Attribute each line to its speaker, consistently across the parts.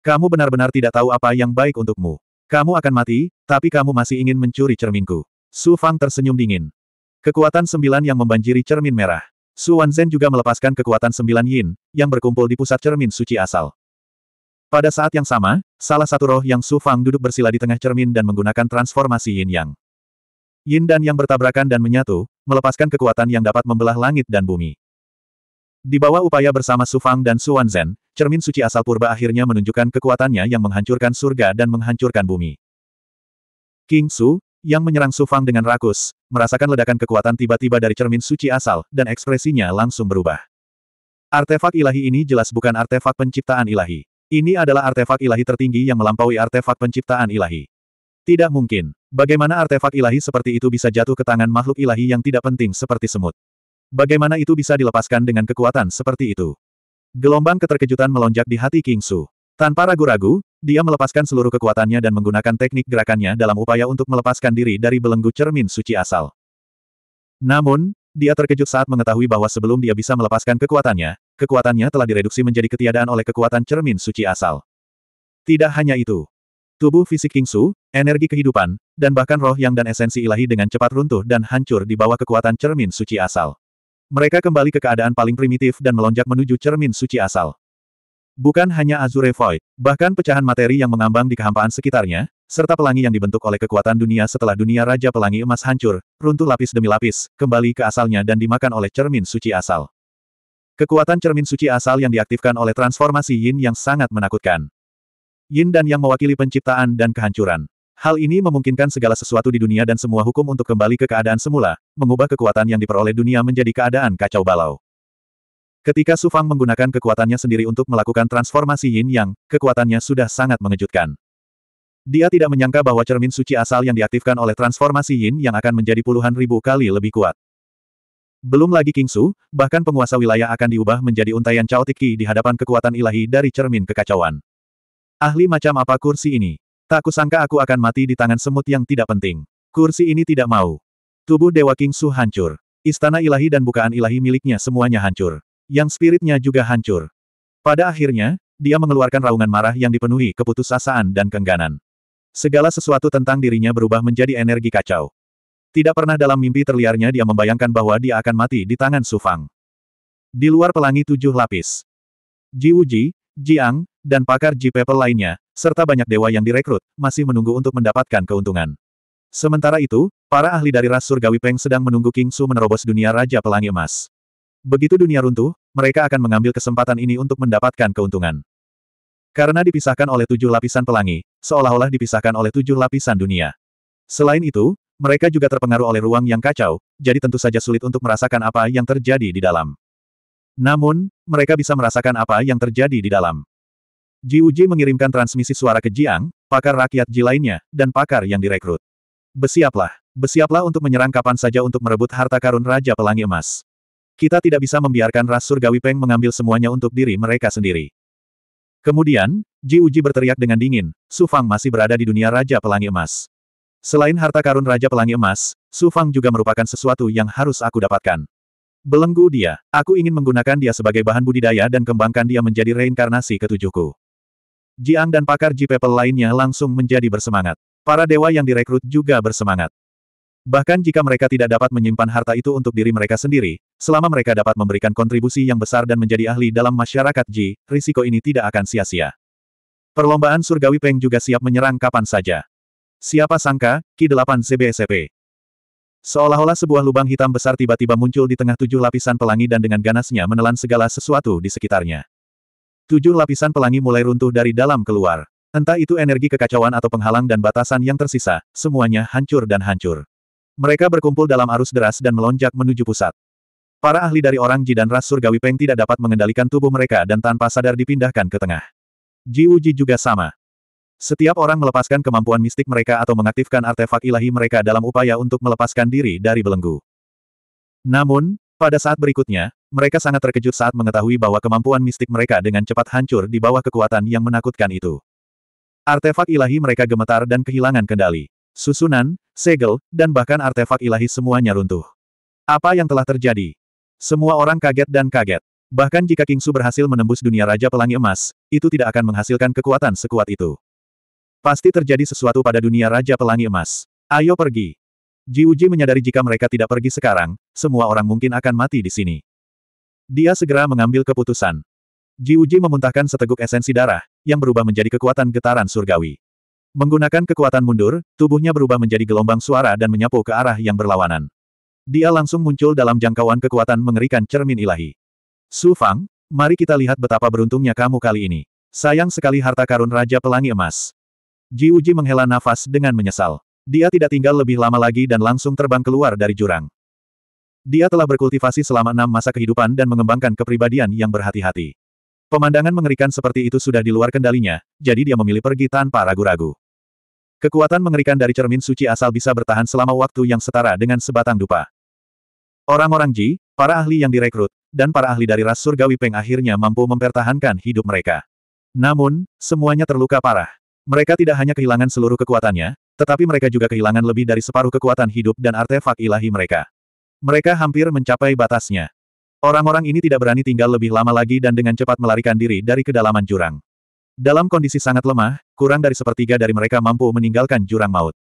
Speaker 1: Kamu benar-benar tidak tahu apa yang baik untukmu. Kamu akan mati, tapi kamu masih ingin mencuri cerminku. Su Fang tersenyum dingin. Kekuatan sembilan yang membanjiri cermin merah. Su Wanzhen juga melepaskan kekuatan sembilan yin, yang berkumpul di pusat cermin suci asal. Pada saat yang sama, salah satu roh yang Su Fang duduk bersila di tengah cermin dan menggunakan transformasi Yin Yang. Yin dan Yang bertabrakan dan menyatu, melepaskan kekuatan yang dapat membelah langit dan bumi. Di bawah upaya bersama Su Fang dan Su Wanzhen, Cermin suci asal purba akhirnya menunjukkan kekuatannya yang menghancurkan surga dan menghancurkan bumi. King Su, yang menyerang Su Fang dengan rakus, merasakan ledakan kekuatan tiba-tiba dari cermin suci asal, dan ekspresinya langsung berubah. Artefak ilahi ini jelas bukan artefak penciptaan ilahi. Ini adalah artefak ilahi tertinggi yang melampaui artefak penciptaan ilahi. Tidak mungkin. Bagaimana artefak ilahi seperti itu bisa jatuh ke tangan makhluk ilahi yang tidak penting seperti semut? Bagaimana itu bisa dilepaskan dengan kekuatan seperti itu? Gelombang keterkejutan melonjak di hati King Su. Tanpa ragu-ragu, dia melepaskan seluruh kekuatannya dan menggunakan teknik gerakannya dalam upaya untuk melepaskan diri dari belenggu cermin suci asal. Namun, dia terkejut saat mengetahui bahwa sebelum dia bisa melepaskan kekuatannya, kekuatannya telah direduksi menjadi ketiadaan oleh kekuatan cermin suci asal. Tidak hanya itu. Tubuh fisik King Su, energi kehidupan, dan bahkan roh yang dan esensi ilahi dengan cepat runtuh dan hancur di bawah kekuatan cermin suci asal. Mereka kembali ke keadaan paling primitif dan melonjak menuju cermin suci asal. Bukan hanya Azure Void, bahkan pecahan materi yang mengambang di kehampaan sekitarnya, serta pelangi yang dibentuk oleh kekuatan dunia setelah dunia Raja Pelangi Emas hancur, runtuh lapis demi lapis, kembali ke asalnya dan dimakan oleh cermin suci asal. Kekuatan cermin suci asal yang diaktifkan oleh transformasi Yin yang sangat menakutkan. Yin dan Yang mewakili penciptaan dan kehancuran. Hal ini memungkinkan segala sesuatu di dunia dan semua hukum untuk kembali ke keadaan semula, mengubah kekuatan yang diperoleh dunia menjadi keadaan kacau balau. Ketika Su Fang menggunakan kekuatannya sendiri untuk melakukan transformasi Yin Yang, kekuatannya sudah sangat mengejutkan. Dia tidak menyangka bahwa cermin suci asal yang diaktifkan oleh transformasi Yin yang akan menjadi puluhan ribu kali lebih kuat. Belum lagi King Su, bahkan penguasa wilayah akan diubah menjadi untaian chaotic Tiki di hadapan kekuatan ilahi dari cermin kekacauan. Ahli macam apa kursi ini? Tak kusangka aku akan mati di tangan semut yang tidak penting. Kursi ini tidak mau. Tubuh Dewa King Su hancur. Istana ilahi dan bukaan ilahi miliknya semuanya hancur. Yang spiritnya juga hancur. Pada akhirnya, dia mengeluarkan raungan marah yang dipenuhi keputusasaan dan kengganan. Segala sesuatu tentang dirinya berubah menjadi energi kacau. Tidak pernah dalam mimpi terliarnya dia membayangkan bahwa dia akan mati di tangan Sufang. Di luar pelangi tujuh lapis. Ji Wuji, Ang, dan pakar Ji People lainnya, serta banyak dewa yang direkrut, masih menunggu untuk mendapatkan keuntungan. Sementara itu, para ahli dari ras surgawi Peng sedang menunggu King Su menerobos dunia Raja Pelangi Emas. Begitu dunia runtuh, mereka akan mengambil kesempatan ini untuk mendapatkan keuntungan. Karena dipisahkan oleh tujuh lapisan pelangi, seolah-olah dipisahkan oleh tujuh lapisan dunia. Selain itu, mereka juga terpengaruh oleh ruang yang kacau, jadi tentu saja sulit untuk merasakan apa yang terjadi di dalam. Namun, mereka bisa merasakan apa yang terjadi di dalam. Ji Uji mengirimkan transmisi suara ke Jiang, pakar rakyat Ji lainnya, dan pakar yang direkrut. Besiaplah. Besiaplah untuk menyerang kapan saja untuk merebut harta karun Raja Pelangi Emas. Kita tidak bisa membiarkan Ras Surgawi Peng mengambil semuanya untuk diri mereka sendiri. Kemudian, Ji Uji berteriak dengan dingin, Su Fang masih berada di dunia Raja Pelangi Emas. Selain harta karun Raja Pelangi Emas, Su Fang juga merupakan sesuatu yang harus aku dapatkan. Belenggu dia, aku ingin menggunakan dia sebagai bahan budidaya dan kembangkan dia menjadi reinkarnasi ketujuhku. Jiang dan pakar Ji-People lainnya langsung menjadi bersemangat. Para dewa yang direkrut juga bersemangat. Bahkan jika mereka tidak dapat menyimpan harta itu untuk diri mereka sendiri, selama mereka dapat memberikan kontribusi yang besar dan menjadi ahli dalam masyarakat Ji, risiko ini tidak akan sia-sia. Perlombaan surgawi Peng juga siap menyerang kapan saja. Siapa sangka, Ki 8 CBSP. Seolah-olah sebuah lubang hitam besar tiba-tiba muncul di tengah tujuh lapisan pelangi dan dengan ganasnya menelan segala sesuatu di sekitarnya. Tujuh lapisan pelangi mulai runtuh dari dalam keluar. Entah itu energi kekacauan atau penghalang dan batasan yang tersisa, semuanya hancur dan hancur. Mereka berkumpul dalam arus deras dan melonjak menuju pusat. Para ahli dari orang Ji dan ras surgawi Peng tidak dapat mengendalikan tubuh mereka dan tanpa sadar dipindahkan ke tengah. Ji Wuji juga sama. Setiap orang melepaskan kemampuan mistik mereka atau mengaktifkan artefak ilahi mereka dalam upaya untuk melepaskan diri dari belenggu. Namun, pada saat berikutnya, mereka sangat terkejut saat mengetahui bahwa kemampuan mistik mereka dengan cepat hancur di bawah kekuatan yang menakutkan itu. Artefak ilahi mereka gemetar dan kehilangan kendali. Susunan, segel, dan bahkan artefak ilahi semuanya runtuh. Apa yang telah terjadi? Semua orang kaget dan kaget. Bahkan jika King Su berhasil menembus dunia Raja Pelangi Emas, itu tidak akan menghasilkan kekuatan sekuat itu. Pasti terjadi sesuatu pada dunia Raja Pelangi Emas. Ayo pergi. Ji Uji menyadari jika mereka tidak pergi sekarang, semua orang mungkin akan mati di sini. Dia segera mengambil keputusan. Ji Uji memuntahkan seteguk esensi darah, yang berubah menjadi kekuatan getaran surgawi. Menggunakan kekuatan mundur, tubuhnya berubah menjadi gelombang suara dan menyapu ke arah yang berlawanan. Dia langsung muncul dalam jangkauan kekuatan mengerikan cermin ilahi. Su Fang, mari kita lihat betapa beruntungnya kamu kali ini. Sayang sekali harta karun Raja Pelangi Emas. Ji Uji menghela nafas dengan menyesal. Dia tidak tinggal lebih lama lagi dan langsung terbang keluar dari jurang. Dia telah berkultivasi selama enam masa kehidupan dan mengembangkan kepribadian yang berhati-hati. Pemandangan mengerikan seperti itu sudah di luar kendalinya, jadi dia memilih pergi tanpa ragu-ragu. Kekuatan mengerikan dari cermin suci asal bisa bertahan selama waktu yang setara dengan sebatang dupa. Orang-orang Ji, para ahli yang direkrut, dan para ahli dari ras surgawi Peng akhirnya mampu mempertahankan hidup mereka. Namun, semuanya terluka parah. Mereka tidak hanya kehilangan seluruh kekuatannya, tetapi mereka juga kehilangan lebih dari separuh kekuatan hidup dan artefak ilahi mereka. Mereka hampir mencapai batasnya. Orang-orang ini tidak berani tinggal lebih lama lagi dan dengan cepat melarikan diri dari kedalaman jurang. Dalam kondisi sangat lemah, kurang dari sepertiga dari mereka mampu meninggalkan jurang maut.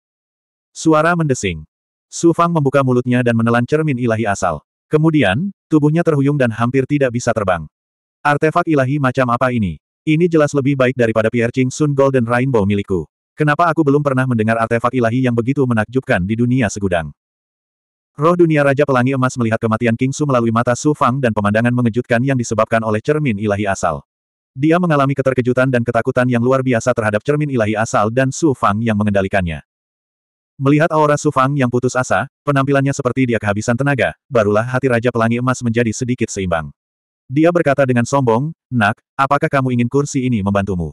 Speaker 1: Suara mendesing. Su Fang membuka mulutnya dan menelan cermin ilahi asal. Kemudian, tubuhnya terhuyung dan hampir tidak bisa terbang. Artefak ilahi macam apa ini? Ini jelas lebih baik daripada piercing Sun Golden Rainbow milikku. Kenapa aku belum pernah mendengar artefak ilahi yang begitu menakjubkan di dunia segudang? Roh dunia Raja Pelangi Emas melihat kematian King Su melalui mata Su Fang dan pemandangan mengejutkan yang disebabkan oleh cermin ilahi asal. Dia mengalami keterkejutan dan ketakutan yang luar biasa terhadap cermin ilahi asal dan Su Fang yang mengendalikannya. Melihat aura Su Fang yang putus asa, penampilannya seperti dia kehabisan tenaga, barulah hati Raja Pelangi Emas menjadi sedikit seimbang. Dia berkata dengan sombong, Nak, apakah kamu ingin kursi ini membantumu?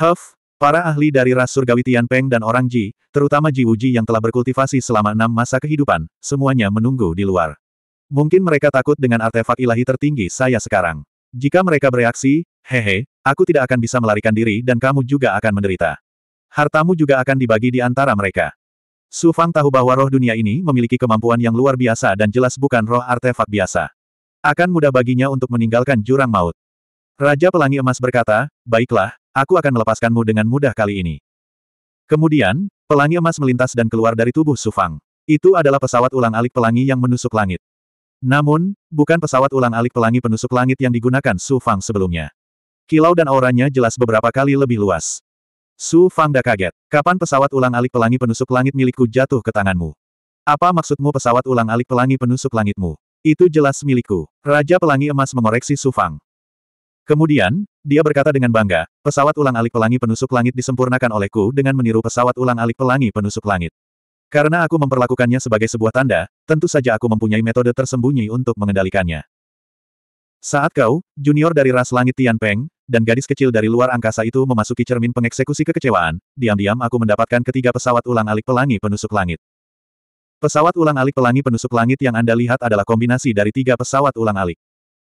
Speaker 1: Huff, Para ahli dari ras surgawi Tianpeng dan orang Ji, terutama Ji Wuji yang telah berkultivasi selama enam masa kehidupan, semuanya menunggu di luar. Mungkin mereka takut dengan artefak ilahi tertinggi saya sekarang. Jika mereka bereaksi, hehe, aku tidak akan bisa melarikan diri dan kamu juga akan menderita. Hartamu juga akan dibagi di antara mereka. Su Fang tahu bahwa roh dunia ini memiliki kemampuan yang luar biasa dan jelas bukan roh artefak biasa. Akan mudah baginya untuk meninggalkan jurang maut. Raja Pelangi Emas berkata, baiklah, Aku akan melepaskanmu dengan mudah kali ini. Kemudian, pelangi emas melintas dan keluar dari tubuh Sufang. Itu adalah pesawat ulang-alik pelangi yang menusuk langit. Namun, bukan pesawat ulang-alik pelangi penusuk langit yang digunakan Su Fang sebelumnya. Kilau dan auranya jelas beberapa kali lebih luas. Su Fang dah kaget. Kapan pesawat ulang-alik pelangi penusuk langit milikku jatuh ke tanganmu? Apa maksudmu pesawat ulang-alik pelangi penusuk langitmu? Itu jelas milikku. Raja Pelangi Emas mengoreksi Su Fang. Kemudian, dia berkata dengan bangga, pesawat ulang-alik pelangi penusuk langit disempurnakan olehku dengan meniru pesawat ulang-alik pelangi penusuk langit. Karena aku memperlakukannya sebagai sebuah tanda, tentu saja aku mempunyai metode tersembunyi untuk mengendalikannya. Saat kau, junior dari ras langit Tian Peng, dan gadis kecil dari luar angkasa itu memasuki cermin pengeksekusi kekecewaan, diam-diam aku mendapatkan ketiga pesawat ulang-alik pelangi penusuk langit. Pesawat ulang-alik pelangi penusuk langit yang Anda lihat adalah kombinasi dari tiga pesawat ulang-alik.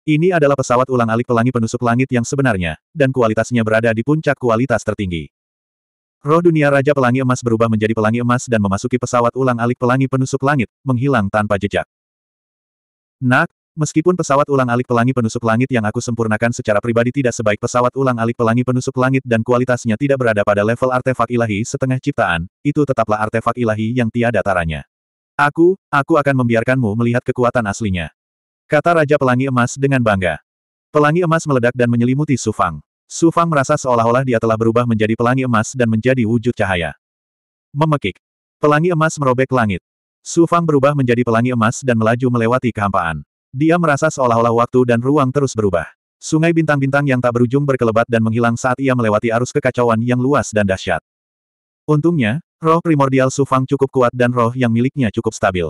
Speaker 1: Ini adalah pesawat ulang-alik pelangi penusuk langit yang sebenarnya, dan kualitasnya berada di puncak kualitas tertinggi. Roh dunia Raja Pelangi Emas berubah menjadi pelangi emas dan memasuki pesawat ulang-alik pelangi penusuk langit, menghilang tanpa jejak. Nak, meskipun pesawat ulang-alik pelangi penusuk langit yang aku sempurnakan secara pribadi tidak sebaik pesawat ulang-alik pelangi penusuk langit dan kualitasnya tidak berada pada level artefak ilahi setengah ciptaan, itu tetaplah artefak ilahi yang tiada taranya. Aku, aku akan membiarkanmu melihat kekuatan aslinya. Kata Raja Pelangi Emas dengan bangga. Pelangi emas meledak dan menyelimuti Sufang. Sufang merasa seolah-olah dia telah berubah menjadi pelangi emas dan menjadi wujud cahaya. Memekik. Pelangi emas merobek langit. Sufang berubah menjadi pelangi emas dan melaju melewati kehampaan. Dia merasa seolah-olah waktu dan ruang terus berubah. Sungai bintang-bintang yang tak berujung berkelebat dan menghilang saat ia melewati arus kekacauan yang luas dan dahsyat. Untungnya, roh primordial Sufang cukup kuat dan roh yang miliknya cukup stabil.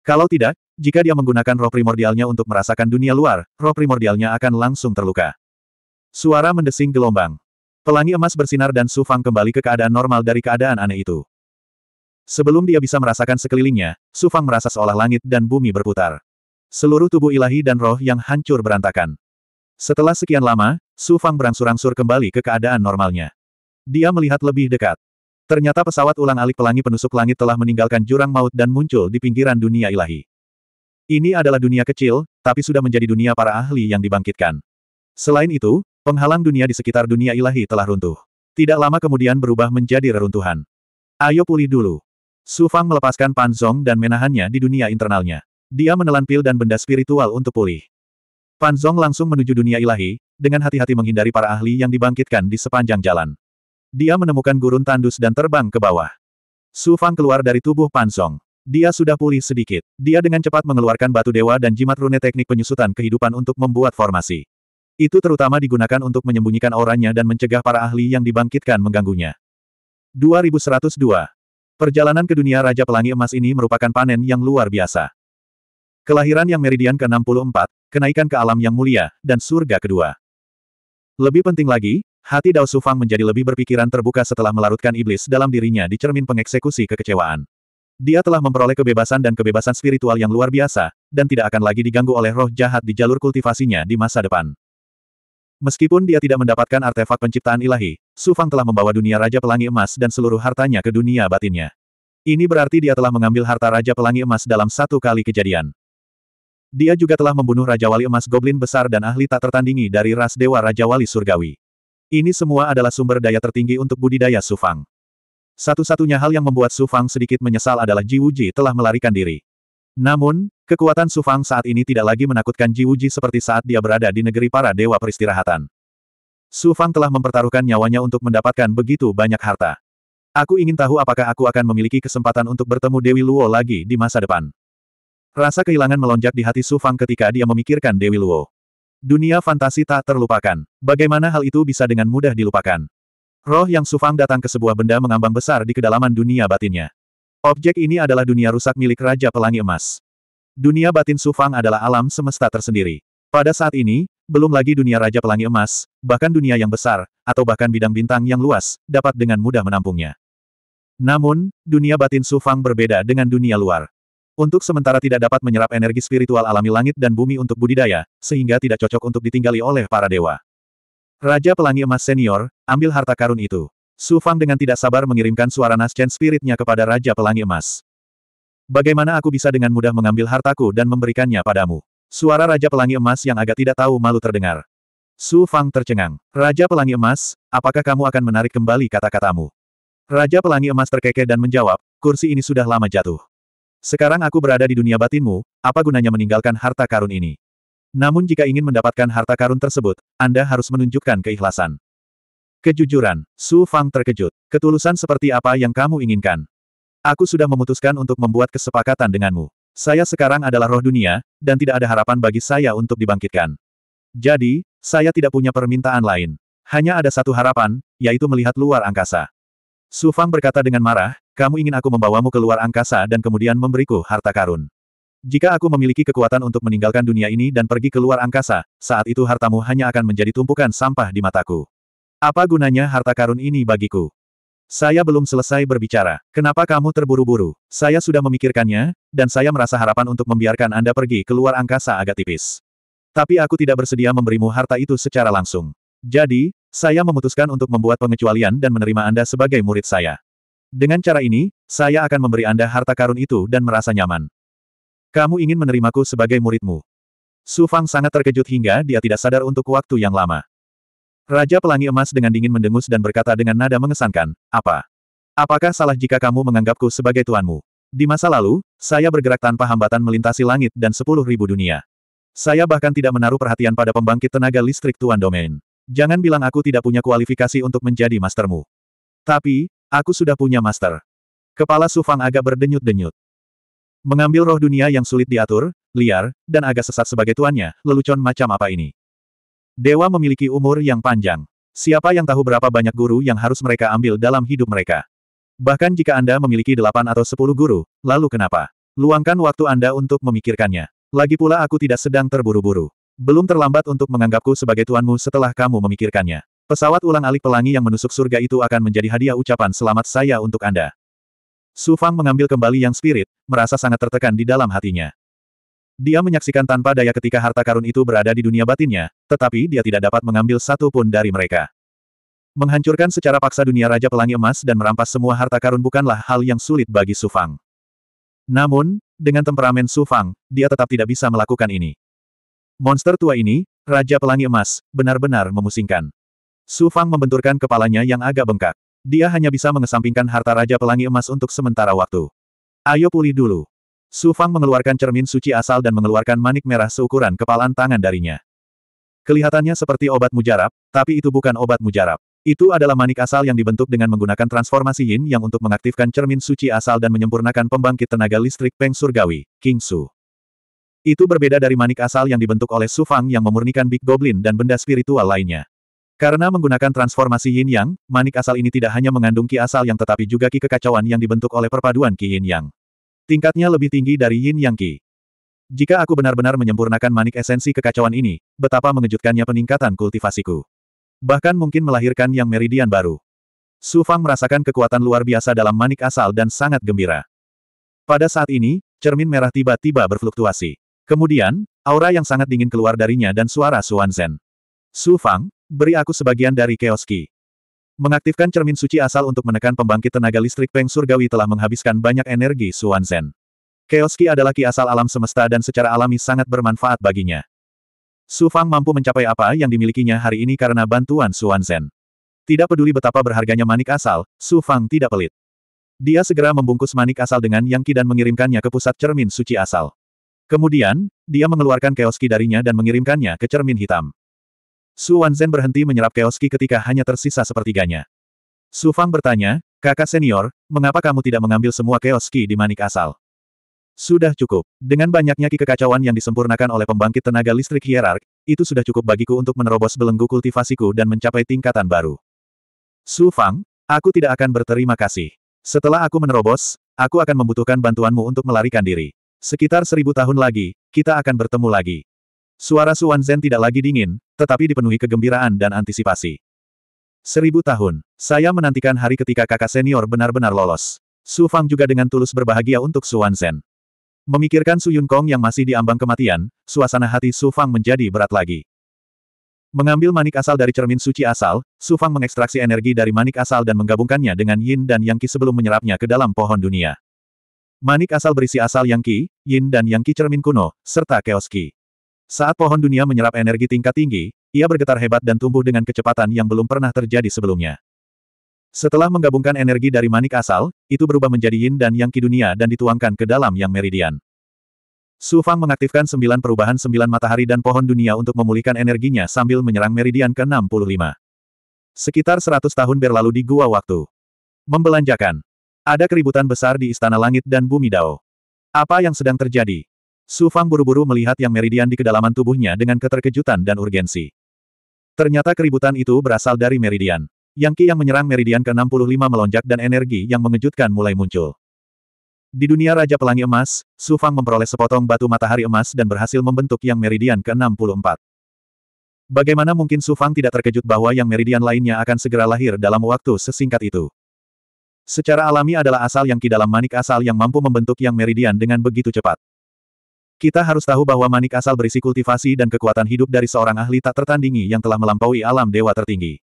Speaker 1: Kalau tidak, jika dia menggunakan roh primordialnya untuk merasakan dunia luar, roh primordialnya akan langsung terluka. Suara mendesing gelombang. Pelangi emas bersinar dan Su Fang kembali ke keadaan normal dari keadaan aneh itu. Sebelum dia bisa merasakan sekelilingnya, Su Fang merasa seolah langit dan bumi berputar. Seluruh tubuh ilahi dan roh yang hancur berantakan. Setelah sekian lama, Su Fang berangsur-angsur kembali ke keadaan normalnya. Dia melihat lebih dekat. Ternyata pesawat ulang-alik pelangi penusuk langit telah meninggalkan jurang maut dan muncul di pinggiran dunia ilahi. Ini adalah dunia kecil, tapi sudah menjadi dunia para ahli yang dibangkitkan. Selain itu, penghalang dunia di sekitar dunia ilahi telah runtuh. Tidak lama kemudian berubah menjadi reruntuhan. Ayo pulih dulu. Su Fang melepaskan Pan Zong dan menahannya di dunia internalnya. Dia menelan pil dan benda spiritual untuk pulih. Pan Zong langsung menuju dunia ilahi, dengan hati-hati menghindari para ahli yang dibangkitkan di sepanjang jalan. Dia menemukan gurun tandus dan terbang ke bawah. Su Fang keluar dari tubuh Pan Zong. Dia sudah pulih sedikit. Dia dengan cepat mengeluarkan batu dewa dan jimat rune teknik penyusutan kehidupan untuk membuat formasi. Itu terutama digunakan untuk menyembunyikan auranya dan mencegah para ahli yang dibangkitkan mengganggunya. 2102. Perjalanan ke dunia Raja Pelangi Emas ini merupakan panen yang luar biasa. Kelahiran yang meridian ke-64, kenaikan ke alam yang mulia, dan surga kedua. Lebih penting lagi, hati Dao Sufang menjadi lebih berpikiran terbuka setelah melarutkan iblis dalam dirinya di cermin pengeksekusi kekecewaan. Dia telah memperoleh kebebasan dan kebebasan spiritual yang luar biasa, dan tidak akan lagi diganggu oleh roh jahat di jalur kultivasinya di masa depan. Meskipun dia tidak mendapatkan artefak penciptaan ilahi, Su Fang telah membawa dunia Raja Pelangi Emas dan seluruh hartanya ke dunia batinnya. Ini berarti dia telah mengambil harta Raja Pelangi Emas dalam satu kali kejadian. Dia juga telah membunuh Raja Wali Emas Goblin Besar dan ahli tak tertandingi dari ras Dewa Raja Wali Surgawi. Ini semua adalah sumber daya tertinggi untuk budidaya Su Fang. Satu-satunya hal yang membuat Su Fang sedikit menyesal adalah Ji Wuji telah melarikan diri. Namun, kekuatan Su Fang saat ini tidak lagi menakutkan Ji Wuji seperti saat dia berada di negeri para dewa peristirahatan. Su Fang telah mempertaruhkan nyawanya untuk mendapatkan begitu banyak harta. Aku ingin tahu apakah aku akan memiliki kesempatan untuk bertemu Dewi Luo lagi di masa depan. Rasa kehilangan melonjak di hati Su Fang ketika dia memikirkan Dewi Luo. Dunia fantasi tak terlupakan. Bagaimana hal itu bisa dengan mudah dilupakan? Roh yang Sufang datang ke sebuah benda mengambang besar di kedalaman dunia batinnya. Objek ini adalah dunia rusak milik Raja Pelangi Emas. Dunia batin Sufang adalah alam semesta tersendiri. Pada saat ini, belum lagi dunia Raja Pelangi Emas, bahkan dunia yang besar, atau bahkan bidang bintang yang luas, dapat dengan mudah menampungnya. Namun, dunia batin Sufang berbeda dengan dunia luar. Untuk sementara tidak dapat menyerap energi spiritual alami langit dan bumi untuk budidaya, sehingga tidak cocok untuk ditinggali oleh para dewa. Raja Pelangi Emas Senior, ambil harta karun itu. Su Fang dengan tidak sabar mengirimkan suara naschen spiritnya kepada Raja Pelangi Emas. Bagaimana aku bisa dengan mudah mengambil hartaku dan memberikannya padamu? Suara Raja Pelangi Emas yang agak tidak tahu malu terdengar. Su Fang tercengang. Raja Pelangi Emas, apakah kamu akan menarik kembali kata-katamu? Raja Pelangi Emas terkekeh dan menjawab, kursi ini sudah lama jatuh. Sekarang aku berada di dunia batinmu, apa gunanya meninggalkan harta karun ini? Namun jika ingin mendapatkan harta karun tersebut, Anda harus menunjukkan keikhlasan. Kejujuran, Su Fang terkejut. Ketulusan seperti apa yang kamu inginkan? Aku sudah memutuskan untuk membuat kesepakatan denganmu. Saya sekarang adalah roh dunia, dan tidak ada harapan bagi saya untuk dibangkitkan. Jadi, saya tidak punya permintaan lain. Hanya ada satu harapan, yaitu melihat luar angkasa. Su Fang berkata dengan marah, kamu ingin aku membawamu ke luar angkasa dan kemudian memberiku harta karun. Jika aku memiliki kekuatan untuk meninggalkan dunia ini dan pergi ke luar angkasa, saat itu hartamu hanya akan menjadi tumpukan sampah di mataku. Apa gunanya harta karun ini bagiku? Saya belum selesai berbicara. Kenapa kamu terburu-buru? Saya sudah memikirkannya, dan saya merasa harapan untuk membiarkan Anda pergi ke luar angkasa agak tipis. Tapi aku tidak bersedia memberimu harta itu secara langsung. Jadi, saya memutuskan untuk membuat pengecualian dan menerima Anda sebagai murid saya. Dengan cara ini, saya akan memberi Anda harta karun itu dan merasa nyaman. Kamu ingin menerimaku sebagai muridmu. Su Fang sangat terkejut hingga dia tidak sadar untuk waktu yang lama. Raja Pelangi Emas dengan dingin mendengus dan berkata dengan nada mengesankan, apa? Apakah salah jika kamu menganggapku sebagai tuanmu? Di masa lalu, saya bergerak tanpa hambatan melintasi langit dan sepuluh ribu dunia. Saya bahkan tidak menaruh perhatian pada pembangkit tenaga listrik Tuan Domain. Jangan bilang aku tidak punya kualifikasi untuk menjadi mastermu. Tapi, aku sudah punya master. Kepala Sufang agak berdenyut-denyut. Mengambil roh dunia yang sulit diatur, liar, dan agak sesat sebagai tuannya, lelucon macam apa ini? Dewa memiliki umur yang panjang. Siapa yang tahu berapa banyak guru yang harus mereka ambil dalam hidup mereka? Bahkan jika Anda memiliki delapan atau sepuluh guru, lalu kenapa? Luangkan waktu Anda untuk memikirkannya. Lagi pula aku tidak sedang terburu-buru. Belum terlambat untuk menganggapku sebagai tuanmu setelah kamu memikirkannya. Pesawat ulang alik pelangi yang menusuk surga itu akan menjadi hadiah ucapan selamat saya untuk Anda. Su Fang mengambil kembali yang spirit, merasa sangat tertekan di dalam hatinya. Dia menyaksikan tanpa daya ketika harta karun itu berada di dunia batinnya, tetapi dia tidak dapat mengambil satu pun dari mereka. Menghancurkan secara paksa dunia Raja Pelangi Emas dan merampas semua harta karun bukanlah hal yang sulit bagi Su Fang. Namun, dengan temperamen Su Fang, dia tetap tidak bisa melakukan ini. Monster tua ini, Raja Pelangi Emas, benar-benar memusingkan. Su Fang membenturkan kepalanya yang agak bengkak. Dia hanya bisa mengesampingkan harta Raja Pelangi Emas untuk sementara waktu. Ayo pulih dulu. Su Fang mengeluarkan cermin suci asal dan mengeluarkan manik merah seukuran kepalan tangan darinya. Kelihatannya seperti obat mujarab, tapi itu bukan obat mujarab. Itu adalah manik asal yang dibentuk dengan menggunakan transformasi yin yang untuk mengaktifkan cermin suci asal dan menyempurnakan pembangkit tenaga listrik Peng Surgawi, King Su. Itu berbeda dari manik asal yang dibentuk oleh Su Fang yang memurnikan Big Goblin dan benda spiritual lainnya. Karena menggunakan transformasi yin yang, manik asal ini tidak hanya mengandung ki asal yang tetapi juga ki kekacauan yang dibentuk oleh perpaduan ki yin yang. Tingkatnya lebih tinggi dari yin yang ki. Jika aku benar-benar menyempurnakan manik esensi kekacauan ini, betapa mengejutkannya peningkatan kultivasiku. Bahkan mungkin melahirkan yang meridian baru. Su Fang merasakan kekuatan luar biasa dalam manik asal dan sangat gembira. Pada saat ini, cermin merah tiba-tiba berfluktuasi. Kemudian, aura yang sangat dingin keluar darinya dan suara Suan Zen. Su Fang, beri aku sebagian dari Keoski. Mengaktifkan cermin suci asal untuk menekan pembangkit tenaga listrik Peng Surgawi telah menghabiskan banyak energi Suan Zen. Keoski adalah ki asal alam semesta dan secara alami sangat bermanfaat baginya. Su Fang mampu mencapai apa yang dimilikinya hari ini karena bantuan Suan Zen. Tidak peduli betapa berharganya manik asal, Su Fang tidak pelit. Dia segera membungkus manik asal dengan yang ki dan mengirimkannya ke pusat cermin suci asal. Kemudian, dia mengeluarkan Keoski darinya dan mengirimkannya ke cermin hitam. Su Wanzhen berhenti menyerap keoski ketika hanya tersisa sepertiganya. Su Fang bertanya, kakak senior, mengapa kamu tidak mengambil semua keoski di manik asal? Sudah cukup. Dengan banyaknya ki kekacauan yang disempurnakan oleh pembangkit tenaga listrik hierark, itu sudah cukup bagiku untuk menerobos belenggu kultivasiku dan mencapai tingkatan baru. Su Fang, aku tidak akan berterima kasih. Setelah aku menerobos, aku akan membutuhkan bantuanmu untuk melarikan diri. Sekitar seribu tahun lagi, kita akan bertemu lagi. Suara Suan Zen tidak lagi dingin, tetapi dipenuhi kegembiraan dan antisipasi. Seribu tahun, saya menantikan hari ketika kakak senior benar-benar lolos. Su Fang juga dengan tulus berbahagia untuk Suan Zen. Memikirkan Su Yun Kong yang masih diambang kematian, suasana hati Su Fang menjadi berat lagi. Mengambil manik asal dari cermin suci asal, Su Fang mengekstraksi energi dari manik asal dan menggabungkannya dengan yin dan yang qi sebelum menyerapnya ke dalam pohon dunia. Manik asal berisi asal yang qi, yin dan yang qi cermin kuno, serta Keoski. qi. Saat pohon dunia menyerap energi tingkat tinggi, ia bergetar hebat dan tumbuh dengan kecepatan yang belum pernah terjadi sebelumnya. Setelah menggabungkan energi dari manik asal, itu berubah menjadi yin dan yang ki dunia dan dituangkan ke dalam yang meridian. Su Fang mengaktifkan sembilan perubahan sembilan matahari dan pohon dunia untuk memulihkan energinya sambil menyerang meridian ke-65. Sekitar seratus tahun berlalu di gua waktu. Membelanjakan. Ada keributan besar di Istana Langit dan Bumi Dao. Apa yang sedang terjadi? Su Fang buru-buru melihat yang meridian di kedalaman tubuhnya dengan keterkejutan dan urgensi. Ternyata keributan itu berasal dari meridian. Yang Qi yang menyerang meridian ke-65 melonjak dan energi yang mengejutkan mulai muncul. Di dunia Raja Pelangi Emas, Su Fang memperoleh sepotong batu matahari emas dan berhasil membentuk yang meridian ke-64. Bagaimana mungkin Su Fang tidak terkejut bahwa yang meridian lainnya akan segera lahir dalam waktu sesingkat itu? Secara alami adalah asal yang Qi dalam manik asal yang mampu membentuk yang meridian dengan begitu cepat. Kita harus tahu bahwa manik asal berisi kultivasi dan kekuatan hidup dari seorang ahli tak tertandingi yang telah melampaui alam dewa tertinggi.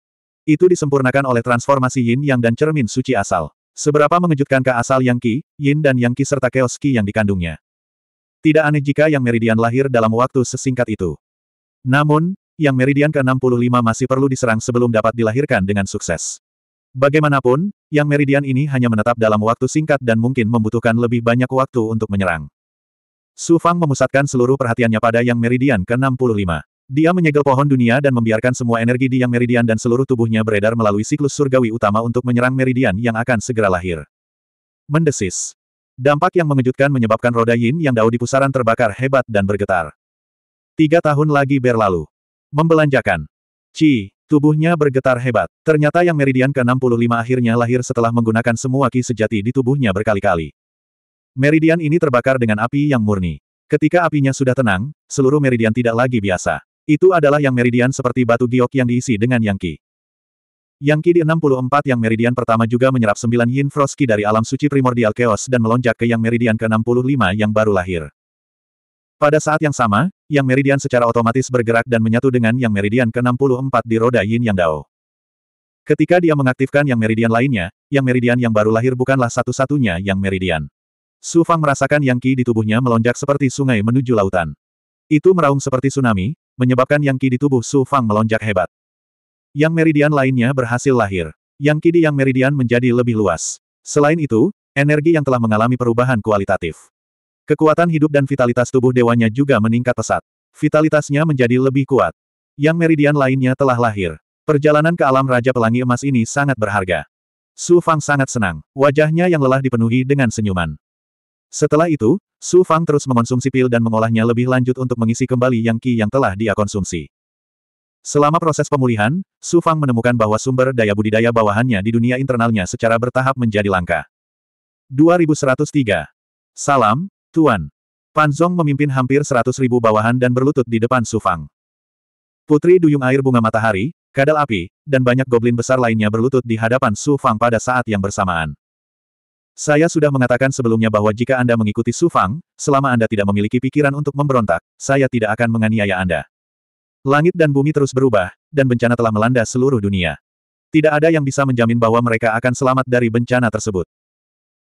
Speaker 1: Itu disempurnakan oleh transformasi yin yang dan cermin suci asal. Seberapa mengejutkankah asal yang ki, yin dan yang ki serta chaos ki yang dikandungnya. Tidak aneh jika yang meridian lahir dalam waktu sesingkat itu. Namun, yang meridian ke-65 masih perlu diserang sebelum dapat dilahirkan dengan sukses. Bagaimanapun, yang meridian ini hanya menetap dalam waktu singkat dan mungkin membutuhkan lebih banyak waktu untuk menyerang. Su Fang memusatkan seluruh perhatiannya pada yang meridian ke-65. Dia menyegel pohon dunia dan membiarkan semua energi di yang meridian dan seluruh tubuhnya beredar melalui siklus surgawi utama untuk menyerang meridian yang akan segera lahir. Mendesis. Dampak yang mengejutkan menyebabkan roda yin yang Dao di pusaran terbakar hebat dan bergetar. Tiga tahun lagi berlalu. Membelanjakan. Ci, tubuhnya bergetar hebat. Ternyata yang meridian ke-65 akhirnya lahir setelah menggunakan semua ki sejati di tubuhnya berkali-kali. Meridian ini terbakar dengan api yang murni. Ketika apinya sudah tenang, seluruh meridian tidak lagi biasa. Itu adalah yang meridian seperti batu giok yang diisi dengan Yang Qi. Yang Qi di 64 yang meridian pertama juga menyerap 9 Yin Frost Qi dari alam suci primordial chaos dan melonjak ke yang meridian ke-65 yang baru lahir. Pada saat yang sama, yang meridian secara otomatis bergerak dan menyatu dengan yang meridian ke-64 di roda Yin Yang Dao. Ketika dia mengaktifkan yang meridian lainnya, yang meridian yang baru lahir bukanlah satu-satunya yang meridian. Su Fang merasakan yang Qi di tubuhnya melonjak seperti sungai menuju lautan. Itu meraung seperti tsunami, menyebabkan yang Qi di tubuh Su Fang melonjak hebat. Yang meridian lainnya berhasil lahir. Yang Qi di yang meridian menjadi lebih luas. Selain itu, energi yang telah mengalami perubahan kualitatif. Kekuatan hidup dan vitalitas tubuh dewanya juga meningkat pesat. Vitalitasnya menjadi lebih kuat. Yang meridian lainnya telah lahir. Perjalanan ke alam Raja Pelangi Emas ini sangat berharga. Su Fang sangat senang. Wajahnya yang lelah dipenuhi dengan senyuman. Setelah itu, Su Fang terus mengonsumsi pil dan mengolahnya lebih lanjut untuk mengisi kembali yang qi yang telah dia konsumsi. Selama proses pemulihan, Su Fang menemukan bahwa sumber daya budidaya bawahannya di dunia internalnya secara bertahap menjadi langka. 2103. Salam, Tuan. Pan Panzong memimpin hampir 100 ribu bawahan dan berlutut di depan Su Fang. Putri duyung air bunga matahari, kadal api, dan banyak goblin besar lainnya berlutut di hadapan Su Fang pada saat yang bersamaan. Saya sudah mengatakan sebelumnya bahwa jika Anda mengikuti Su Fang, selama Anda tidak memiliki pikiran untuk memberontak, saya tidak akan menganiaya Anda. Langit dan bumi terus berubah, dan bencana telah melanda seluruh dunia. Tidak ada yang bisa menjamin bahwa mereka akan selamat dari bencana tersebut.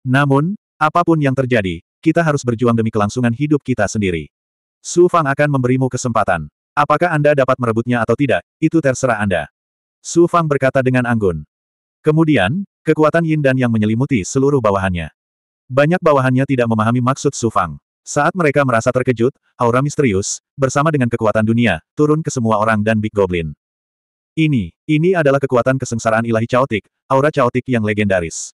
Speaker 1: Namun, apapun yang terjadi, kita harus berjuang demi kelangsungan hidup kita sendiri. Su Fang akan memberimu kesempatan. Apakah Anda dapat merebutnya atau tidak, itu terserah Anda. Su Fang berkata dengan anggun. Kemudian, Kekuatan Yin dan Yang menyelimuti seluruh bawahannya. Banyak bawahannya tidak memahami maksud Su Fang. Saat mereka merasa terkejut, aura misterius, bersama dengan kekuatan dunia, turun ke semua orang dan Big Goblin. Ini, ini adalah kekuatan kesengsaraan ilahi caotik, aura caotik yang legendaris.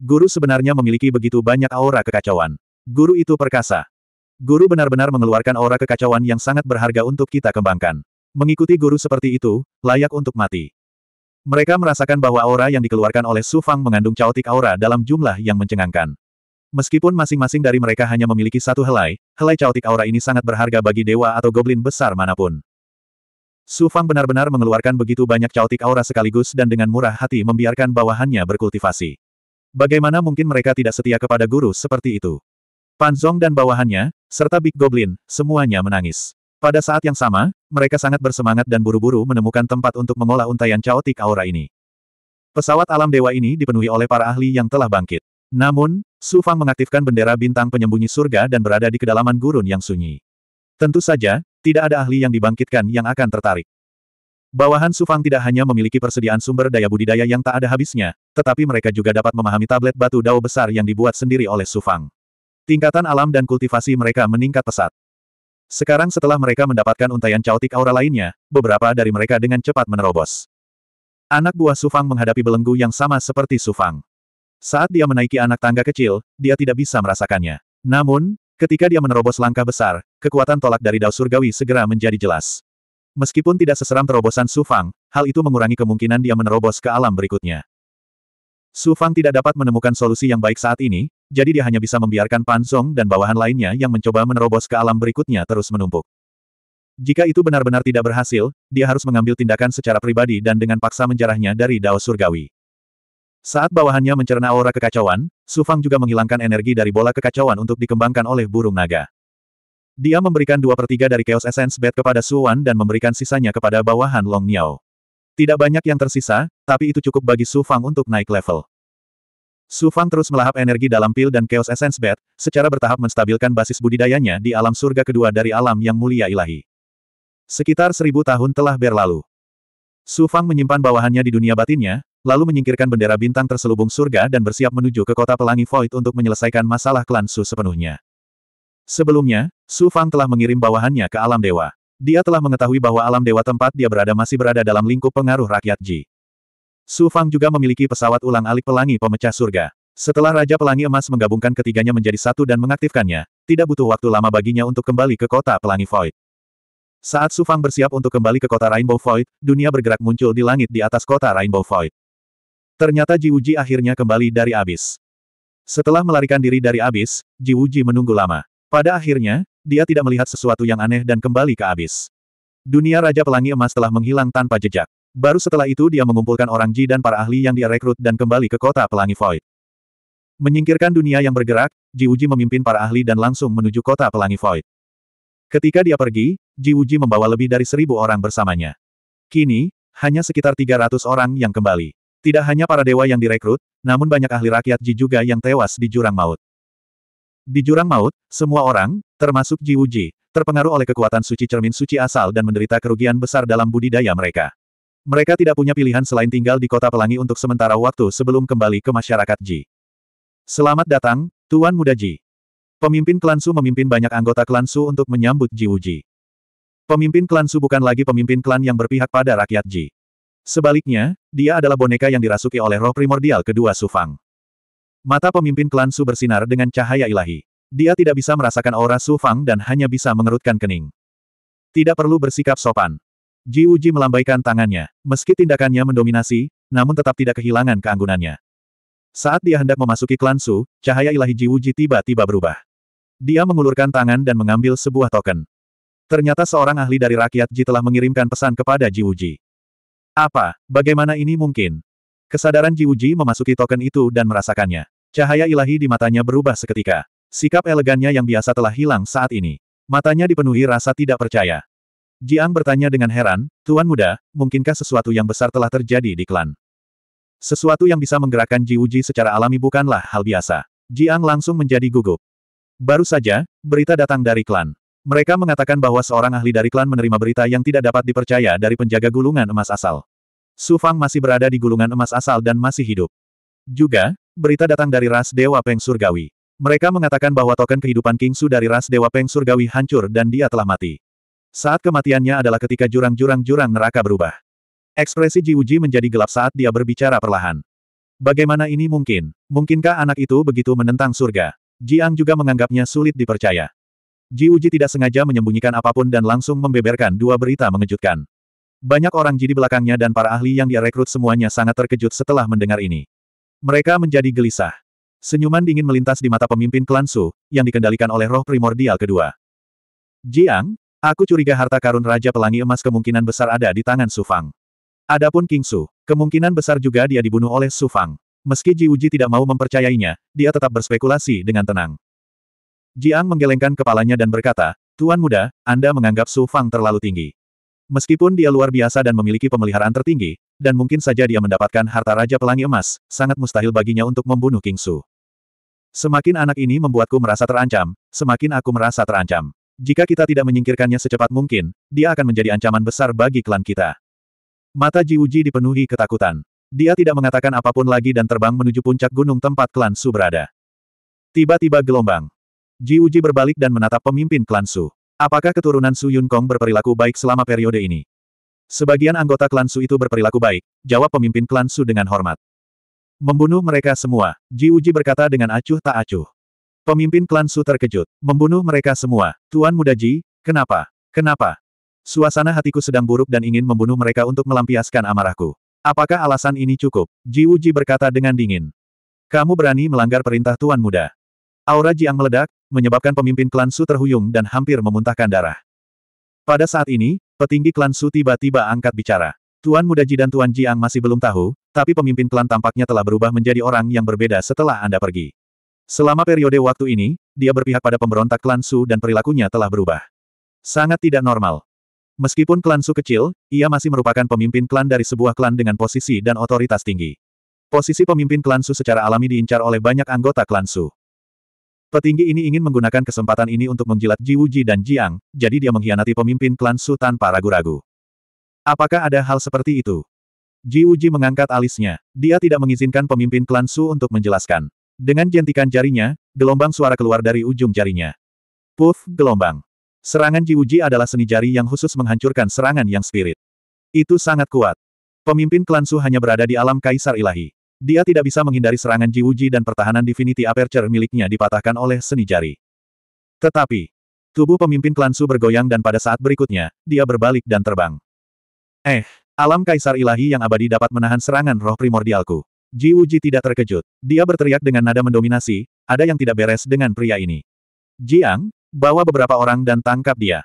Speaker 1: Guru sebenarnya memiliki begitu banyak aura kekacauan. Guru itu perkasa. Guru benar-benar mengeluarkan aura kekacauan yang sangat berharga untuk kita kembangkan. Mengikuti guru seperti itu, layak untuk mati. Mereka merasakan bahwa aura yang dikeluarkan oleh Su Fang mengandung caotik aura dalam jumlah yang mencengangkan. Meskipun masing-masing dari mereka hanya memiliki satu helai, helai caotik aura ini sangat berharga bagi dewa atau goblin besar manapun. Su Fang benar-benar mengeluarkan begitu banyak caotik aura sekaligus dan dengan murah hati membiarkan bawahannya berkultivasi. Bagaimana mungkin mereka tidak setia kepada guru seperti itu? Panzong dan bawahannya, serta Big Goblin, semuanya menangis. Pada saat yang sama, mereka sangat bersemangat dan buru-buru menemukan tempat untuk mengolah untaian caotik aura ini. Pesawat alam dewa ini dipenuhi oleh para ahli yang telah bangkit. Namun, Su Fang mengaktifkan bendera bintang penyembunyi surga dan berada di kedalaman gurun yang sunyi. Tentu saja, tidak ada ahli yang dibangkitkan yang akan tertarik. Bawahan Su Fang tidak hanya memiliki persediaan sumber daya budidaya yang tak ada habisnya, tetapi mereka juga dapat memahami tablet batu dao besar yang dibuat sendiri oleh Su Fang. Tingkatan alam dan kultivasi mereka meningkat pesat. Sekarang setelah mereka mendapatkan untaian caotik aura lainnya, beberapa dari mereka dengan cepat menerobos. Anak buah Sufang menghadapi belenggu yang sama seperti Sufang. Saat dia menaiki anak tangga kecil, dia tidak bisa merasakannya. Namun, ketika dia menerobos langkah besar, kekuatan tolak dari Dao Surgawi segera menjadi jelas. Meskipun tidak seseram terobosan Sufang, hal itu mengurangi kemungkinan dia menerobos ke alam berikutnya. Sufang tidak dapat menemukan solusi yang baik saat ini, jadi dia hanya bisa membiarkan Pan Zong dan bawahan lainnya yang mencoba menerobos ke alam berikutnya terus menumpuk. Jika itu benar-benar tidak berhasil, dia harus mengambil tindakan secara pribadi dan dengan paksa menjarahnya dari Dao Surgawi. Saat bawahannya mencerna aura kekacauan, Sufang juga menghilangkan energi dari bola kekacauan untuk dikembangkan oleh burung naga. Dia memberikan dua per tiga dari Chaos Essence Bed kepada Suwan dan memberikan sisanya kepada bawahan Long Niao. Tidak banyak yang tersisa, tapi itu cukup bagi Sufang untuk naik level. Su Fang terus melahap energi dalam pil dan Chaos Essence bed, secara bertahap menstabilkan basis budidayanya di alam surga kedua dari alam yang mulia ilahi. Sekitar seribu tahun telah berlalu. Su Fang menyimpan bawahannya di dunia batinnya, lalu menyingkirkan bendera bintang terselubung surga dan bersiap menuju ke kota pelangi Void untuk menyelesaikan masalah klan Su sepenuhnya. Sebelumnya, Su Fang telah mengirim bawahannya ke alam dewa. Dia telah mengetahui bahwa alam dewa tempat dia berada masih berada dalam lingkup pengaruh rakyat Ji. Su Fang juga memiliki pesawat ulang-alik pelangi pemecah surga. Setelah Raja Pelangi Emas menggabungkan ketiganya menjadi satu dan mengaktifkannya, tidak butuh waktu lama baginya untuk kembali ke kota Pelangi Void. Saat Su Fang bersiap untuk kembali ke kota Rainbow Void, dunia bergerak muncul di langit di atas kota Rainbow Void. Ternyata Ji Wuji akhirnya kembali dari abis. Setelah melarikan diri dari abis, Ji Wuji menunggu lama. Pada akhirnya, dia tidak melihat sesuatu yang aneh dan kembali ke abis. Dunia Raja Pelangi Emas telah menghilang tanpa jejak. Baru setelah itu dia mengumpulkan orang Ji dan para ahli yang dia rekrut dan kembali ke kota pelangi Void. Menyingkirkan dunia yang bergerak, Ji Uji memimpin para ahli dan langsung menuju kota pelangi Void. Ketika dia pergi, Ji Uji membawa lebih dari seribu orang bersamanya. Kini, hanya sekitar 300 orang yang kembali. Tidak hanya para dewa yang direkrut, namun banyak ahli rakyat Ji juga yang tewas di jurang maut. Di jurang maut, semua orang, termasuk Ji Uji, terpengaruh oleh kekuatan suci cermin suci asal dan menderita kerugian besar dalam budidaya mereka. Mereka tidak punya pilihan selain tinggal di kota pelangi untuk sementara waktu sebelum kembali ke masyarakat Ji. Selamat datang, Tuan Muda Ji. Pemimpin klan Su memimpin banyak anggota klan Su untuk menyambut Ji Wuji. Pemimpin klan Su bukan lagi pemimpin klan yang berpihak pada rakyat Ji. Sebaliknya, dia adalah boneka yang dirasuki oleh roh primordial kedua Sufang. Mata pemimpin klan Su bersinar dengan cahaya ilahi. Dia tidak bisa merasakan aura Sufang dan hanya bisa mengerutkan kening. Tidak perlu bersikap sopan. Ji Wuji melambaikan tangannya. Meski tindakannya mendominasi, namun tetap tidak kehilangan keanggunannya. Saat dia hendak memasuki klan Su, cahaya ilahi Ji Wuji tiba-tiba berubah. Dia mengulurkan tangan dan mengambil sebuah token. Ternyata seorang ahli dari rakyat Ji telah mengirimkan pesan kepada Ji Wuji. Apa? Bagaimana ini mungkin? Kesadaran Ji Wuji memasuki token itu dan merasakannya. Cahaya ilahi di matanya berubah seketika. Sikap elegannya yang biasa telah hilang saat ini. Matanya dipenuhi rasa tidak percaya. Jiang bertanya dengan heran, Tuan Muda, mungkinkah sesuatu yang besar telah terjadi di klan? Sesuatu yang bisa menggerakkan Ji Uji secara alami bukanlah hal biasa. Jiang langsung menjadi gugup. Baru saja, berita datang dari klan. Mereka mengatakan bahwa seorang ahli dari klan menerima berita yang tidak dapat dipercaya dari penjaga gulungan emas asal. Su Fang masih berada di gulungan emas asal dan masih hidup. Juga, berita datang dari ras Dewa Peng Surgawi. Mereka mengatakan bahwa token kehidupan King Su dari ras Dewa Peng Surgawi hancur dan dia telah mati. Saat kematiannya adalah ketika jurang-jurang-jurang neraka berubah. Ekspresi Ji Uji menjadi gelap saat dia berbicara perlahan. Bagaimana ini mungkin? Mungkinkah anak itu begitu menentang surga? Jiang juga menganggapnya sulit dipercaya. Ji Uji tidak sengaja menyembunyikan apapun dan langsung membeberkan dua berita mengejutkan. Banyak orang jadi belakangnya dan para ahli yang dia rekrut semuanya sangat terkejut setelah mendengar ini. Mereka menjadi gelisah. Senyuman dingin melintas di mata pemimpin klan Su, yang dikendalikan oleh roh primordial kedua. Jiang, Aku curiga harta karun Raja Pelangi Emas kemungkinan besar ada di tangan Sufang. Adapun King Su, kemungkinan besar juga dia dibunuh oleh Sufang. Meski Ji Uji tidak mau mempercayainya, dia tetap berspekulasi dengan tenang. Jiang menggelengkan kepalanya dan berkata, Tuan muda, Anda menganggap Su Fang terlalu tinggi. Meskipun dia luar biasa dan memiliki pemeliharaan tertinggi, dan mungkin saja dia mendapatkan harta Raja Pelangi Emas, sangat mustahil baginya untuk membunuh King Su. Semakin anak ini membuatku merasa terancam, semakin aku merasa terancam. Jika kita tidak menyingkirkannya secepat mungkin, dia akan menjadi ancaman besar bagi klan kita. Mata Ji Uji dipenuhi ketakutan. Dia tidak mengatakan apapun lagi dan terbang menuju puncak gunung tempat klan Su berada. Tiba-tiba gelombang. Ji Uji berbalik dan menatap pemimpin klan Su. Apakah keturunan Su Yun Kong berperilaku baik selama periode ini? Sebagian anggota klan Su itu berperilaku baik, jawab pemimpin klan Su dengan hormat. Membunuh mereka semua, Ji Uji berkata dengan acuh tak acuh. Pemimpin klan Su terkejut. Membunuh mereka semua. Tuan Muda Ji, kenapa? Kenapa? Suasana hatiku sedang buruk dan ingin membunuh mereka untuk melampiaskan amarahku. Apakah alasan ini cukup? Ji Wuji berkata dengan dingin. Kamu berani melanggar perintah Tuan Muda. Aura Jiang meledak, menyebabkan pemimpin klan Su terhuyung dan hampir memuntahkan darah. Pada saat ini, petinggi klan Su tiba-tiba angkat bicara. Tuan Muda Ji dan Tuan Jiang masih belum tahu, tapi pemimpin klan tampaknya telah berubah menjadi orang yang berbeda setelah Anda pergi. Selama periode waktu ini, dia berpihak pada pemberontak klan Su dan perilakunya telah berubah. Sangat tidak normal. Meskipun klan Su kecil, ia masih merupakan pemimpin klan dari sebuah klan dengan posisi dan otoritas tinggi. Posisi pemimpin klan Su secara alami diincar oleh banyak anggota klan Su. Petinggi ini ingin menggunakan kesempatan ini untuk menjilat Ji Wuji dan Jiang, jadi dia mengkhianati pemimpin klan Su tanpa ragu-ragu. Apakah ada hal seperti itu? Ji Wuji mengangkat alisnya. Dia tidak mengizinkan pemimpin klan Su untuk menjelaskan. Dengan jentikan jarinya, gelombang suara keluar dari ujung jarinya. Puff, gelombang. Serangan Jiwuji adalah seni jari yang khusus menghancurkan serangan yang spirit. Itu sangat kuat. Pemimpin klan Su hanya berada di alam kaisar ilahi. Dia tidak bisa menghindari serangan Jiwuji dan pertahanan Divinity Aperture miliknya dipatahkan oleh seni jari. Tetapi, tubuh pemimpin klan Su bergoyang dan pada saat berikutnya, dia berbalik dan terbang. Eh, alam kaisar ilahi yang abadi dapat menahan serangan roh primordialku. Ji Wuji tidak terkejut. Dia berteriak dengan nada mendominasi, ada yang tidak beres dengan pria ini. Jiang, bawa beberapa orang dan tangkap dia.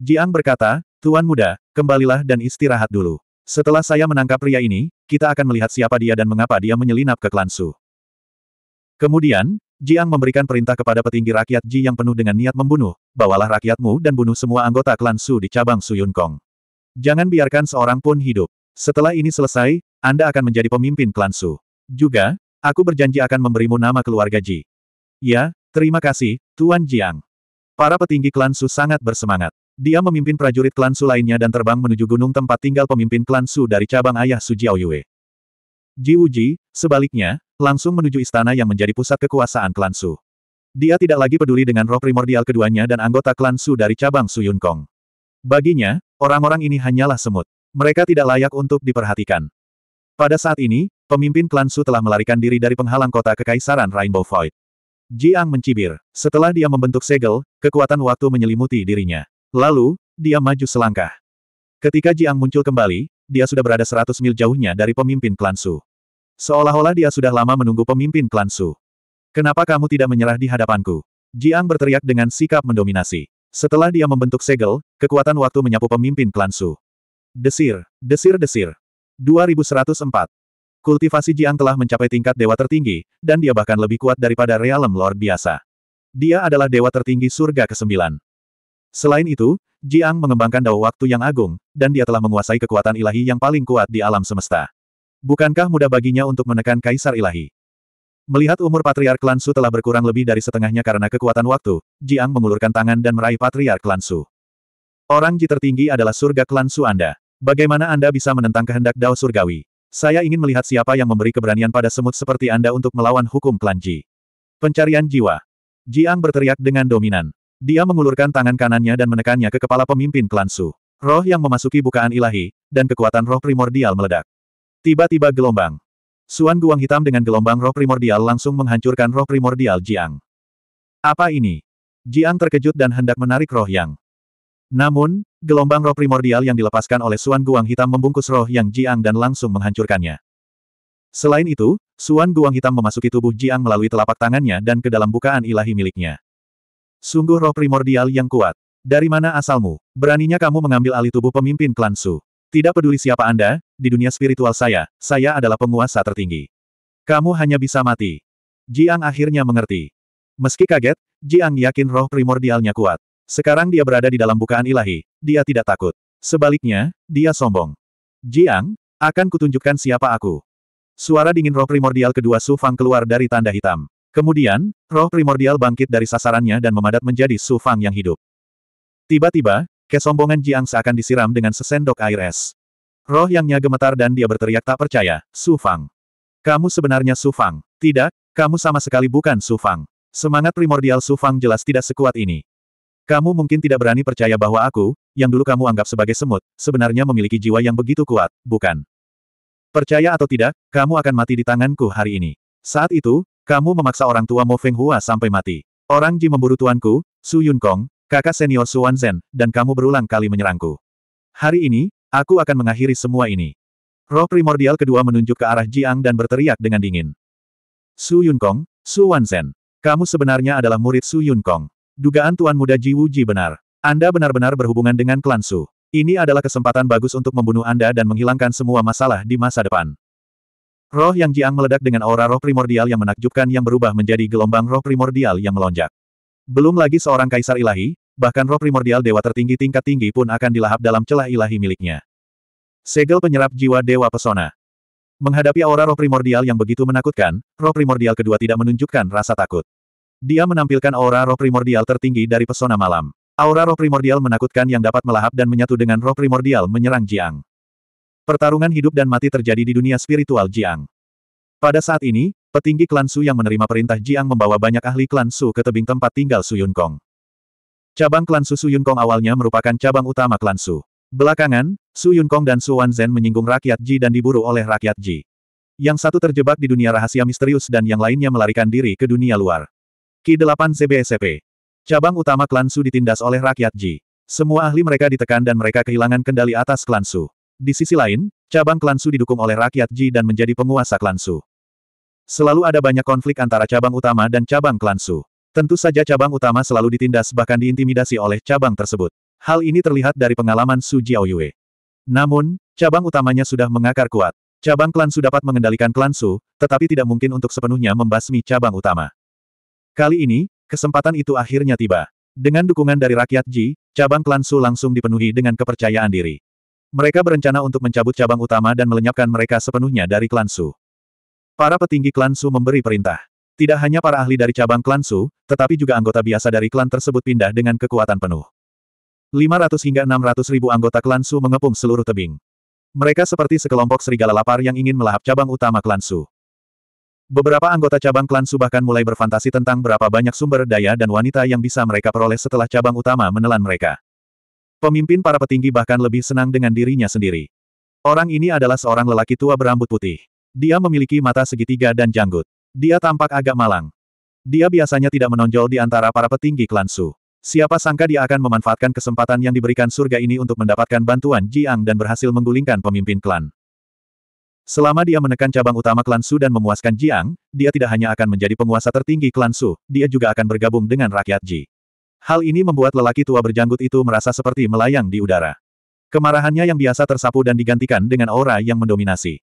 Speaker 1: Jiang berkata, Tuan muda, kembalilah dan istirahat dulu. Setelah saya menangkap pria ini, kita akan melihat siapa dia dan mengapa dia menyelinap ke klan Su. Kemudian, Jiang memberikan perintah kepada petinggi rakyat Ji yang penuh dengan niat membunuh, bawalah rakyatmu dan bunuh semua anggota klan Su di cabang Su Yun Kong. Jangan biarkan seorang pun hidup. Setelah ini selesai, anda akan menjadi pemimpin klan Su. Juga, aku berjanji akan memberimu nama keluarga Ji. Ya, terima kasih, Tuan Jiang. Para petinggi klan Su sangat bersemangat. Dia memimpin prajurit klan Su lainnya dan terbang menuju gunung tempat tinggal pemimpin klan Su dari cabang ayah Su Jiao Yue. Ji Wuji, sebaliknya, langsung menuju istana yang menjadi pusat kekuasaan klan Su. Dia tidak lagi peduli dengan roh primordial keduanya dan anggota klan Su dari cabang Su Yunkong. Baginya, orang-orang ini hanyalah semut. Mereka tidak layak untuk diperhatikan. Pada saat ini, pemimpin klan Su telah melarikan diri dari penghalang kota kekaisaran Rainbow Void. Jiang mencibir. Setelah dia membentuk segel, kekuatan waktu menyelimuti dirinya. Lalu, dia maju selangkah. Ketika Jiang muncul kembali, dia sudah berada 100 mil jauhnya dari pemimpin klan Su. Seolah-olah dia sudah lama menunggu pemimpin klan Su. Kenapa kamu tidak menyerah di hadapanku? Jiang berteriak dengan sikap mendominasi. Setelah dia membentuk segel, kekuatan waktu menyapu pemimpin klan Su. Desir, desir-desir. 2104. Kultivasi Jiang telah mencapai tingkat dewa tertinggi, dan dia bahkan lebih kuat daripada realem lord biasa. Dia adalah dewa tertinggi surga ke-9. Selain itu, Jiang mengembangkan dao waktu yang agung, dan dia telah menguasai kekuatan ilahi yang paling kuat di alam semesta. Bukankah mudah baginya untuk menekan kaisar ilahi? Melihat umur Patriark Klan telah berkurang lebih dari setengahnya karena kekuatan waktu, Jiang mengulurkan tangan dan meraih Patriark Klan Orang Ji tertinggi adalah surga Klan Su Anda. Bagaimana Anda bisa menentang kehendak Dao Surgawi? Saya ingin melihat siapa yang memberi keberanian pada semut seperti Anda untuk melawan hukum klan Ji. Pencarian jiwa. Jiang berteriak dengan dominan. Dia mengulurkan tangan kanannya dan menekannya ke kepala pemimpin klan Su. Roh yang memasuki bukaan ilahi, dan kekuatan roh primordial meledak. Tiba-tiba gelombang. Suan Guang Hitam dengan gelombang roh primordial langsung menghancurkan roh primordial Jiang. Apa ini? Jiang terkejut dan hendak menarik roh yang namun, gelombang roh primordial yang dilepaskan oleh Suan Guang Hitam membungkus roh Yang Jiang dan langsung menghancurkannya. Selain itu, Suan Guang Hitam memasuki tubuh Jiang melalui telapak tangannya dan ke dalam bukaan ilahi miliknya. Sungguh roh primordial yang kuat. Dari mana asalmu? Beraninya kamu mengambil alih tubuh pemimpin klan Su. Tidak peduli siapa Anda, di dunia spiritual saya, saya adalah penguasa tertinggi. Kamu hanya bisa mati. Jiang akhirnya mengerti. Meski kaget, Jiang yakin roh primordialnya kuat. Sekarang dia berada di dalam bukaan ilahi, dia tidak takut. Sebaliknya, dia sombong. Jiang, akan kutunjukkan siapa aku. Suara dingin roh primordial kedua Su Fang keluar dari tanda hitam. Kemudian, roh primordial bangkit dari sasarannya dan memadat menjadi Su Fang yang hidup. Tiba-tiba, kesombongan Jiang seakan disiram dengan sesendok air es. Roh yangnya gemetar dan dia berteriak tak percaya, Su Fang. Kamu sebenarnya Su Fang. Tidak, kamu sama sekali bukan Su Fang. Semangat primordial Su Fang jelas tidak sekuat ini. Kamu mungkin tidak berani percaya bahwa aku, yang dulu kamu anggap sebagai semut, sebenarnya memiliki jiwa yang begitu kuat, bukan? Percaya atau tidak, kamu akan mati di tanganku hari ini. Saat itu, kamu memaksa orang tua Mo Feng Hua sampai mati. Orang Ji memburu tuanku, Su Yun Kong, kakak senior Su Wan Zhen, dan kamu berulang kali menyerangku. Hari ini, aku akan mengakhiri semua ini. Roh primordial kedua menunjuk ke arah Jiang dan berteriak dengan dingin. Su Yun Kong, Su Wan Zhen, kamu sebenarnya adalah murid Su Yun Kong. Dugaan Tuan Muda Ji Wuji benar. Anda benar-benar berhubungan dengan klan Su. Ini adalah kesempatan bagus untuk membunuh Anda dan menghilangkan semua masalah di masa depan. Roh yang Jiang meledak dengan aura roh primordial yang menakjubkan yang berubah menjadi gelombang roh primordial yang melonjak. Belum lagi seorang kaisar ilahi, bahkan roh primordial dewa tertinggi tingkat tinggi pun akan dilahap dalam celah ilahi miliknya. Segel penyerap jiwa dewa pesona. Menghadapi aura roh primordial yang begitu menakutkan, roh primordial kedua tidak menunjukkan rasa takut. Dia menampilkan aura roh primordial tertinggi dari pesona malam. Aura roh primordial menakutkan yang dapat melahap dan menyatu dengan roh primordial menyerang Jiang. Pertarungan hidup dan mati terjadi di dunia spiritual Jiang. Pada saat ini, petinggi klan Su yang menerima perintah Jiang membawa banyak ahli klan Su ke tebing tempat tinggal Su Yun Kong. Cabang klan Su Su Yun Kong awalnya merupakan cabang utama klan Su. Belakangan, Su Yun Kong dan Su Wan Wanzhen menyinggung rakyat Ji dan diburu oleh rakyat Ji. Yang satu terjebak di dunia rahasia misterius dan yang lainnya melarikan diri ke dunia luar. Ki 8 CBSP. Cabang utama klan Su ditindas oleh rakyat Ji. Semua ahli mereka ditekan dan mereka kehilangan kendali atas klan Su. Di sisi lain, cabang klan Su didukung oleh rakyat Ji dan menjadi penguasa klan Su. Selalu ada banyak konflik antara cabang utama dan cabang klan Su. Tentu saja cabang utama selalu ditindas bahkan diintimidasi oleh cabang tersebut. Hal ini terlihat dari pengalaman Su Jiaoyue. Namun, cabang utamanya sudah mengakar kuat. Cabang klan Su dapat mengendalikan klan Su, tetapi tidak mungkin untuk sepenuhnya membasmi cabang utama. Kali ini, kesempatan itu akhirnya tiba. Dengan dukungan dari rakyat Ji, cabang klan Su langsung dipenuhi dengan kepercayaan diri. Mereka berencana untuk mencabut cabang utama dan melenyapkan mereka sepenuhnya dari klan Su. Para petinggi klan Su memberi perintah. Tidak hanya para ahli dari cabang klan Su, tetapi juga anggota biasa dari klan tersebut pindah dengan kekuatan penuh. 500 hingga 600 ribu anggota klan Su mengepung seluruh tebing. Mereka seperti sekelompok serigala lapar yang ingin melahap cabang utama klan Su. Beberapa anggota cabang klan Subahkan mulai berfantasi tentang berapa banyak sumber daya dan wanita yang bisa mereka peroleh setelah cabang utama menelan mereka. Pemimpin para petinggi bahkan lebih senang dengan dirinya sendiri. Orang ini adalah seorang lelaki tua berambut putih. Dia memiliki mata segitiga dan janggut. Dia tampak agak malang. Dia biasanya tidak menonjol di antara para petinggi klan Su. Siapa sangka dia akan memanfaatkan kesempatan yang diberikan surga ini untuk mendapatkan bantuan Jiang dan berhasil menggulingkan pemimpin klan. Selama dia menekan cabang utama klan Su dan memuaskan Jiang, dia tidak hanya akan menjadi penguasa tertinggi klan Su, dia juga akan bergabung dengan rakyat Ji. Hal ini membuat lelaki tua berjanggut itu merasa seperti melayang di udara. Kemarahannya yang biasa tersapu dan digantikan dengan aura yang mendominasi.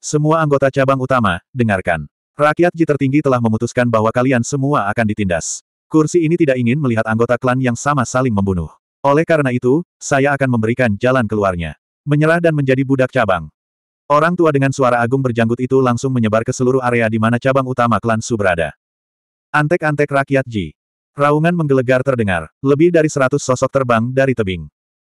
Speaker 1: Semua anggota cabang utama, dengarkan. Rakyat Ji tertinggi telah memutuskan bahwa kalian semua akan ditindas. Kursi ini tidak ingin melihat anggota klan yang sama saling membunuh. Oleh karena itu, saya akan memberikan jalan keluarnya. Menyerah dan menjadi budak cabang. Orang tua dengan suara agung berjanggut itu langsung menyebar ke seluruh area di mana cabang utama klan Su berada. Antek-antek rakyat Ji. Raungan menggelegar terdengar, lebih dari seratus sosok terbang dari tebing.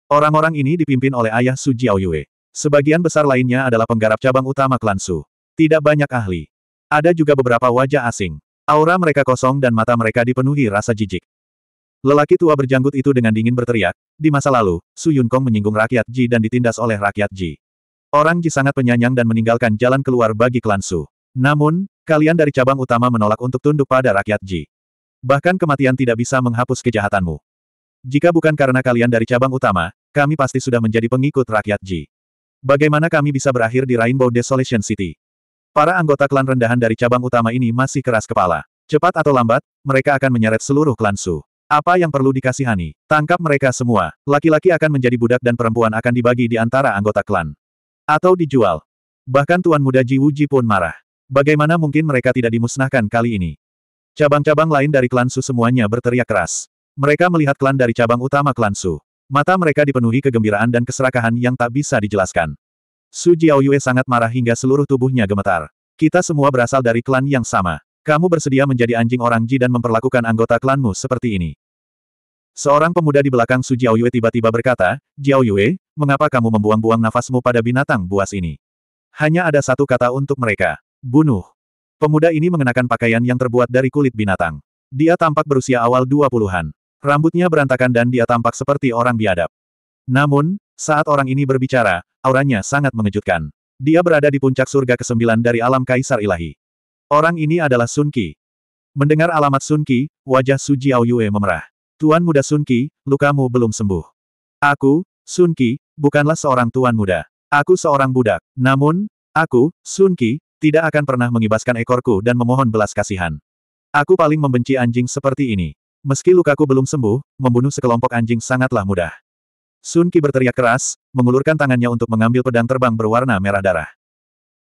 Speaker 1: Orang-orang ini dipimpin oleh ayah Su Jiaoyue. Sebagian besar lainnya adalah penggarap cabang utama klan Su. Tidak banyak ahli. Ada juga beberapa wajah asing. Aura mereka kosong dan mata mereka dipenuhi rasa jijik. Lelaki tua berjanggut itu dengan dingin berteriak, di masa lalu, Su Yunkong menyinggung rakyat Ji dan ditindas oleh rakyat Ji. Orang Ji sangat penyanyang dan meninggalkan jalan keluar bagi klan Su. Namun, kalian dari cabang utama menolak untuk tunduk pada rakyat Ji. Bahkan kematian tidak bisa menghapus kejahatanmu. Jika bukan karena kalian dari cabang utama, kami pasti sudah menjadi pengikut rakyat Ji. Bagaimana kami bisa berakhir di Rainbow Desolation City? Para anggota klan rendahan dari cabang utama ini masih keras kepala. Cepat atau lambat, mereka akan menyeret seluruh klan Su. Apa yang perlu dikasihani? Tangkap mereka semua. Laki-laki akan menjadi budak dan perempuan akan dibagi di antara anggota klan. Atau dijual. Bahkan Tuan Muda Ji Wuji pun marah. Bagaimana mungkin mereka tidak dimusnahkan kali ini? Cabang-cabang lain dari klan Su semuanya berteriak keras. Mereka melihat klan dari cabang utama klan Su. Mata mereka dipenuhi kegembiraan dan keserakahan yang tak bisa dijelaskan. Su Jiaoyue sangat marah hingga seluruh tubuhnya gemetar. Kita semua berasal dari klan yang sama. Kamu bersedia menjadi anjing orang Ji dan memperlakukan anggota klanmu seperti ini. Seorang pemuda di belakang Su Jiao Yue tiba-tiba berkata, Jiao Yue, mengapa kamu membuang-buang nafasmu pada binatang buas ini? Hanya ada satu kata untuk mereka. Bunuh. Pemuda ini mengenakan pakaian yang terbuat dari kulit binatang. Dia tampak berusia awal 20-an. Rambutnya berantakan dan dia tampak seperti orang biadab. Namun, saat orang ini berbicara, auranya sangat mengejutkan. Dia berada di puncak surga kesembilan dari alam Kaisar Ilahi. Orang ini adalah Sun Qi. Mendengar alamat Sun Qi, wajah Su Jiao Yue memerah. Tuan muda Sun Qi, lukamu belum sembuh. Aku, Sun Qi, bukanlah seorang tuan muda. Aku seorang budak. Namun, aku, Sun Qi, tidak akan pernah mengibaskan ekorku dan memohon belas kasihan. Aku paling membenci anjing seperti ini. Meski lukaku belum sembuh, membunuh sekelompok anjing sangatlah mudah. Sun Qi berteriak keras, mengulurkan tangannya untuk mengambil pedang terbang berwarna merah darah.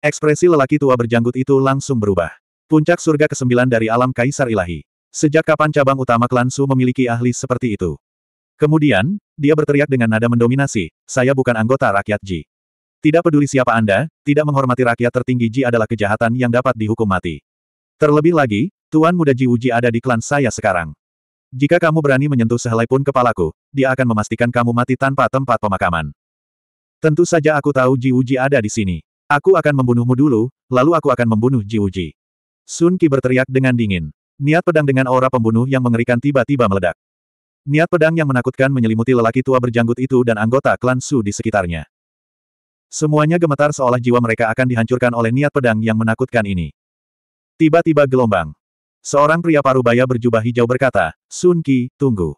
Speaker 1: Ekspresi lelaki tua berjanggut itu langsung berubah. Puncak surga kesembilan dari alam kaisar ilahi. Sejak kapan cabang utama klan Su memiliki ahli seperti itu? Kemudian, dia berteriak dengan nada mendominasi, saya bukan anggota rakyat Ji. Tidak peduli siapa Anda, tidak menghormati rakyat tertinggi Ji adalah kejahatan yang dapat dihukum mati. Terlebih lagi, Tuan Muda Ji Uji ada di klan saya sekarang. Jika kamu berani menyentuh sehelai pun kepalaku, dia akan memastikan kamu mati tanpa tempat pemakaman. Tentu saja aku tahu Ji Uji ada di sini. Aku akan membunuhmu dulu, lalu aku akan membunuh Ji Uji. Sun Qi berteriak dengan dingin. Niat pedang dengan aura pembunuh yang mengerikan tiba-tiba meledak. Niat pedang yang menakutkan menyelimuti lelaki tua berjanggut itu dan anggota klan Su di sekitarnya. Semuanya gemetar seolah jiwa mereka akan dihancurkan oleh niat pedang yang menakutkan ini. Tiba-tiba gelombang. Seorang pria parubaya berjubah hijau berkata, Sun Ki, tunggu.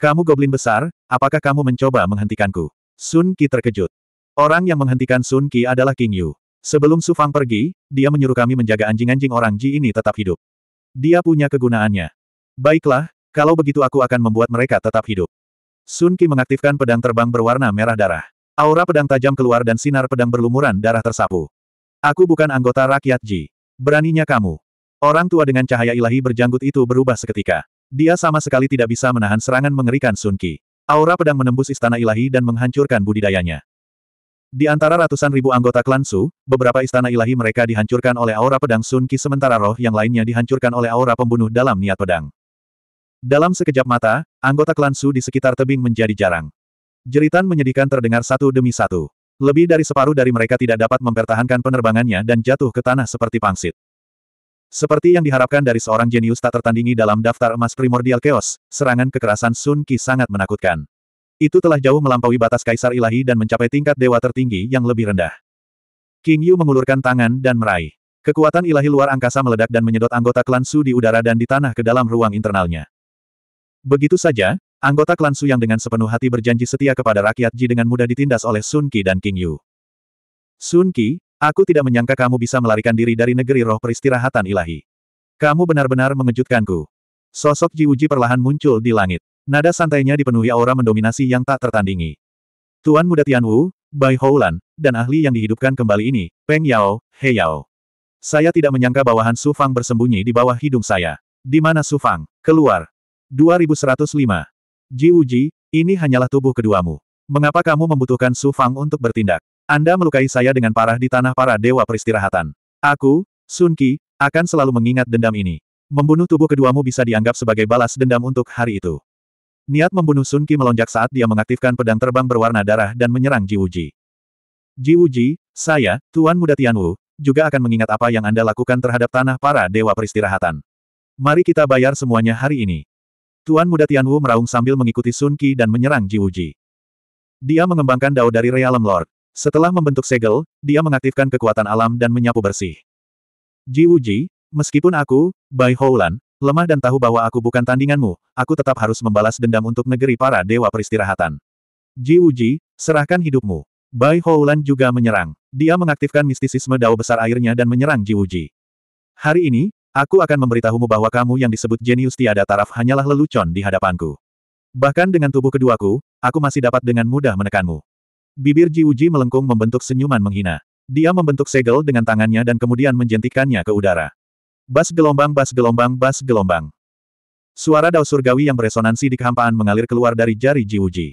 Speaker 1: Kamu goblin besar, apakah kamu mencoba menghentikanku? Sun Ki terkejut. Orang yang menghentikan Sun Ki adalah King Yu. Sebelum Su Fang pergi, dia menyuruh kami menjaga anjing-anjing orang Ji ini tetap hidup. Dia punya kegunaannya. Baiklah, kalau begitu aku akan membuat mereka tetap hidup. Sun Qi mengaktifkan pedang terbang berwarna merah darah. Aura pedang tajam keluar dan sinar pedang berlumuran darah tersapu. Aku bukan anggota rakyat Ji. Beraninya kamu. Orang tua dengan cahaya ilahi berjanggut itu berubah seketika. Dia sama sekali tidak bisa menahan serangan mengerikan Sun Qi. Aura pedang menembus istana ilahi dan menghancurkan budidayanya. Di antara ratusan ribu anggota klan Su, beberapa istana ilahi mereka dihancurkan oleh aura pedang Sun Ki sementara roh yang lainnya dihancurkan oleh aura pembunuh dalam niat pedang. Dalam sekejap mata, anggota klan Su di sekitar tebing menjadi jarang. Jeritan menyedihkan terdengar satu demi satu. Lebih dari separuh dari mereka tidak dapat mempertahankan penerbangannya dan jatuh ke tanah seperti pangsit. Seperti yang diharapkan dari seorang jenius tak tertandingi dalam daftar emas primordial chaos, serangan kekerasan Sun Ki sangat menakutkan. Itu telah jauh melampaui batas kaisar ilahi dan mencapai tingkat dewa tertinggi yang lebih rendah. King Yu mengulurkan tangan dan meraih. Kekuatan ilahi luar angkasa meledak dan menyedot anggota klan Su di udara dan di tanah ke dalam ruang internalnya. Begitu saja, anggota klan Su yang dengan sepenuh hati berjanji setia kepada rakyat Ji dengan mudah ditindas oleh Sun Qi dan King Yu. Sun Qi, aku tidak menyangka kamu bisa melarikan diri dari negeri roh peristirahatan ilahi. Kamu benar-benar mengejutkanku. Sosok Ji Uji perlahan muncul di langit. Nada santainya dipenuhi aura mendominasi yang tak tertandingi. Tuan muda Tianwu, Bai Houlan, dan ahli yang dihidupkan kembali ini, Peng Yao, He Yao. Saya tidak menyangka bawahan Su Fang bersembunyi di bawah hidung saya. Di mana Su Fang? Keluar. 2105. Ji Uji, ini hanyalah tubuh keduamu. Mengapa kamu membutuhkan Su Fang untuk bertindak? Anda melukai saya dengan parah di tanah para dewa peristirahatan. Aku, Sun Qi, akan selalu mengingat dendam ini. Membunuh tubuh keduamu bisa dianggap sebagai balas dendam untuk hari itu. Niat membunuh Sun Qi melonjak saat dia mengaktifkan pedang terbang berwarna darah dan menyerang Ji Wuji. Ji Wuji, saya, Tuan Muda Tianwu, juga akan mengingat apa yang Anda lakukan terhadap tanah para dewa peristirahatan. Mari kita bayar semuanya hari ini. Tuan Muda Tianwu meraung sambil mengikuti Sun Qi dan menyerang Ji Wuji. Dia mengembangkan dao dari Realm Lord. Setelah membentuk segel, dia mengaktifkan kekuatan alam dan menyapu bersih. Ji Wuji, meskipun aku, Bai Houlan, Lemah dan tahu bahwa aku bukan tandinganmu, aku tetap harus membalas dendam untuk negeri para dewa peristirahatan. Ji Uji, serahkan hidupmu. Bai Houlan juga menyerang. Dia mengaktifkan mistisisme dao besar airnya dan menyerang Ji Uji. Hari ini, aku akan memberitahumu bahwa kamu yang disebut jenius tiada taraf hanyalah lelucon di hadapanku. Bahkan dengan tubuh keduaku, aku masih dapat dengan mudah menekanmu. Bibir Ji Uji melengkung membentuk senyuman menghina. Dia membentuk segel dengan tangannya dan kemudian menjentikannya ke udara. Bas gelombang bas gelombang bas gelombang. Suara dao surgawi yang beresonansi di kehampaan mengalir keluar dari jari Jiuji.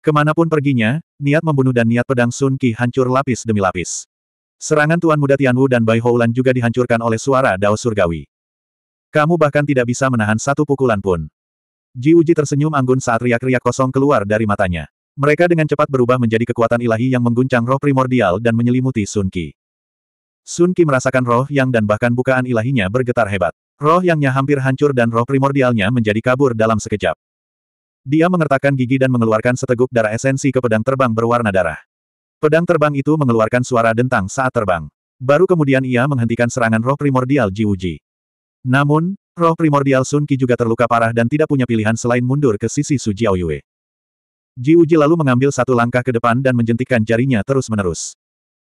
Speaker 1: Kemanapun perginya, niat membunuh dan niat pedang Sun Qi hancur lapis demi lapis. Serangan Tuan Muda Tianwu dan Bai Houlan juga dihancurkan oleh suara dao surgawi. Kamu bahkan tidak bisa menahan satu pukulan pun. Ji Uji tersenyum anggun saat riak-riak kosong keluar dari matanya. Mereka dengan cepat berubah menjadi kekuatan ilahi yang mengguncang roh primordial dan menyelimuti Sun Qi. Sun Qi merasakan roh yang dan bahkan bukaan ilahinya bergetar hebat. Roh yangnya hampir hancur dan roh primordialnya menjadi kabur dalam sekejap. Dia mengertakkan gigi dan mengeluarkan seteguk darah esensi ke pedang terbang berwarna darah. Pedang terbang itu mengeluarkan suara dentang saat terbang. Baru kemudian ia menghentikan serangan roh primordial Ji Wuji. Namun, roh primordial Sun Qi juga terluka parah dan tidak punya pilihan selain mundur ke sisi Su Jiaoyue. Wuji lalu mengambil satu langkah ke depan dan menjentikkan jarinya terus-menerus.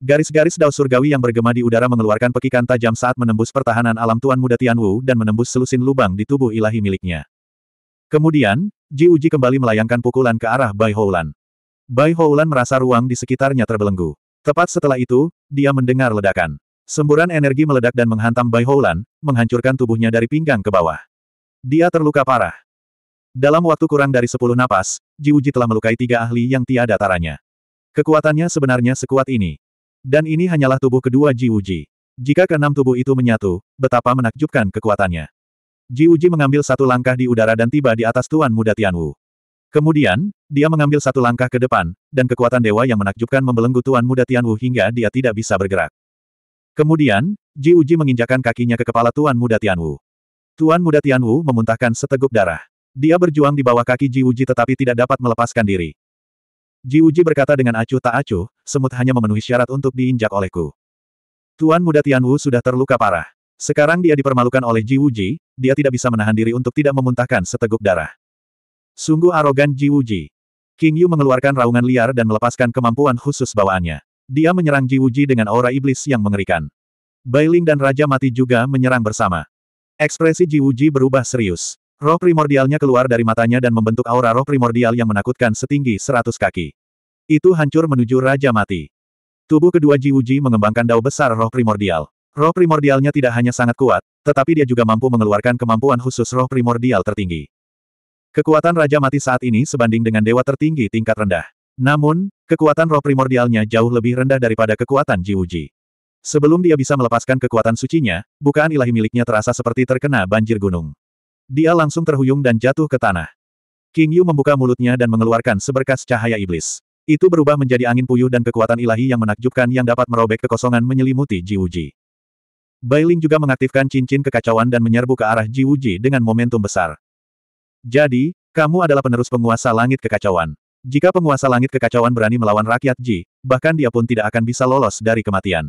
Speaker 1: Garis-garis dao surgawi yang bergema di udara mengeluarkan pekikan tajam saat menembus pertahanan alam Tuan Muda Tian Wu dan menembus selusin lubang di tubuh ilahi miliknya. Kemudian, Ji Uji kembali melayangkan pukulan ke arah Bai Houlan. Bai Houlan merasa ruang di sekitarnya terbelenggu. Tepat setelah itu, dia mendengar ledakan. Semburan energi meledak dan menghantam Bai Houlan, menghancurkan tubuhnya dari pinggang ke bawah. Dia terluka parah. Dalam waktu kurang dari sepuluh napas, Ji Uji telah melukai tiga ahli yang tiada taranya. Kekuatannya sebenarnya sekuat ini, dan ini hanyalah tubuh kedua Ji Uji. Jika keenam tubuh itu menyatu, betapa menakjubkan kekuatannya. Ji Uji mengambil satu langkah di udara dan tiba di atas Tuan Muda Tianwu. Kemudian, dia mengambil satu langkah ke depan, dan kekuatan dewa yang menakjubkan membelenggu Tuan Muda Tianwu hingga dia tidak bisa bergerak. Kemudian, Ji Uji menginjakan kakinya ke kepala Tuan Muda Tianwu. Tuan Muda Tianwu memuntahkan seteguk darah. Dia berjuang di bawah kaki Ji Uji tetapi tidak dapat melepaskan diri. Ji Uji berkata dengan acuh tak acuh, semut hanya memenuhi syarat untuk diinjak olehku. Tuan muda Tianwu sudah terluka parah. Sekarang dia dipermalukan oleh Ji Uji, dia tidak bisa menahan diri untuk tidak memuntahkan seteguk darah. Sungguh arogan Ji Uji. King Yu mengeluarkan raungan liar dan melepaskan kemampuan khusus bawaannya. Dia menyerang Ji Uji dengan aura iblis yang mengerikan. Bailing dan Raja Mati juga menyerang bersama. Ekspresi Ji Uji berubah serius. Roh primordialnya keluar dari matanya dan membentuk aura roh primordial yang menakutkan setinggi seratus kaki. Itu hancur menuju Raja Mati. Tubuh kedua Ji Wuji mengembangkan dao besar roh primordial. Roh primordialnya tidak hanya sangat kuat, tetapi dia juga mampu mengeluarkan kemampuan khusus roh primordial tertinggi. Kekuatan Raja Mati saat ini sebanding dengan dewa tertinggi tingkat rendah. Namun, kekuatan roh primordialnya jauh lebih rendah daripada kekuatan Ji Wuji. Sebelum dia bisa melepaskan kekuatan sucinya, bukaan ilahi miliknya terasa seperti terkena banjir gunung. Dia langsung terhuyung dan jatuh ke tanah. King Yu membuka mulutnya dan mengeluarkan seberkas cahaya iblis. Itu berubah menjadi angin puyuh dan kekuatan ilahi yang menakjubkan yang dapat merobek kekosongan menyelimuti Ji Bai Ling juga mengaktifkan cincin kekacauan dan menyerbu ke arah Ji Wuji dengan momentum besar. Jadi, kamu adalah penerus penguasa langit kekacauan. Jika penguasa langit kekacauan berani melawan rakyat Ji, bahkan dia pun tidak akan bisa lolos dari kematian.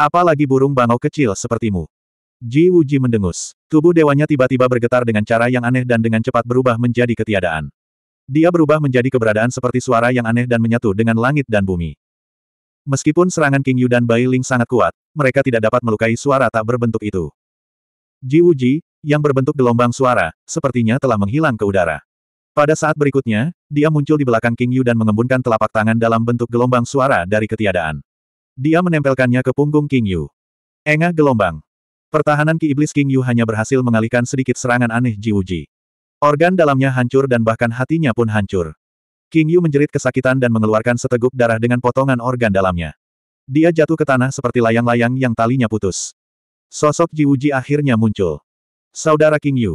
Speaker 1: Apalagi burung bangau kecil sepertimu. Ji Wuji mendengus. Tubuh dewanya tiba-tiba bergetar dengan cara yang aneh dan dengan cepat berubah menjadi ketiadaan. Dia berubah menjadi keberadaan seperti suara yang aneh dan menyatu dengan langit dan bumi. Meskipun serangan King Yu dan Bai Ling sangat kuat, mereka tidak dapat melukai suara tak berbentuk itu. Ji Wuji, yang berbentuk gelombang suara, sepertinya telah menghilang ke udara. Pada saat berikutnya, dia muncul di belakang King Yu dan mengembunkan telapak tangan dalam bentuk gelombang suara dari ketiadaan. Dia menempelkannya ke punggung King Yu. Engah gelombang. Pertahanan Ki Iblis King Yu hanya berhasil mengalihkan sedikit serangan aneh Ji Wuji. Organ dalamnya hancur dan bahkan hatinya pun hancur. King Yu menjerit kesakitan dan mengeluarkan seteguk darah dengan potongan organ dalamnya. Dia jatuh ke tanah seperti layang-layang yang talinya putus. Sosok Ji Wuji akhirnya muncul. Saudara King Yu.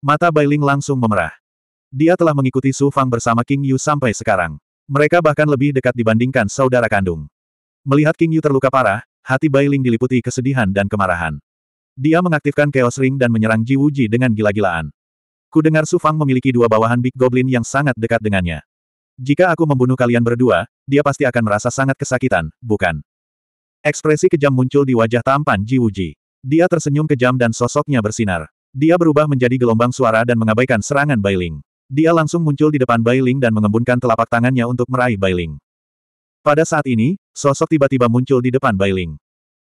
Speaker 1: Mata Bailing langsung memerah. Dia telah mengikuti Su Fang bersama King Yu sampai sekarang. Mereka bahkan lebih dekat dibandingkan saudara kandung. Melihat King Yu terluka parah, hati Bailing diliputi kesedihan dan kemarahan. Dia mengaktifkan Chaos Ring dan menyerang Ji Wuji dengan gila-gilaan. Kudengar Su Fang memiliki dua bawahan Big Goblin yang sangat dekat dengannya. Jika aku membunuh kalian berdua, dia pasti akan merasa sangat kesakitan, bukan? Ekspresi kejam muncul di wajah tampan Ji Wuji. Dia tersenyum kejam dan sosoknya bersinar. Dia berubah menjadi gelombang suara dan mengabaikan serangan Bailing. Dia langsung muncul di depan Bailing dan mengembunkan telapak tangannya untuk meraih Bailing. Pada saat ini, sosok tiba-tiba muncul di depan Bailing.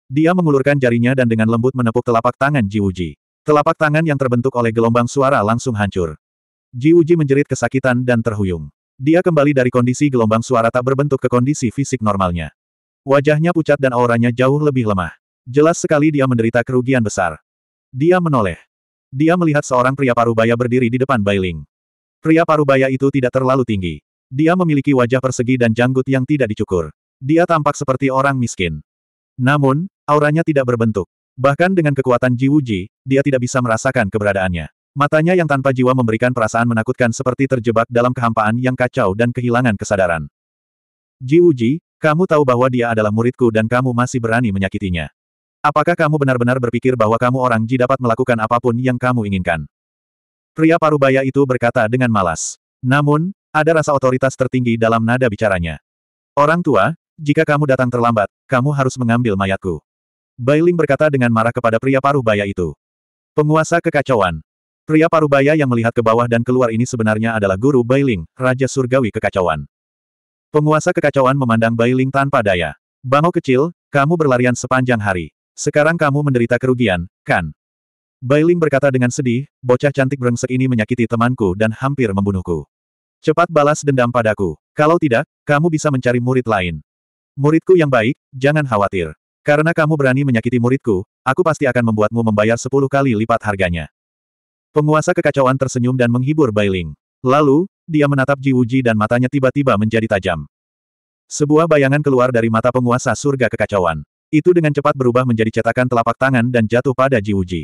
Speaker 1: Dia mengulurkan jarinya dan dengan lembut menepuk telapak tangan Ji Uji. Telapak tangan yang terbentuk oleh gelombang suara langsung hancur. Ji Uji menjerit kesakitan dan terhuyung. Dia kembali dari kondisi gelombang suara tak berbentuk ke kondisi fisik normalnya. Wajahnya pucat dan auranya jauh lebih lemah. Jelas sekali dia menderita kerugian besar. Dia menoleh. Dia melihat seorang pria parubaya berdiri di depan Bailing. Pria parubaya itu tidak terlalu tinggi. Dia memiliki wajah persegi dan janggut yang tidak dicukur. Dia tampak seperti orang miskin. Namun, Auranya tidak berbentuk. Bahkan dengan kekuatan Ji dia tidak bisa merasakan keberadaannya. Matanya yang tanpa jiwa memberikan perasaan menakutkan seperti terjebak dalam kehampaan yang kacau dan kehilangan kesadaran. Ji kamu tahu bahwa dia adalah muridku dan kamu masih berani menyakitinya. Apakah kamu benar-benar berpikir bahwa kamu orang Ji dapat melakukan apapun yang kamu inginkan? Pria parubaya itu berkata dengan malas. Namun, ada rasa otoritas tertinggi dalam nada bicaranya. Orang tua, jika kamu datang terlambat, kamu harus mengambil mayatku. Bailing berkata dengan marah kepada pria paruh baya itu. Penguasa kekacauan. Pria paruh baya yang melihat ke bawah dan keluar ini sebenarnya adalah guru Bailing, Raja Surgawi Kekacauan. Penguasa kekacauan memandang Bailing tanpa daya. Bangau kecil, kamu berlarian sepanjang hari. Sekarang kamu menderita kerugian, kan? Bailing berkata dengan sedih, bocah cantik brengsek ini menyakiti temanku dan hampir membunuhku. Cepat balas dendam padaku. Kalau tidak, kamu bisa mencari murid lain. Muridku yang baik, jangan khawatir. Karena kamu berani menyakiti muridku, aku pasti akan membuatmu membayar sepuluh kali lipat harganya. Penguasa kekacauan tersenyum dan menghibur Bailing. Lalu, dia menatap Ji Wuji dan matanya tiba-tiba menjadi tajam. Sebuah bayangan keluar dari mata penguasa surga kekacauan. Itu dengan cepat berubah menjadi cetakan telapak tangan dan jatuh pada Ji Wuji.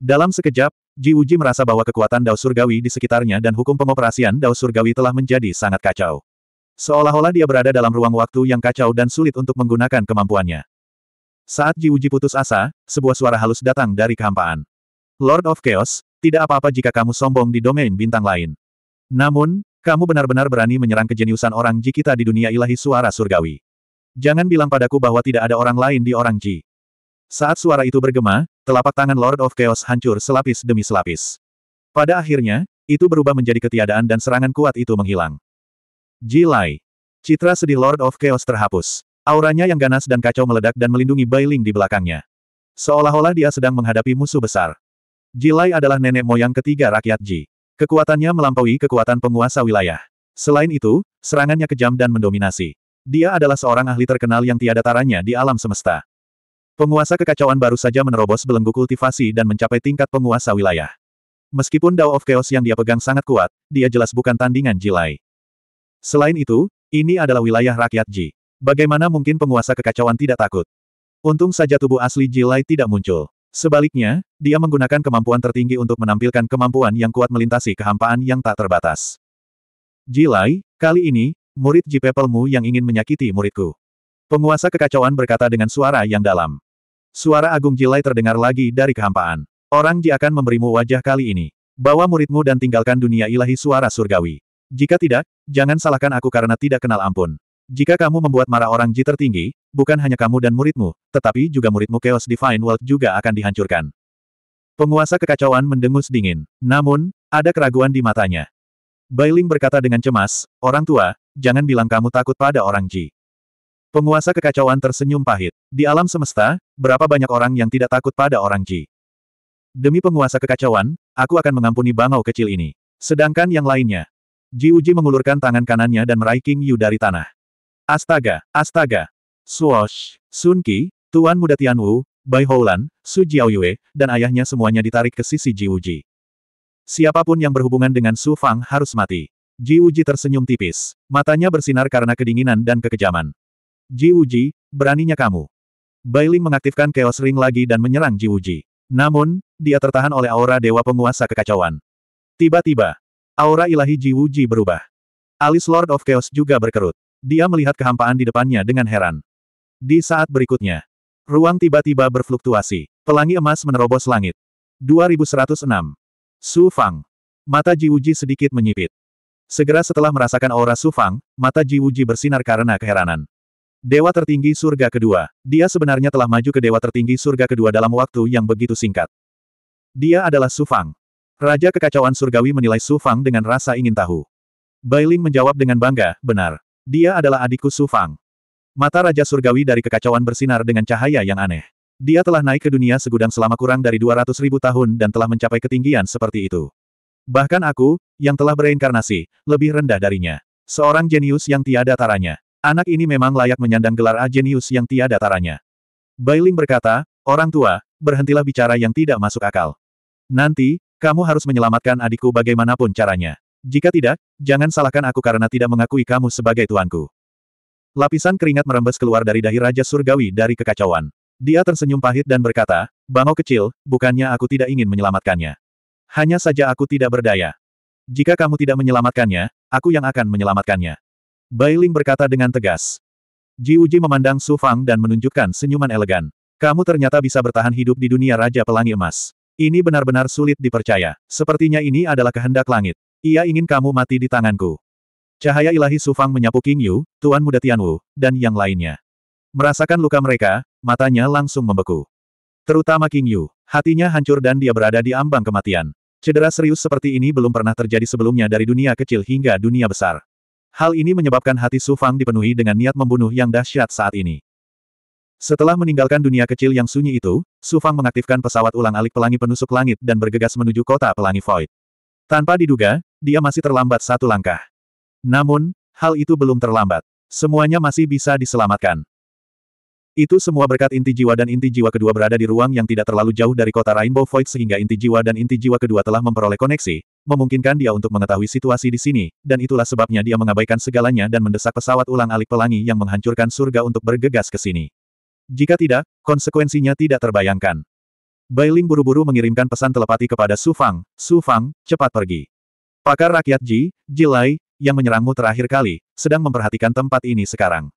Speaker 1: Dalam sekejap, Ji Wuji merasa bahwa kekuatan Dao Surgawi di sekitarnya dan hukum pengoperasian Dao Surgawi telah menjadi sangat kacau. Seolah-olah dia berada dalam ruang waktu yang kacau dan sulit untuk menggunakan kemampuannya. Saat Ji Jiuji putus asa, sebuah suara halus datang dari kehampaan. Lord of Chaos, tidak apa-apa jika kamu sombong di domain bintang lain. Namun, kamu benar-benar berani menyerang kejeniusan orang Ji kita di dunia ilahi suara surgawi. Jangan bilang padaku bahwa tidak ada orang lain di orang Ji. Saat suara itu bergema, telapak tangan Lord of Chaos hancur selapis demi selapis. Pada akhirnya, itu berubah menjadi ketiadaan dan serangan kuat itu menghilang. Jilai. Citra sedih Lord of Chaos terhapus. Auranya yang ganas dan kacau meledak dan melindungi Bailing di belakangnya. Seolah-olah dia sedang menghadapi musuh besar. Jilai adalah nenek moyang ketiga rakyat Ji. Kekuatannya melampaui kekuatan penguasa wilayah. Selain itu, serangannya kejam dan mendominasi. Dia adalah seorang ahli terkenal yang tiada taranya di alam semesta. Penguasa kekacauan baru saja menerobos belenggu kultivasi dan mencapai tingkat penguasa wilayah. Meskipun Dao of Chaos yang dia pegang sangat kuat, dia jelas bukan tandingan Jilai. Selain itu, ini adalah wilayah rakyat Ji. Bagaimana mungkin penguasa kekacauan tidak takut? Untung saja tubuh asli Ji Lai tidak muncul. Sebaliknya, dia menggunakan kemampuan tertinggi untuk menampilkan kemampuan yang kuat melintasi kehampaan yang tak terbatas. Ji Lai, kali ini, murid Ji Pepelmu yang ingin menyakiti muridku. Penguasa kekacauan berkata dengan suara yang dalam. Suara agung Ji Lai terdengar lagi dari kehampaan. Orang Ji akan memberimu wajah kali ini. Bawa muridmu dan tinggalkan dunia ilahi suara surgawi. Jika tidak, jangan salahkan aku karena tidak kenal ampun. Jika kamu membuat marah orang Ji tertinggi, bukan hanya kamu dan muridmu, tetapi juga muridmu Chaos Divine World juga akan dihancurkan. Penguasa kekacauan mendengus dingin. Namun, ada keraguan di matanya. Bailing berkata dengan cemas, Orang tua, jangan bilang kamu takut pada orang Ji. Penguasa kekacauan tersenyum pahit. Di alam semesta, berapa banyak orang yang tidak takut pada orang Ji? Demi penguasa kekacauan, aku akan mengampuni bangau kecil ini. Sedangkan yang lainnya, Ji Uji mengulurkan tangan kanannya dan meraih King Yu dari tanah. Astaga, astaga. Swash, Sun Qi, Tuan Muda Tian Wu, Bai Houlan, Su Jiaoyue, dan ayahnya semuanya ditarik ke sisi Ji Uji. Siapapun yang berhubungan dengan Su Fang harus mati. Ji Uji tersenyum tipis. Matanya bersinar karena kedinginan dan kekejaman. Ji Uji, beraninya kamu. Bai Ling mengaktifkan Chaos Ring lagi dan menyerang Ji Uji. Namun, dia tertahan oleh aura Dewa Penguasa Kekacauan. Tiba-tiba, Aura ilahi Ji Wuji berubah. Alis Lord of Chaos juga berkerut. Dia melihat kehampaan di depannya dengan heran. Di saat berikutnya, ruang tiba-tiba berfluktuasi. Pelangi emas menerobos langit. 2106. Su Fang. Mata Ji Wuji sedikit menyipit. Segera setelah merasakan aura Su Fang, mata Ji Wuji bersinar karena keheranan. Dewa tertinggi surga kedua. Dia sebenarnya telah maju ke dewa tertinggi surga kedua dalam waktu yang begitu singkat. Dia adalah Su Fang. Raja Kekacauan Surgawi menilai Su Fang dengan rasa ingin tahu. Bailing menjawab dengan bangga, benar. Dia adalah adikku Su Fang. Mata Raja Surgawi dari kekacauan bersinar dengan cahaya yang aneh. Dia telah naik ke dunia segudang selama kurang dari 200 ribu tahun dan telah mencapai ketinggian seperti itu. Bahkan aku, yang telah bereinkarnasi, lebih rendah darinya. Seorang jenius yang tiada taranya. Anak ini memang layak menyandang gelar A jenius yang tiada taranya. Bailing berkata, orang tua, berhentilah bicara yang tidak masuk akal. Nanti, kamu harus menyelamatkan adikku bagaimanapun caranya. Jika tidak, jangan salahkan aku karena tidak mengakui kamu sebagai tuanku. Lapisan keringat merembes keluar dari dahi Raja Surgawi dari kekacauan. Dia tersenyum pahit dan berkata, Bangau kecil, bukannya aku tidak ingin menyelamatkannya. Hanya saja aku tidak berdaya. Jika kamu tidak menyelamatkannya, aku yang akan menyelamatkannya. Bailing berkata dengan tegas. Ji Uji memandang Su Fang dan menunjukkan senyuman elegan. Kamu ternyata bisa bertahan hidup di dunia Raja Pelangi Emas. Ini benar-benar sulit dipercaya. Sepertinya ini adalah kehendak langit. Ia ingin kamu mati di tanganku. Cahaya ilahi Sufang menyapu King Yu, Tuan Muda Tianwu, dan yang lainnya. Merasakan luka mereka, matanya langsung membeku. Terutama King Yu. Hatinya hancur dan dia berada di ambang kematian. Cedera serius seperti ini belum pernah terjadi sebelumnya dari dunia kecil hingga dunia besar. Hal ini menyebabkan hati Sufang dipenuhi dengan niat membunuh yang dahsyat saat ini. Setelah meninggalkan dunia kecil yang sunyi itu, Su Fang mengaktifkan pesawat ulang-alik pelangi penusuk langit dan bergegas menuju kota pelangi void. Tanpa diduga, dia masih terlambat satu langkah. Namun, hal itu belum terlambat. Semuanya masih bisa diselamatkan. Itu semua berkat inti jiwa dan inti jiwa kedua berada di ruang yang tidak terlalu jauh dari kota Rainbow Void sehingga inti jiwa dan inti jiwa kedua telah memperoleh koneksi, memungkinkan dia untuk mengetahui situasi di sini, dan itulah sebabnya dia mengabaikan segalanya dan mendesak pesawat ulang alik pelangi yang menghancurkan surga untuk bergegas ke sini. Jika tidak, konsekuensinya tidak terbayangkan. Bailing buru-buru mengirimkan pesan telepati kepada Su Fang, Su Fang, cepat pergi. Pakar rakyat Ji, Jilai, yang menyerangmu terakhir kali, sedang memperhatikan tempat ini sekarang.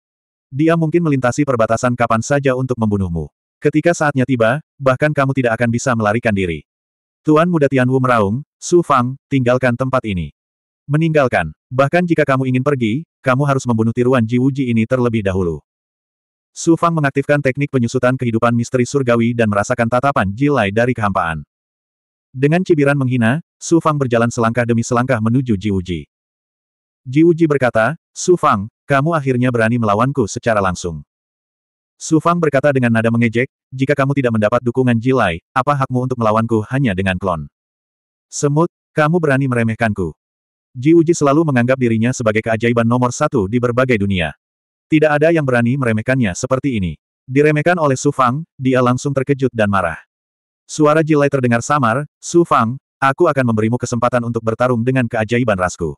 Speaker 1: Dia mungkin melintasi perbatasan kapan saja untuk membunuhmu. Ketika saatnya tiba, bahkan kamu tidak akan bisa melarikan diri. Tuan muda Tianwu meraung, Su Fang, tinggalkan tempat ini. Meninggalkan, bahkan jika kamu ingin pergi, kamu harus membunuh tiruan Ji Wuji ini terlebih dahulu. Su Fang mengaktifkan teknik penyusutan kehidupan misteri surgawi dan merasakan tatapan jilai dari kehampaan. Dengan cibiran menghina, Su Fang berjalan selangkah demi selangkah menuju Ji Uji. Ji Uji berkata, Su Fang, kamu akhirnya berani melawanku secara langsung. Su Fang berkata dengan nada mengejek, jika kamu tidak mendapat dukungan jilai, apa hakmu untuk melawanku hanya dengan klon? Semut, kamu berani meremehkanku. Ji Uji selalu menganggap dirinya sebagai keajaiban nomor satu di berbagai dunia. Tidak ada yang berani meremehkannya seperti ini. Diremehkan oleh Su Fang, dia langsung terkejut dan marah. Suara Jilai terdengar samar, Su Fang, aku akan memberimu kesempatan untuk bertarung dengan keajaiban rasku.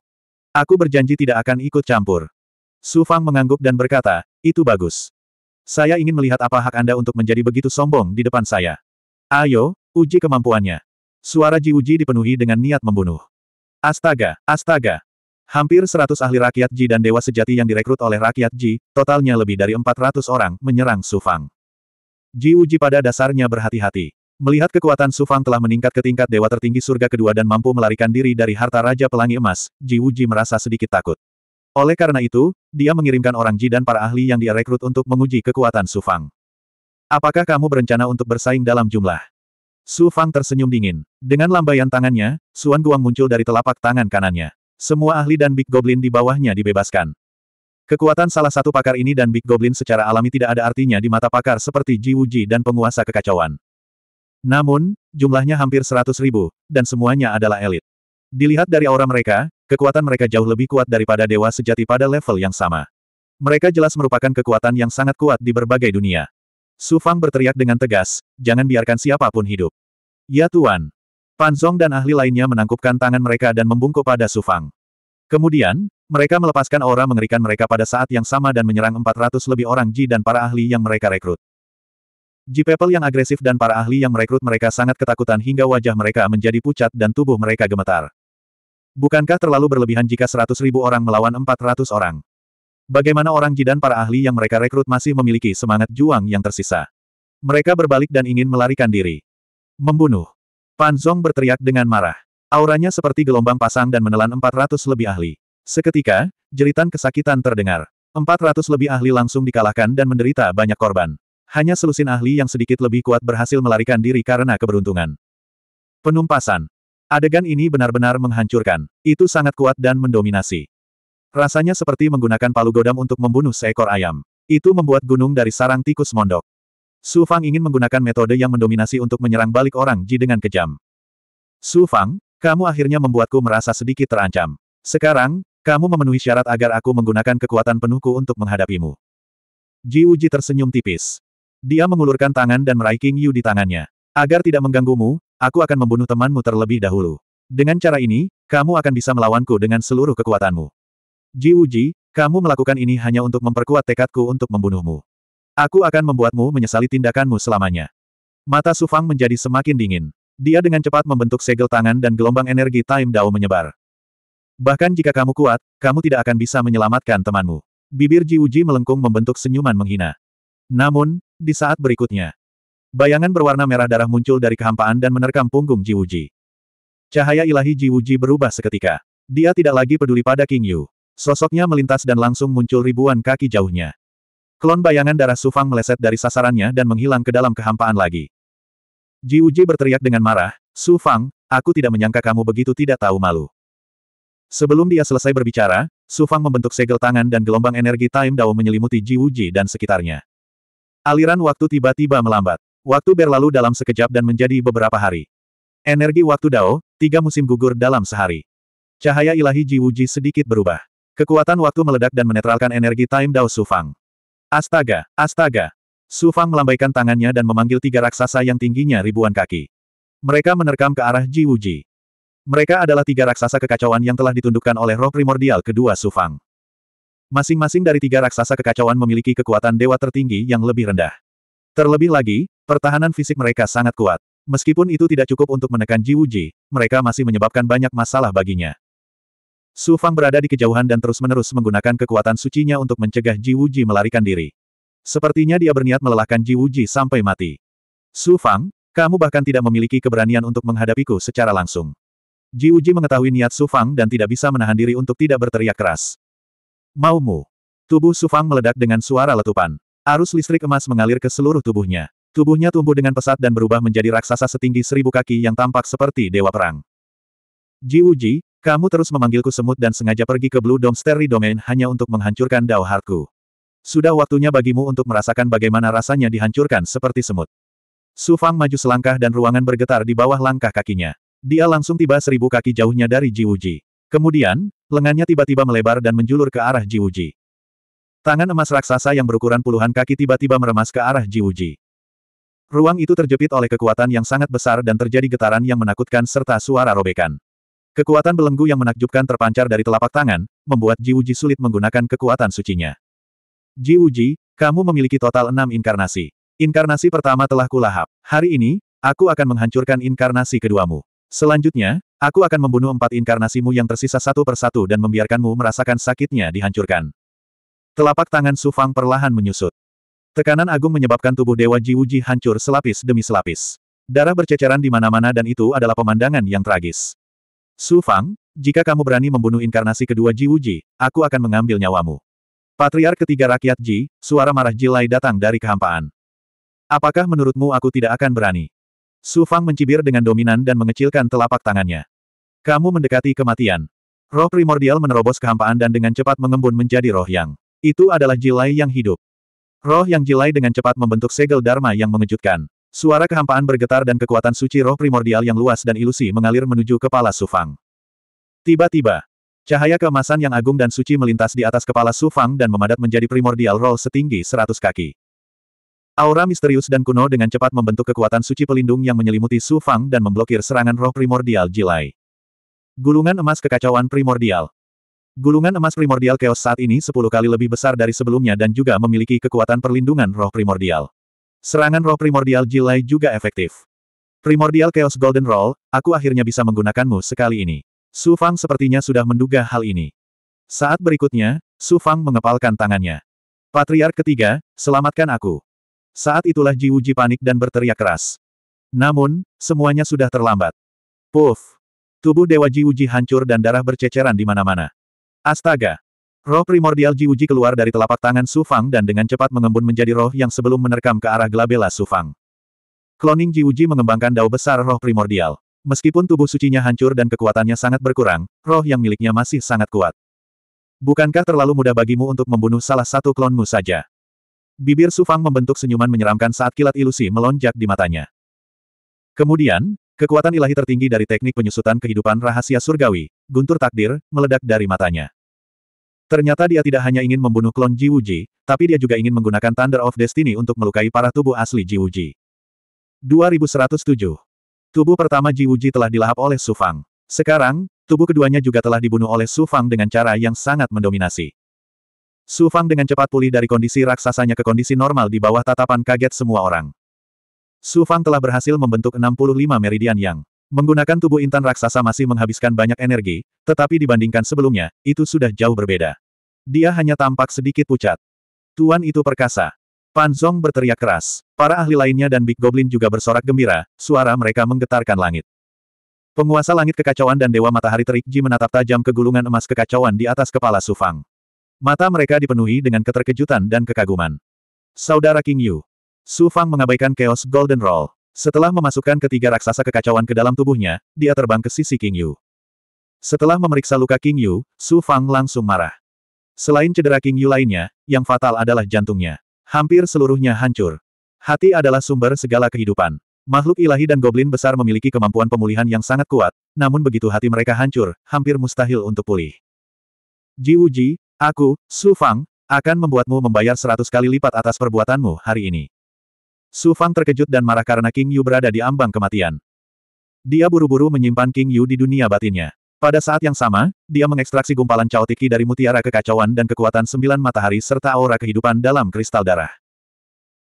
Speaker 1: Aku berjanji tidak akan ikut campur. Su Fang mengangguk dan berkata, itu bagus. Saya ingin melihat apa hak Anda untuk menjadi begitu sombong di depan saya. Ayo, uji kemampuannya. Suara Ji Uji dipenuhi dengan niat membunuh. Astaga, astaga, Hampir 100 ahli rakyat Ji dan dewa sejati yang direkrut oleh rakyat Ji, totalnya lebih dari 400 orang, menyerang Su Fang. Ji Uji pada dasarnya berhati-hati. Melihat kekuatan Su Fang telah meningkat ke tingkat dewa tertinggi surga kedua dan mampu melarikan diri dari harta Raja Pelangi Emas, Ji Uji merasa sedikit takut. Oleh karena itu, dia mengirimkan orang Ji dan para ahli yang dia rekrut untuk menguji kekuatan Su Fang. Apakah kamu berencana untuk bersaing dalam jumlah? Su Fang tersenyum dingin. Dengan lambaian tangannya, Suan Guang muncul dari telapak tangan kanannya. Semua ahli dan Big Goblin di bawahnya dibebaskan. Kekuatan salah satu pakar ini dan Big Goblin secara alami tidak ada artinya di mata pakar seperti Ji Wuji dan penguasa kekacauan. Namun, jumlahnya hampir seratus ribu, dan semuanya adalah elit. Dilihat dari aura mereka, kekuatan mereka jauh lebih kuat daripada dewa sejati pada level yang sama. Mereka jelas merupakan kekuatan yang sangat kuat di berbagai dunia. Su Fang berteriak dengan tegas, jangan biarkan siapapun hidup. Ya Tuan, Pan Zong dan ahli lainnya menangkupkan tangan mereka dan membungkuk pada Su Fang. Kemudian, mereka melepaskan aura mengerikan mereka pada saat yang sama dan menyerang 400 lebih orang Ji dan para ahli yang mereka rekrut. Ji People yang agresif dan para ahli yang merekrut mereka sangat ketakutan hingga wajah mereka menjadi pucat dan tubuh mereka gemetar. Bukankah terlalu berlebihan jika 100 ribu orang melawan 400 orang? Bagaimana orang Ji dan para ahli yang mereka rekrut masih memiliki semangat juang yang tersisa? Mereka berbalik dan ingin melarikan diri. Membunuh. Pan Zong berteriak dengan marah. Auranya seperti gelombang pasang dan menelan 400 lebih ahli. Seketika, jeritan kesakitan terdengar. 400 lebih ahli langsung dikalahkan dan menderita banyak korban. Hanya selusin ahli yang sedikit lebih kuat berhasil melarikan diri karena keberuntungan. Penumpasan. Adegan ini benar-benar menghancurkan. Itu sangat kuat dan mendominasi. Rasanya seperti menggunakan palu godam untuk membunuh seekor ayam. Itu membuat gunung dari sarang tikus mondok. Su Fang ingin menggunakan metode yang mendominasi untuk menyerang balik orang Ji dengan kejam. Su Fang, kamu akhirnya membuatku merasa sedikit terancam. Sekarang, kamu memenuhi syarat agar aku menggunakan kekuatan penuhku untuk menghadapimu. Ji Uji tersenyum tipis. Dia mengulurkan tangan dan meraih King Yu di tangannya. Agar tidak mengganggumu, aku akan membunuh temanmu terlebih dahulu. Dengan cara ini, kamu akan bisa melawanku dengan seluruh kekuatanmu. Ji Uji, kamu melakukan ini hanya untuk memperkuat tekadku untuk membunuhmu. Aku akan membuatmu menyesali tindakanmu selamanya. Mata Sufang menjadi semakin dingin. Dia dengan cepat membentuk segel tangan dan gelombang energi Time Dao menyebar. Bahkan jika kamu kuat, kamu tidak akan bisa menyelamatkan temanmu. Bibir Ji Uji melengkung membentuk senyuman menghina. Namun, di saat berikutnya, bayangan berwarna merah darah muncul dari kehampaan dan menerkam punggung Ji Uji. Cahaya ilahi Ji Uji berubah seketika. Dia tidak lagi peduli pada King Yu. Sosoknya melintas dan langsung muncul ribuan kaki jauhnya. Klon bayangan darah Sufang meleset dari sasarannya dan menghilang ke dalam kehampaan lagi. Ji Uji berteriak dengan marah, Sufang, aku tidak menyangka kamu begitu tidak tahu malu. Sebelum dia selesai berbicara, Sufang membentuk segel tangan dan gelombang energi Time Dao menyelimuti Ji Uji dan sekitarnya. Aliran waktu tiba-tiba melambat. Waktu berlalu dalam sekejap dan menjadi beberapa hari. Energi waktu Dao, tiga musim gugur dalam sehari. Cahaya ilahi Ji Uji sedikit berubah. Kekuatan waktu meledak dan menetralkan energi Time Dao Sufang. Astaga, astaga. Su Fang melambaikan tangannya dan memanggil tiga raksasa yang tingginya ribuan kaki. Mereka menerkam ke arah Ji Wuji. Mereka adalah tiga raksasa kekacauan yang telah ditundukkan oleh roh primordial kedua Su Fang. Masing-masing dari tiga raksasa kekacauan memiliki kekuatan dewa tertinggi yang lebih rendah. Terlebih lagi, pertahanan fisik mereka sangat kuat. Meskipun itu tidak cukup untuk menekan Ji Wuji, mereka masih menyebabkan banyak masalah baginya. Su Fang berada di kejauhan dan terus-menerus menggunakan kekuatan sucinya untuk mencegah Ji Wuji melarikan diri. Sepertinya dia berniat melelahkan Ji Wuji sampai mati. Su Fang, kamu bahkan tidak memiliki keberanian untuk menghadapiku secara langsung. Ji Wuji mengetahui niat Su Fang dan tidak bisa menahan diri untuk tidak berteriak keras. Maumu. Tubuh Su Fang meledak dengan suara letupan. Arus listrik emas mengalir ke seluruh tubuhnya. Tubuhnya tumbuh dengan pesat dan berubah menjadi raksasa setinggi seribu kaki yang tampak seperti dewa perang. Ji Wuji, kamu terus memanggilku semut dan sengaja pergi ke Blue Dome Starry Domain hanya untuk menghancurkan Dao Harku. Sudah waktunya bagimu untuk merasakan bagaimana rasanya dihancurkan seperti semut. Su Fang maju selangkah dan ruangan bergetar di bawah langkah kakinya. Dia langsung tiba seribu kaki jauhnya dari Ji Wuji. Kemudian, lengannya tiba-tiba melebar dan menjulur ke arah Ji Wuji. Tangan emas raksasa yang berukuran puluhan kaki tiba-tiba meremas ke arah Ji Wuji. Ruang itu terjepit oleh kekuatan yang sangat besar dan terjadi getaran yang menakutkan serta suara robekan. Kekuatan belenggu yang menakjubkan terpancar dari telapak tangan, membuat Ji Uji sulit menggunakan kekuatan sucinya. Ji Uji, kamu memiliki total enam inkarnasi. Inkarnasi pertama telah kulahap. Hari ini, aku akan menghancurkan inkarnasi keduamu. Selanjutnya, aku akan membunuh empat inkarnasimu yang tersisa satu persatu dan membiarkanmu merasakan sakitnya dihancurkan. Telapak tangan Sufang perlahan menyusut. Tekanan agung menyebabkan tubuh Dewa Ji Uji hancur selapis demi selapis. Darah berceceran di mana-mana dan itu adalah pemandangan yang tragis. Su Fang, jika kamu berani membunuh inkarnasi kedua Ji Wuji, aku akan mengambil nyawamu. Patriark ketiga rakyat Ji, suara marah Jilai datang dari kehampaan. Apakah menurutmu aku tidak akan berani? Su Fang mencibir dengan dominan dan mengecilkan telapak tangannya. Kamu mendekati kematian. Roh primordial menerobos kehampaan dan dengan cepat mengembun menjadi roh yang. Itu adalah Jilai yang hidup. Roh yang Jilai dengan cepat membentuk segel Dharma yang mengejutkan. Suara kehampaan bergetar dan kekuatan suci roh primordial yang luas dan ilusi mengalir menuju kepala Sufang. Tiba-tiba, cahaya keemasan yang agung dan suci melintas di atas kepala Sufang dan memadat menjadi primordial roh setinggi 100 kaki. Aura misterius dan kuno dengan cepat membentuk kekuatan suci pelindung yang menyelimuti Sufang dan memblokir serangan roh primordial Jilai. Gulungan emas kekacauan primordial, Gulungan emas primordial chaos saat ini sepuluh kali lebih besar dari sebelumnya dan juga memiliki kekuatan perlindungan roh primordial. Serangan roh primordial Jilai juga efektif. Primordial Chaos Golden Roll, aku akhirnya bisa menggunakanmu sekali ini. Su Fang sepertinya sudah menduga hal ini. Saat berikutnya, Su Fang mengepalkan tangannya. Patriark ketiga, selamatkan aku. Saat itulah Ji Wuji panik dan berteriak keras. Namun, semuanya sudah terlambat. Puff! Tubuh Dewa Ji Wuji hancur dan darah berceceran di mana-mana. Astaga! Roh primordial Jiuji keluar dari telapak tangan Su Fang dan dengan cepat mengembun menjadi roh yang sebelum menerkam ke arah Glabella Su Fang. Kloning Jiuji mengembangkan dao besar roh primordial. Meskipun tubuh sucinya hancur dan kekuatannya sangat berkurang, roh yang miliknya masih sangat kuat. Bukankah terlalu mudah bagimu untuk membunuh salah satu klonmu saja? Bibir Su Fang membentuk senyuman menyeramkan saat kilat ilusi melonjak di matanya. Kemudian, kekuatan ilahi tertinggi dari teknik penyusutan kehidupan rahasia surgawi, guntur takdir, meledak dari matanya. Ternyata dia tidak hanya ingin membunuh klon Jiwuji, tapi dia juga ingin menggunakan Thunder of Destiny untuk melukai para tubuh asli Jiwuji. 2107. Tubuh pertama Jiwuji telah dilahap oleh Sufang. Sekarang, tubuh keduanya juga telah dibunuh oleh Sufang dengan cara yang sangat mendominasi. Sufang dengan cepat pulih dari kondisi raksasanya ke kondisi normal di bawah tatapan kaget semua orang. Sufang telah berhasil membentuk 65 meridian yang Menggunakan tubuh intan raksasa masih menghabiskan banyak energi, tetapi dibandingkan sebelumnya, itu sudah jauh berbeda. Dia hanya tampak sedikit pucat. Tuan itu perkasa. Pan Zong berteriak keras. Para ahli lainnya dan Big Goblin juga bersorak gembira, suara mereka menggetarkan langit. Penguasa langit kekacauan dan Dewa Matahari Terik Ji menatap tajam ke gulungan emas kekacauan di atas kepala Sufang. Mata mereka dipenuhi dengan keterkejutan dan kekaguman. Saudara King Yu. Sufang mengabaikan Chaos Golden Roll. Setelah memasukkan ketiga raksasa kekacauan ke dalam tubuhnya, dia terbang ke sisi King Yu. Setelah memeriksa luka King Yu, Su Fang langsung marah. Selain cedera King Yu lainnya, yang fatal adalah jantungnya. Hampir seluruhnya hancur. Hati adalah sumber segala kehidupan. Makhluk ilahi dan goblin besar memiliki kemampuan pemulihan yang sangat kuat, namun begitu hati mereka hancur, hampir mustahil untuk pulih. Ji Wuji, aku, Su Fang, akan membuatmu membayar seratus kali lipat atas perbuatanmu hari ini. Su Fang terkejut dan marah karena King Yu berada di ambang kematian. Dia buru-buru menyimpan King Yu di dunia batinnya. Pada saat yang sama, dia mengekstraksi gumpalan Tiki dari mutiara kekacauan dan kekuatan sembilan matahari serta aura kehidupan dalam kristal darah.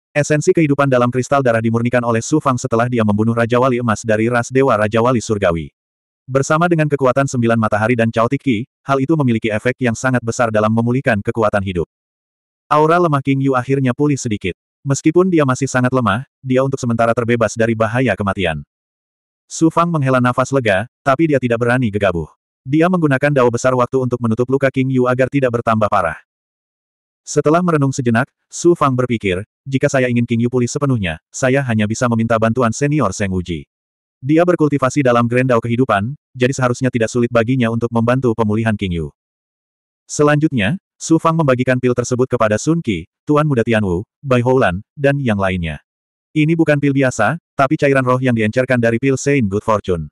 Speaker 1: Esensi kehidupan dalam kristal darah dimurnikan oleh Su Fang setelah dia membunuh Raja Wali Emas dari ras Dewa Raja Wali Surgawi. Bersama dengan kekuatan sembilan matahari dan Tiki, hal itu memiliki efek yang sangat besar dalam memulihkan kekuatan hidup. Aura lemah King Yu akhirnya pulih sedikit. Meskipun dia masih sangat lemah, dia untuk sementara terbebas dari bahaya kematian. Su Fang menghela nafas lega, tapi dia tidak berani gegabah. Dia menggunakan dao besar waktu untuk menutup luka King Yu agar tidak bertambah parah. Setelah merenung sejenak, Su Fang berpikir, jika saya ingin King Yu pulih sepenuhnya, saya hanya bisa meminta bantuan senior Seng Uji. Dia berkultivasi dalam Grand Dao kehidupan, jadi seharusnya tidak sulit baginya untuk membantu pemulihan King Yu. Selanjutnya, Su Fang membagikan pil tersebut kepada Sun Qi, Tuan Muda Tianwu, Bai Houlan, dan yang lainnya. Ini bukan pil biasa, tapi cairan roh yang diencerkan dari pil Saint Good Fortune.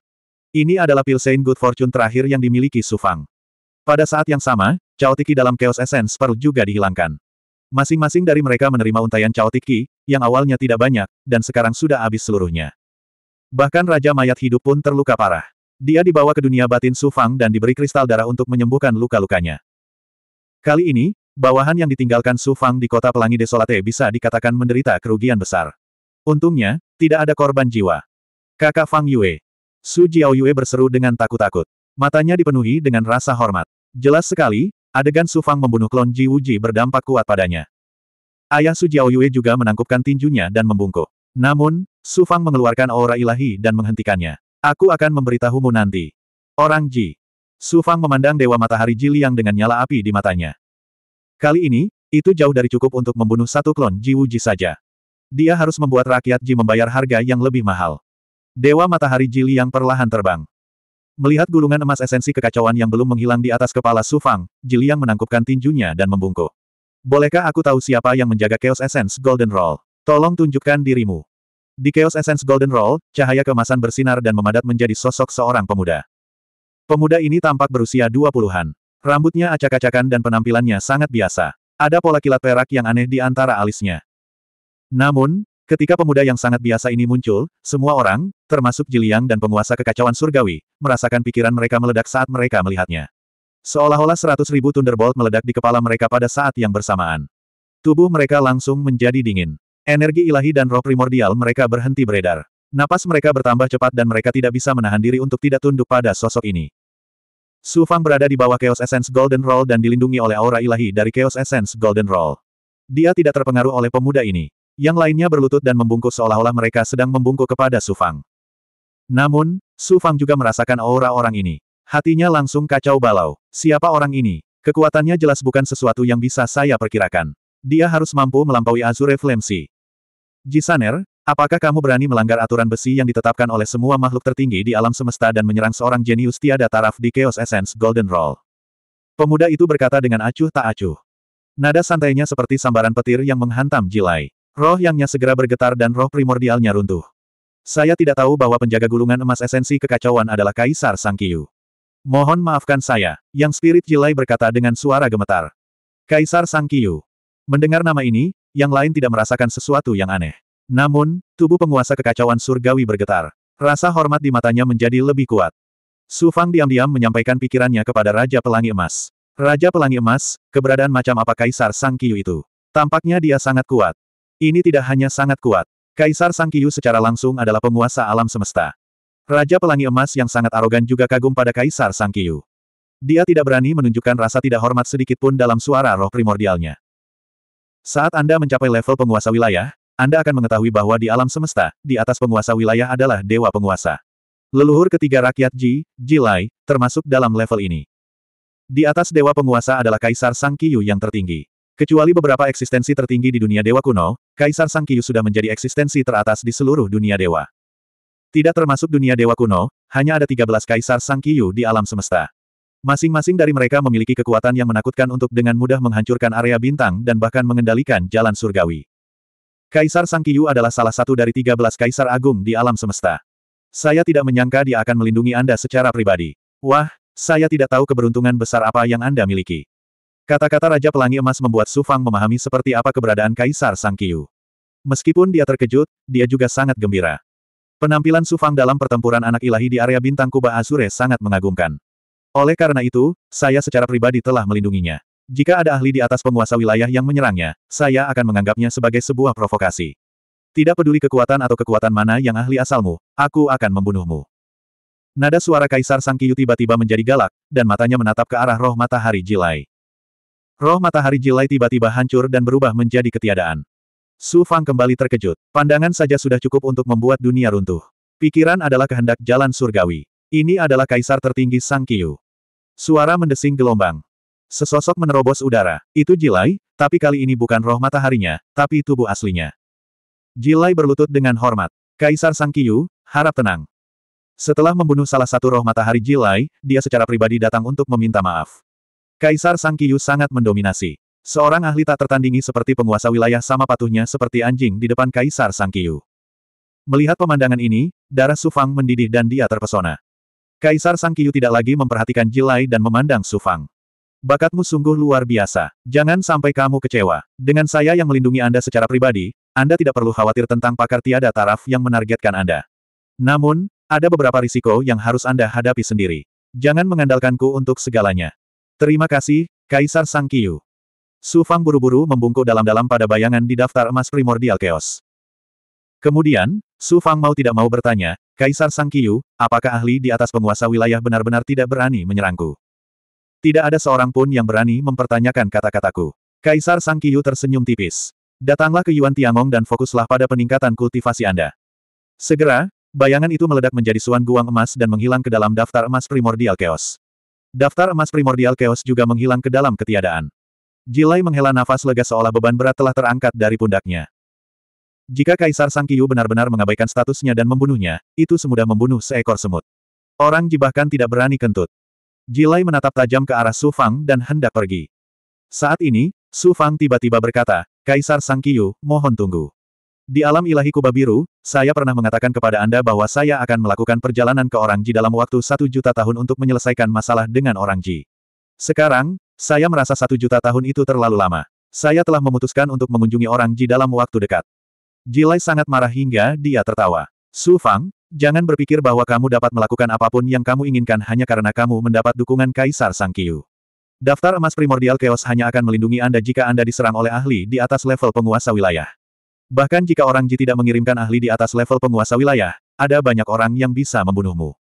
Speaker 1: Ini adalah pil Saint Good Fortune terakhir yang dimiliki Su Fang. Pada saat yang sama, Tiki dalam Chaos Essence Pearl juga dihilangkan. Masing-masing dari mereka menerima untaian Tiki, yang awalnya tidak banyak, dan sekarang sudah habis seluruhnya. Bahkan Raja Mayat Hidup pun terluka parah. Dia dibawa ke dunia batin Su Fang dan diberi kristal darah untuk menyembuhkan luka-lukanya. Kali ini, bawahan yang ditinggalkan Su Fang di kota pelangi desolate bisa dikatakan menderita kerugian besar. Untungnya, tidak ada korban jiwa. Kakak Fang Yue. Su Jiao Yue berseru dengan takut-takut. Matanya dipenuhi dengan rasa hormat. Jelas sekali, adegan Su Fang membunuh klon Ji Wuji berdampak kuat padanya. Ayah Su Jiao Yue juga menangkupkan tinjunya dan membungkuk. Namun, Su Fang mengeluarkan aura ilahi dan menghentikannya. Aku akan memberitahumu nanti. Orang Ji. Su Fang memandang Dewa Matahari Jiliang dengan nyala api di matanya. Kali ini, itu jauh dari cukup untuk membunuh satu klon Ji Wuji saja. Dia harus membuat rakyat Ji membayar harga yang lebih mahal. Dewa Matahari Jiliang perlahan terbang. Melihat gulungan emas esensi kekacauan yang belum menghilang di atas kepala Su Fang, Jiliang menangkupkan tinjunya dan membungkuk. Bolehkah aku tahu siapa yang menjaga Chaos Essence Golden Roll? Tolong tunjukkan dirimu. Di Chaos Essence Golden Roll, cahaya kemasan bersinar dan memadat menjadi sosok seorang pemuda. Pemuda ini tampak berusia dua puluhan. Rambutnya acak-acakan dan penampilannya sangat biasa. Ada pola kilat perak yang aneh di antara alisnya. Namun, ketika pemuda yang sangat biasa ini muncul, semua orang, termasuk Jiliang dan penguasa kekacauan surgawi, merasakan pikiran mereka meledak saat mereka melihatnya. Seolah-olah seratus ribu Thunderbolt meledak di kepala mereka pada saat yang bersamaan. Tubuh mereka langsung menjadi dingin. Energi ilahi dan roh primordial mereka berhenti beredar. Napas mereka bertambah cepat dan mereka tidak bisa menahan diri untuk tidak tunduk pada sosok ini. Su Fang berada di bawah Chaos Essence Golden Roll dan dilindungi oleh aura ilahi dari Chaos Essence Golden Roll. Dia tidak terpengaruh oleh pemuda ini. Yang lainnya berlutut dan membungkuk seolah-olah mereka sedang membungkuk kepada Su Fang. Namun, Su Fang juga merasakan aura orang ini. Hatinya langsung kacau balau. Siapa orang ini? Kekuatannya jelas bukan sesuatu yang bisa saya perkirakan. Dia harus mampu melampaui Azure Flame Sea. Jisaner, Apakah kamu berani melanggar aturan besi yang ditetapkan oleh semua makhluk tertinggi di alam semesta dan menyerang seorang jenius tiada taraf di Chaos Essence Golden Roll? Pemuda itu berkata dengan acuh tak acuh. Nada santainya seperti sambaran petir yang menghantam jilai. Roh yangnya segera bergetar dan roh primordialnya runtuh. Saya tidak tahu bahwa penjaga gulungan emas esensi kekacauan adalah Kaisar Sangkiu. Mohon maafkan saya, yang spirit jilai berkata dengan suara gemetar. Kaisar Sangkiu. Mendengar nama ini, yang lain tidak merasakan sesuatu yang aneh. Namun, tubuh penguasa kekacauan surgawi bergetar. Rasa hormat di matanya menjadi lebih kuat. Su Fang diam-diam menyampaikan pikirannya kepada Raja Pelangi Emas. Raja Pelangi Emas, keberadaan macam apa Kaisar Sang Kiyu itu? Tampaknya dia sangat kuat. Ini tidak hanya sangat kuat. Kaisar Sang Kiyu secara langsung adalah penguasa alam semesta. Raja Pelangi Emas yang sangat arogan juga kagum pada Kaisar Sang Kiyu. Dia tidak berani menunjukkan rasa tidak hormat sedikitpun dalam suara roh primordialnya. Saat Anda mencapai level penguasa wilayah, anda akan mengetahui bahwa di alam semesta, di atas penguasa wilayah adalah dewa penguasa. Leluhur ketiga rakyat Ji, Jilai, termasuk dalam level ini. Di atas dewa penguasa adalah Kaisar Sang Kiyu yang tertinggi. Kecuali beberapa eksistensi tertinggi di dunia dewa kuno, Kaisar Sang Kiyu sudah menjadi eksistensi teratas di seluruh dunia dewa. Tidak termasuk dunia dewa kuno, hanya ada 13 Kaisar Sang Kiyu di alam semesta. Masing-masing dari mereka memiliki kekuatan yang menakutkan untuk dengan mudah menghancurkan area bintang dan bahkan mengendalikan jalan surgawi. Kaisar Sang Kiyu adalah salah satu dari 13 kaisar agung di alam semesta. Saya tidak menyangka dia akan melindungi Anda secara pribadi. Wah, saya tidak tahu keberuntungan besar apa yang Anda miliki. Kata-kata Raja Pelangi Emas membuat Su Fang memahami seperti apa keberadaan Kaisar Sang Kiyu. Meskipun dia terkejut, dia juga sangat gembira. Penampilan Su Fang dalam pertempuran anak ilahi di area bintang kubah Azure sangat mengagumkan. Oleh karena itu, saya secara pribadi telah melindunginya. Jika ada ahli di atas penguasa wilayah yang menyerangnya, saya akan menganggapnya sebagai sebuah provokasi. Tidak peduli kekuatan atau kekuatan mana yang ahli asalmu, aku akan membunuhmu. Nada suara Kaisar Sang Kiyu tiba-tiba menjadi galak, dan matanya menatap ke arah roh matahari Jilai. Roh matahari Jilai tiba-tiba hancur dan berubah menjadi ketiadaan. Su Fang kembali terkejut. Pandangan saja sudah cukup untuk membuat dunia runtuh. Pikiran adalah kehendak jalan surgawi. Ini adalah Kaisar tertinggi Sang Kiyu. Suara mendesing gelombang. Sesosok menerobos udara. Itu Jilai, tapi kali ini bukan roh mataharinya, tapi tubuh aslinya. Jilai berlutut dengan hormat. Kaisar Sang Kiyu, harap tenang. Setelah membunuh salah satu roh matahari Jilai, dia secara pribadi datang untuk meminta maaf. Kaisar Sang Kiyu sangat mendominasi. Seorang ahli tak tertandingi seperti penguasa wilayah sama patuhnya seperti anjing di depan Kaisar Sang Kiyu. Melihat pemandangan ini, darah Sufang mendidih dan dia terpesona. Kaisar Sang Kiyu tidak lagi memperhatikan Jilai dan memandang Sufang. Bakatmu sungguh luar biasa. Jangan sampai kamu kecewa. Dengan saya yang melindungi Anda secara pribadi, Anda tidak perlu khawatir tentang pakar tiada taraf yang menargetkan Anda. Namun, ada beberapa risiko yang harus Anda hadapi sendiri. Jangan mengandalkanku untuk segalanya. Terima kasih, Kaisar Sang Kiyu. Su Fang buru-buru membungkuk dalam-dalam pada bayangan di daftar emas primordial chaos. Kemudian, Su Fang mau tidak mau bertanya, Kaisar Sang Kiyu, apakah ahli di atas penguasa wilayah benar-benar tidak berani menyerangku? Tidak ada seorang pun yang berani mempertanyakan kata-kataku. Kaisar Sang Kiyu tersenyum tipis. Datanglah ke Yuan Tiangong dan fokuslah pada peningkatan kultivasi Anda. Segera, bayangan itu meledak menjadi suan guang emas dan menghilang ke dalam daftar emas primordial keos. Daftar emas primordial keos juga menghilang ke dalam ketiadaan. Jilai menghela nafas lega seolah beban berat telah terangkat dari pundaknya. Jika Kaisar Sang Kiyu benar-benar mengabaikan statusnya dan membunuhnya, itu semudah membunuh seekor semut. Orang jibahkan tidak berani kentut. Jilai menatap tajam ke arah Su Fang dan hendak pergi. Saat ini, Su Fang tiba-tiba berkata, Kaisar Sang Kiyu, mohon tunggu. Di alam ilahi kuba biru, saya pernah mengatakan kepada Anda bahwa saya akan melakukan perjalanan ke orang Ji dalam waktu satu juta tahun untuk menyelesaikan masalah dengan orang Ji. Sekarang, saya merasa satu juta tahun itu terlalu lama. Saya telah memutuskan untuk mengunjungi orang Ji dalam waktu dekat. Jilai sangat marah hingga dia tertawa. Su Fang, Jangan berpikir bahwa kamu dapat melakukan apapun yang kamu inginkan hanya karena kamu mendapat dukungan Kaisar Sang Kiyu. Daftar emas primordial Chaos hanya akan melindungi Anda jika Anda diserang oleh ahli di atas level penguasa wilayah. Bahkan jika orang Ji tidak mengirimkan ahli di atas level penguasa wilayah, ada banyak orang yang bisa membunuhmu.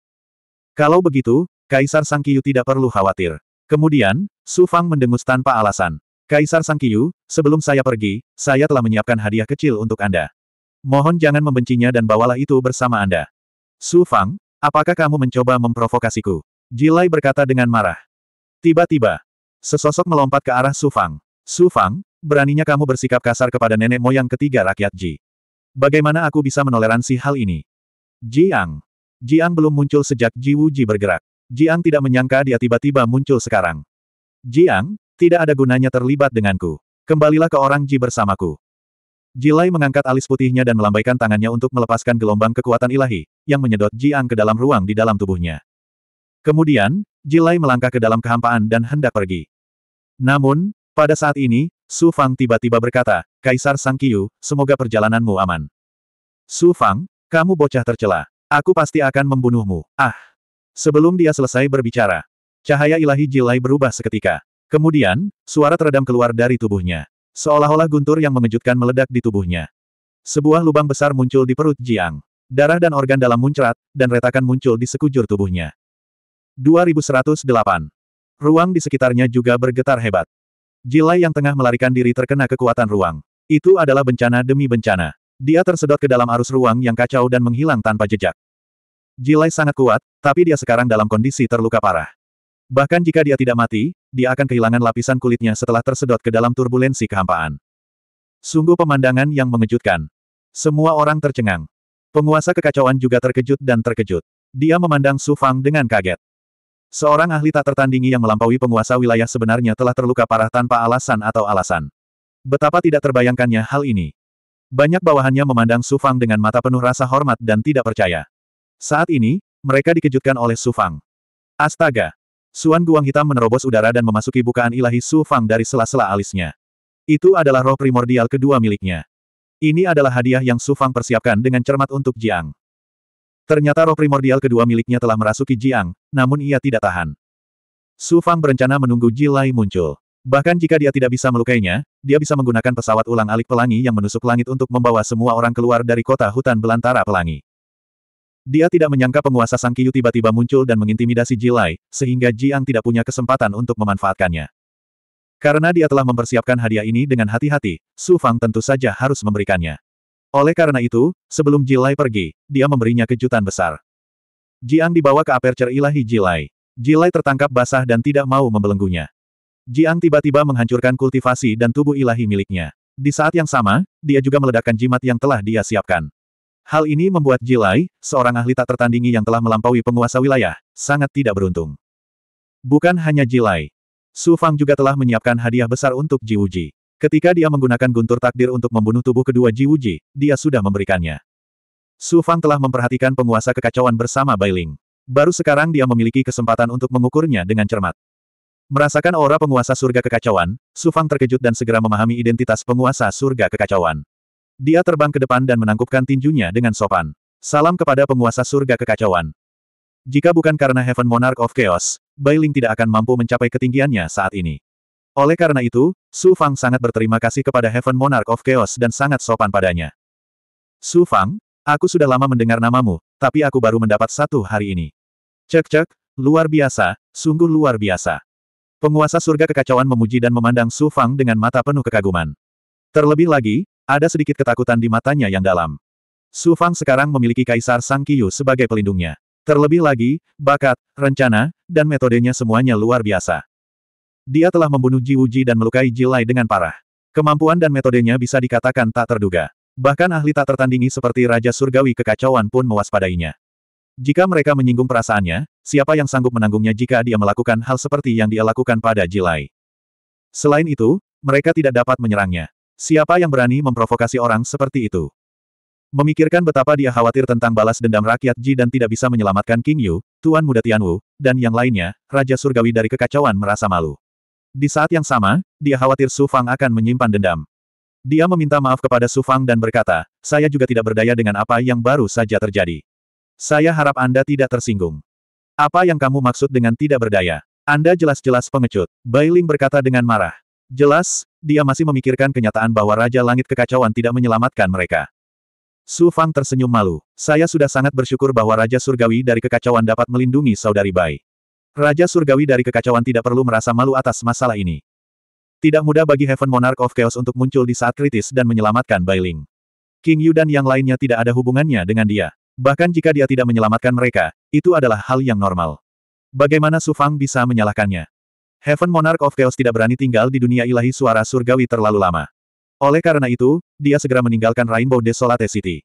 Speaker 1: Kalau begitu, Kaisar Sang Kiyu tidak perlu khawatir. Kemudian, Su Fang mendengus tanpa alasan. Kaisar Sang Kiyu, sebelum saya pergi, saya telah menyiapkan hadiah kecil untuk Anda. Mohon jangan membencinya dan bawalah itu bersama Anda. Su Fang, apakah kamu mencoba memprovokasiku? Jilai berkata dengan marah. Tiba-tiba, sesosok melompat ke arah Su Fang. Su Fang, beraninya kamu bersikap kasar kepada nenek moyang ketiga rakyat Ji. Bagaimana aku bisa menoleransi hal ini? Jiang. Jiang belum muncul sejak Ji Wu Ji bergerak. Jiang tidak menyangka dia tiba-tiba muncul sekarang. Jiang, tidak ada gunanya terlibat denganku. Kembalilah ke orang Ji bersamaku. Jilai mengangkat alis putihnya dan melambaikan tangannya untuk melepaskan gelombang kekuatan ilahi, yang menyedot Jiang ke dalam ruang di dalam tubuhnya. Kemudian, Jilai melangkah ke dalam kehampaan dan hendak pergi. Namun, pada saat ini, Su Fang tiba-tiba berkata, Kaisar Sang Kiyu, semoga perjalananmu aman. Su Fang, kamu bocah tercela. Aku pasti akan membunuhmu. Ah! Sebelum dia selesai berbicara, cahaya ilahi Jilai berubah seketika. Kemudian, suara teredam keluar dari tubuhnya. Seolah-olah guntur yang mengejutkan meledak di tubuhnya. Sebuah lubang besar muncul di perut Jiang. Darah dan organ dalam muncrat, dan retakan muncul di sekujur tubuhnya. 2108. Ruang di sekitarnya juga bergetar hebat. Jilai yang tengah melarikan diri terkena kekuatan ruang. Itu adalah bencana demi bencana. Dia tersedot ke dalam arus ruang yang kacau dan menghilang tanpa jejak. Jilai sangat kuat, tapi dia sekarang dalam kondisi terluka parah. Bahkan jika dia tidak mati, dia akan kehilangan lapisan kulitnya setelah tersedot ke dalam turbulensi kehampaan. Sungguh pemandangan yang mengejutkan. Semua orang tercengang. Penguasa kekacauan juga terkejut dan terkejut. Dia memandang Su Fang dengan kaget. Seorang ahli tak tertandingi yang melampaui penguasa wilayah sebenarnya telah terluka parah tanpa alasan atau alasan. Betapa tidak terbayangkannya hal ini. Banyak bawahannya memandang Su Fang dengan mata penuh rasa hormat dan tidak percaya. Saat ini, mereka dikejutkan oleh Su Fang. Astaga, Suan Guang Hitam menerobos udara dan memasuki bukaan ilahi Su Fang dari sela-sela alisnya. Itu adalah roh primordial kedua miliknya. Ini adalah hadiah yang Su Fang persiapkan dengan cermat untuk Jiang. Ternyata roh primordial kedua miliknya telah merasuki Jiang, namun ia tidak tahan. Su Fang berencana menunggu Ji Lai muncul. Bahkan jika dia tidak bisa melukainya, dia bisa menggunakan pesawat ulang alik pelangi yang menusuk langit untuk membawa semua orang keluar dari kota hutan belantara pelangi. Dia tidak menyangka penguasa Sang Kiyu tiba-tiba muncul dan mengintimidasi Jilai, sehingga Jiang tidak punya kesempatan untuk memanfaatkannya. Karena dia telah mempersiapkan hadiah ini dengan hati-hati, Su Fang tentu saja harus memberikannya. Oleh karena itu, sebelum Jilai pergi, dia memberinya kejutan besar. Jiang dibawa ke aperture ilahi Jilai. Jilai tertangkap basah dan tidak mau membelenggunya. Jiang tiba-tiba menghancurkan kultivasi dan tubuh ilahi miliknya. Di saat yang sama, dia juga meledakkan jimat yang telah dia siapkan. Hal ini membuat Jilai, seorang ahli tak tertandingi yang telah melampaui penguasa wilayah, sangat tidak beruntung. Bukan hanya Jilai. Su Fang juga telah menyiapkan hadiah besar untuk Ji Wuji. Ketika dia menggunakan guntur takdir untuk membunuh tubuh kedua Ji Wuji, dia sudah memberikannya. Su Fang telah memperhatikan penguasa kekacauan bersama Bailing. Baru sekarang dia memiliki kesempatan untuk mengukurnya dengan cermat. Merasakan aura penguasa surga kekacauan, Su Fang terkejut dan segera memahami identitas penguasa surga kekacauan. Dia terbang ke depan dan menangkupkan tinjunya dengan sopan. Salam kepada penguasa surga kekacauan. Jika bukan karena Heaven Monarch of Chaos, Bailing tidak akan mampu mencapai ketinggiannya saat ini. Oleh karena itu, Su Fang sangat berterima kasih kepada Heaven Monarch of Chaos dan sangat sopan padanya. Su Fang, aku sudah lama mendengar namamu, tapi aku baru mendapat satu hari ini. Cek-cek, luar biasa, sungguh luar biasa. Penguasa surga kekacauan memuji dan memandang Su Fang dengan mata penuh kekaguman. Terlebih lagi, ada sedikit ketakutan di matanya yang dalam. Su Fang sekarang memiliki Kaisar Sang Kiyu sebagai pelindungnya. Terlebih lagi, bakat, rencana, dan metodenya semuanya luar biasa. Dia telah membunuh Ji Wuji dan melukai Ji Lai dengan parah. Kemampuan dan metodenya bisa dikatakan tak terduga. Bahkan ahli tak tertandingi seperti Raja Surgawi Kekacauan pun mewaspadainya. Jika mereka menyinggung perasaannya, siapa yang sanggup menanggungnya jika dia melakukan hal seperti yang dia lakukan pada Jilai? Selain itu, mereka tidak dapat menyerangnya. Siapa yang berani memprovokasi orang seperti itu? Memikirkan betapa dia khawatir tentang balas dendam rakyat Ji dan tidak bisa menyelamatkan King Yu, Tuan Muda Tianwu, dan yang lainnya, Raja Surgawi dari kekacauan merasa malu. Di saat yang sama, dia khawatir Su Fang akan menyimpan dendam. Dia meminta maaf kepada Su Fang dan berkata, saya juga tidak berdaya dengan apa yang baru saja terjadi. Saya harap Anda tidak tersinggung. Apa yang kamu maksud dengan tidak berdaya? Anda jelas-jelas pengecut. Bailing berkata dengan marah. Jelas, dia masih memikirkan kenyataan bahwa Raja Langit Kekacauan tidak menyelamatkan mereka. Su Fang tersenyum malu. Saya sudah sangat bersyukur bahwa Raja Surgawi dari Kekacauan dapat melindungi Saudari Bai. Raja Surgawi dari Kekacauan tidak perlu merasa malu atas masalah ini. Tidak mudah bagi Heaven Monarch of Chaos untuk muncul di saat kritis dan menyelamatkan Bai Ling. King Yu dan yang lainnya tidak ada hubungannya dengan dia. Bahkan jika dia tidak menyelamatkan mereka, itu adalah hal yang normal. Bagaimana Su Fang bisa menyalahkannya? Heaven Monarch of Chaos tidak berani tinggal di dunia ilahi suara surgawi terlalu lama. Oleh karena itu, dia segera meninggalkan Rainbow Desolate City.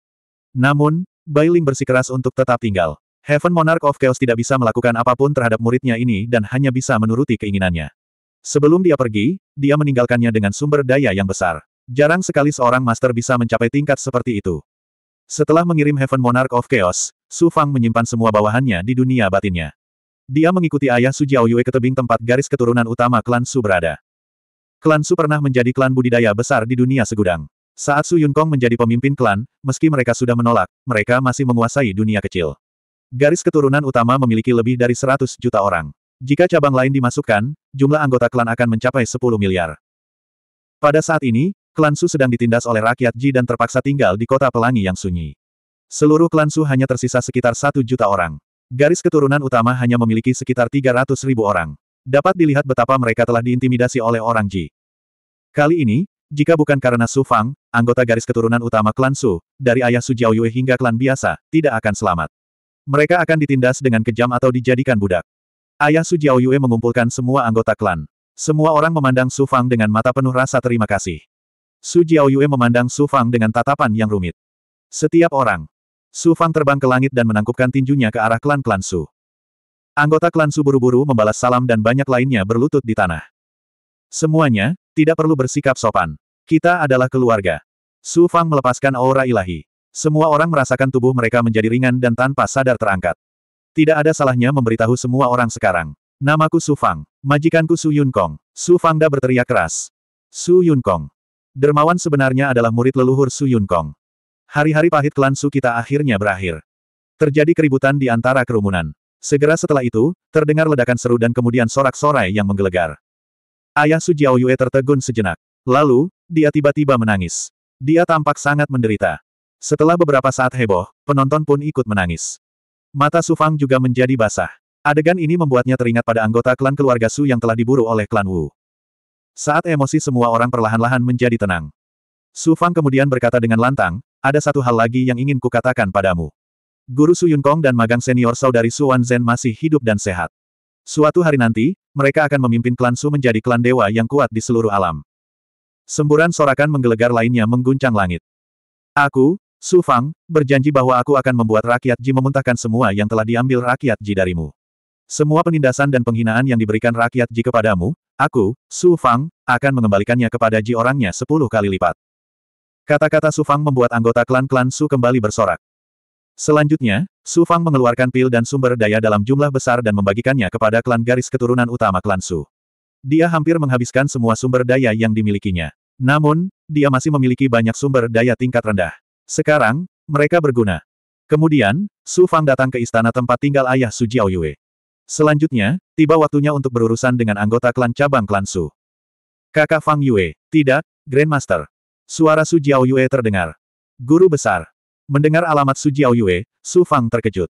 Speaker 1: Namun, Bailing bersikeras untuk tetap tinggal. Heaven Monarch of Chaos tidak bisa melakukan apapun terhadap muridnya ini dan hanya bisa menuruti keinginannya. Sebelum dia pergi, dia meninggalkannya dengan sumber daya yang besar. Jarang sekali seorang master bisa mencapai tingkat seperti itu. Setelah mengirim Heaven Monarch of Chaos, Su Fang menyimpan semua bawahannya di dunia batinnya. Dia mengikuti ayah Su Jiao Yue ke tebing tempat garis keturunan utama klan Su berada. Klan Su pernah menjadi klan budidaya besar di dunia segudang. Saat Su Yun Kong menjadi pemimpin klan, meski mereka sudah menolak, mereka masih menguasai dunia kecil. Garis keturunan utama memiliki lebih dari 100 juta orang. Jika cabang lain dimasukkan, jumlah anggota klan akan mencapai 10 miliar. Pada saat ini, klan Su sedang ditindas oleh rakyat Ji dan terpaksa tinggal di kota pelangi yang sunyi. Seluruh klan Su hanya tersisa sekitar satu juta orang. Garis keturunan utama hanya memiliki sekitar 300 ribu orang. Dapat dilihat betapa mereka telah diintimidasi oleh orang Ji. Kali ini, jika bukan karena Su Fang, anggota garis keturunan utama klan Su, dari ayah Su Jiaoyue hingga klan biasa, tidak akan selamat. Mereka akan ditindas dengan kejam atau dijadikan budak. Ayah Su Jiaoyue mengumpulkan semua anggota klan. Semua orang memandang Su Fang dengan mata penuh rasa terima kasih. Su Jiaoyue memandang Su Fang dengan tatapan yang rumit. Setiap orang, Su Fang terbang ke langit dan menangkupkan tinjunya ke arah klan-klan Su. Anggota klan Su buru-buru membalas salam dan banyak lainnya berlutut di tanah. Semuanya, tidak perlu bersikap sopan. Kita adalah keluarga. Su Fang melepaskan aura ilahi. Semua orang merasakan tubuh mereka menjadi ringan dan tanpa sadar terangkat. Tidak ada salahnya memberitahu semua orang sekarang. Namaku Su Fang. Majikanku Su Yun Kong. Su Fangda berteriak keras. Su Yun Kong. Dermawan sebenarnya adalah murid leluhur Su Yun Kong. Hari-hari pahit klan kita akhirnya berakhir. Terjadi keributan di antara kerumunan. Segera setelah itu, terdengar ledakan seru dan kemudian sorak-sorai yang menggelegar. Ayah Su Jiao Yue tertegun sejenak. Lalu, dia tiba-tiba menangis. Dia tampak sangat menderita. Setelah beberapa saat heboh, penonton pun ikut menangis. Mata Su Fang juga menjadi basah. Adegan ini membuatnya teringat pada anggota klan keluarga Su yang telah diburu oleh klan Wu. Saat emosi semua orang perlahan-lahan menjadi tenang. Su Fang kemudian berkata dengan lantang, ada satu hal lagi yang ingin kukatakan padamu. Guru Su Yun Kong dan magang senior saudari Su Wan Zhen masih hidup dan sehat. Suatu hari nanti, mereka akan memimpin klan Su menjadi klan dewa yang kuat di seluruh alam. Semburan sorakan menggelegar lainnya mengguncang langit. Aku, Su Fang, berjanji bahwa aku akan membuat rakyat Ji memuntahkan semua yang telah diambil rakyat Ji darimu. Semua penindasan dan penghinaan yang diberikan rakyat Ji kepadamu, aku, Su Fang, akan mengembalikannya kepada Ji orangnya sepuluh kali lipat. Kata-kata Su Fang membuat anggota klan-klan Su kembali bersorak. Selanjutnya, Su Fang mengeluarkan pil dan sumber daya dalam jumlah besar dan membagikannya kepada klan garis keturunan utama klan Su. Dia hampir menghabiskan semua sumber daya yang dimilikinya. Namun, dia masih memiliki banyak sumber daya tingkat rendah. Sekarang, mereka berguna. Kemudian, Su Fang datang ke istana tempat tinggal ayah Su Jiaoyue. Selanjutnya, tiba waktunya untuk berurusan dengan anggota klan cabang klan Su. Kakak Fang Yue, tidak, Grandmaster. Suara Su Jiao Yue terdengar. Guru besar. Mendengar alamat Su Jiao Yue, Su Fang terkejut.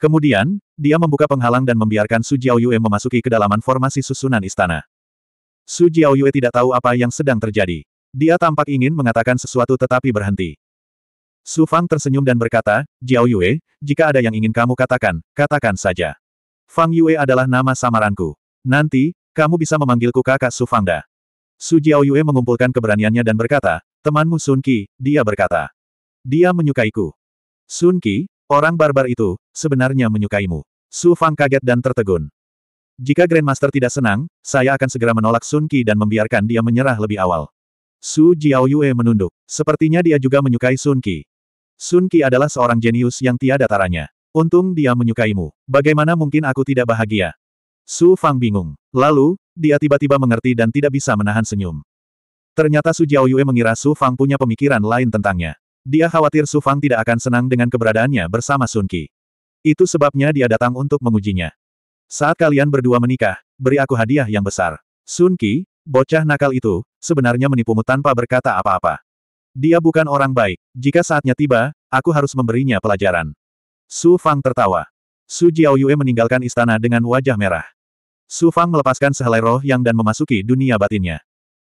Speaker 1: Kemudian, dia membuka penghalang dan membiarkan Su Jiao Yue memasuki kedalaman formasi susunan istana. Su Jiao Yue tidak tahu apa yang sedang terjadi. Dia tampak ingin mengatakan sesuatu tetapi berhenti. Su Fang tersenyum dan berkata, Jiao Yue, jika ada yang ingin kamu katakan, katakan saja. Fang Yue adalah nama samaranku. Nanti, kamu bisa memanggilku kakak Su Fangda. Su Jiaoyue mengumpulkan keberaniannya dan berkata, temanmu Sun Qi, dia berkata. Dia menyukaiku. Sun Qi, orang barbar itu, sebenarnya menyukaimu. Su Fang kaget dan tertegun. Jika Grandmaster tidak senang, saya akan segera menolak Sun Qi dan membiarkan dia menyerah lebih awal. Su Jiaoyue menunduk. Sepertinya dia juga menyukai Sun Qi. Sun Qi adalah seorang jenius yang tiada taranya. Untung dia menyukaimu. Bagaimana mungkin aku tidak bahagia? Su Fang bingung. Lalu, dia tiba-tiba mengerti dan tidak bisa menahan senyum. Ternyata Su Jiaoyue mengira Su Fang punya pemikiran lain tentangnya. Dia khawatir Su Fang tidak akan senang dengan keberadaannya bersama Sun Qi. Itu sebabnya dia datang untuk mengujinya. Saat kalian berdua menikah, beri aku hadiah yang besar. Sun Qi, bocah nakal itu, sebenarnya menipumu tanpa berkata apa-apa. Dia bukan orang baik. Jika saatnya tiba, aku harus memberinya pelajaran. Su Fang tertawa. Su Jiaoyue meninggalkan istana dengan wajah merah. Su Fang melepaskan sehelai roh yang dan memasuki dunia batinnya.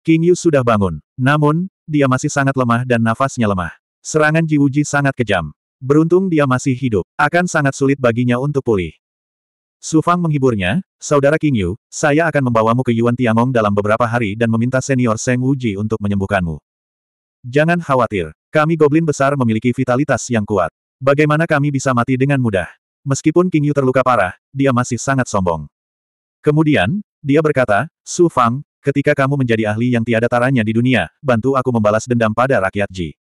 Speaker 1: King Yu sudah bangun. Namun, dia masih sangat lemah dan nafasnya lemah. Serangan Ji Wuji sangat kejam. Beruntung dia masih hidup. Akan sangat sulit baginya untuk pulih. Su Fang menghiburnya, Saudara King Yu, saya akan membawamu ke Yuan Tiangong dalam beberapa hari dan meminta senior Seng Wuji untuk menyembuhkanmu. Jangan khawatir, kami goblin besar memiliki vitalitas yang kuat. Bagaimana kami bisa mati dengan mudah? Meskipun King Yu terluka parah, dia masih sangat sombong. Kemudian, dia berkata, Su Fang, ketika kamu menjadi ahli yang tiada taranya di dunia, bantu aku membalas dendam pada rakyat Ji.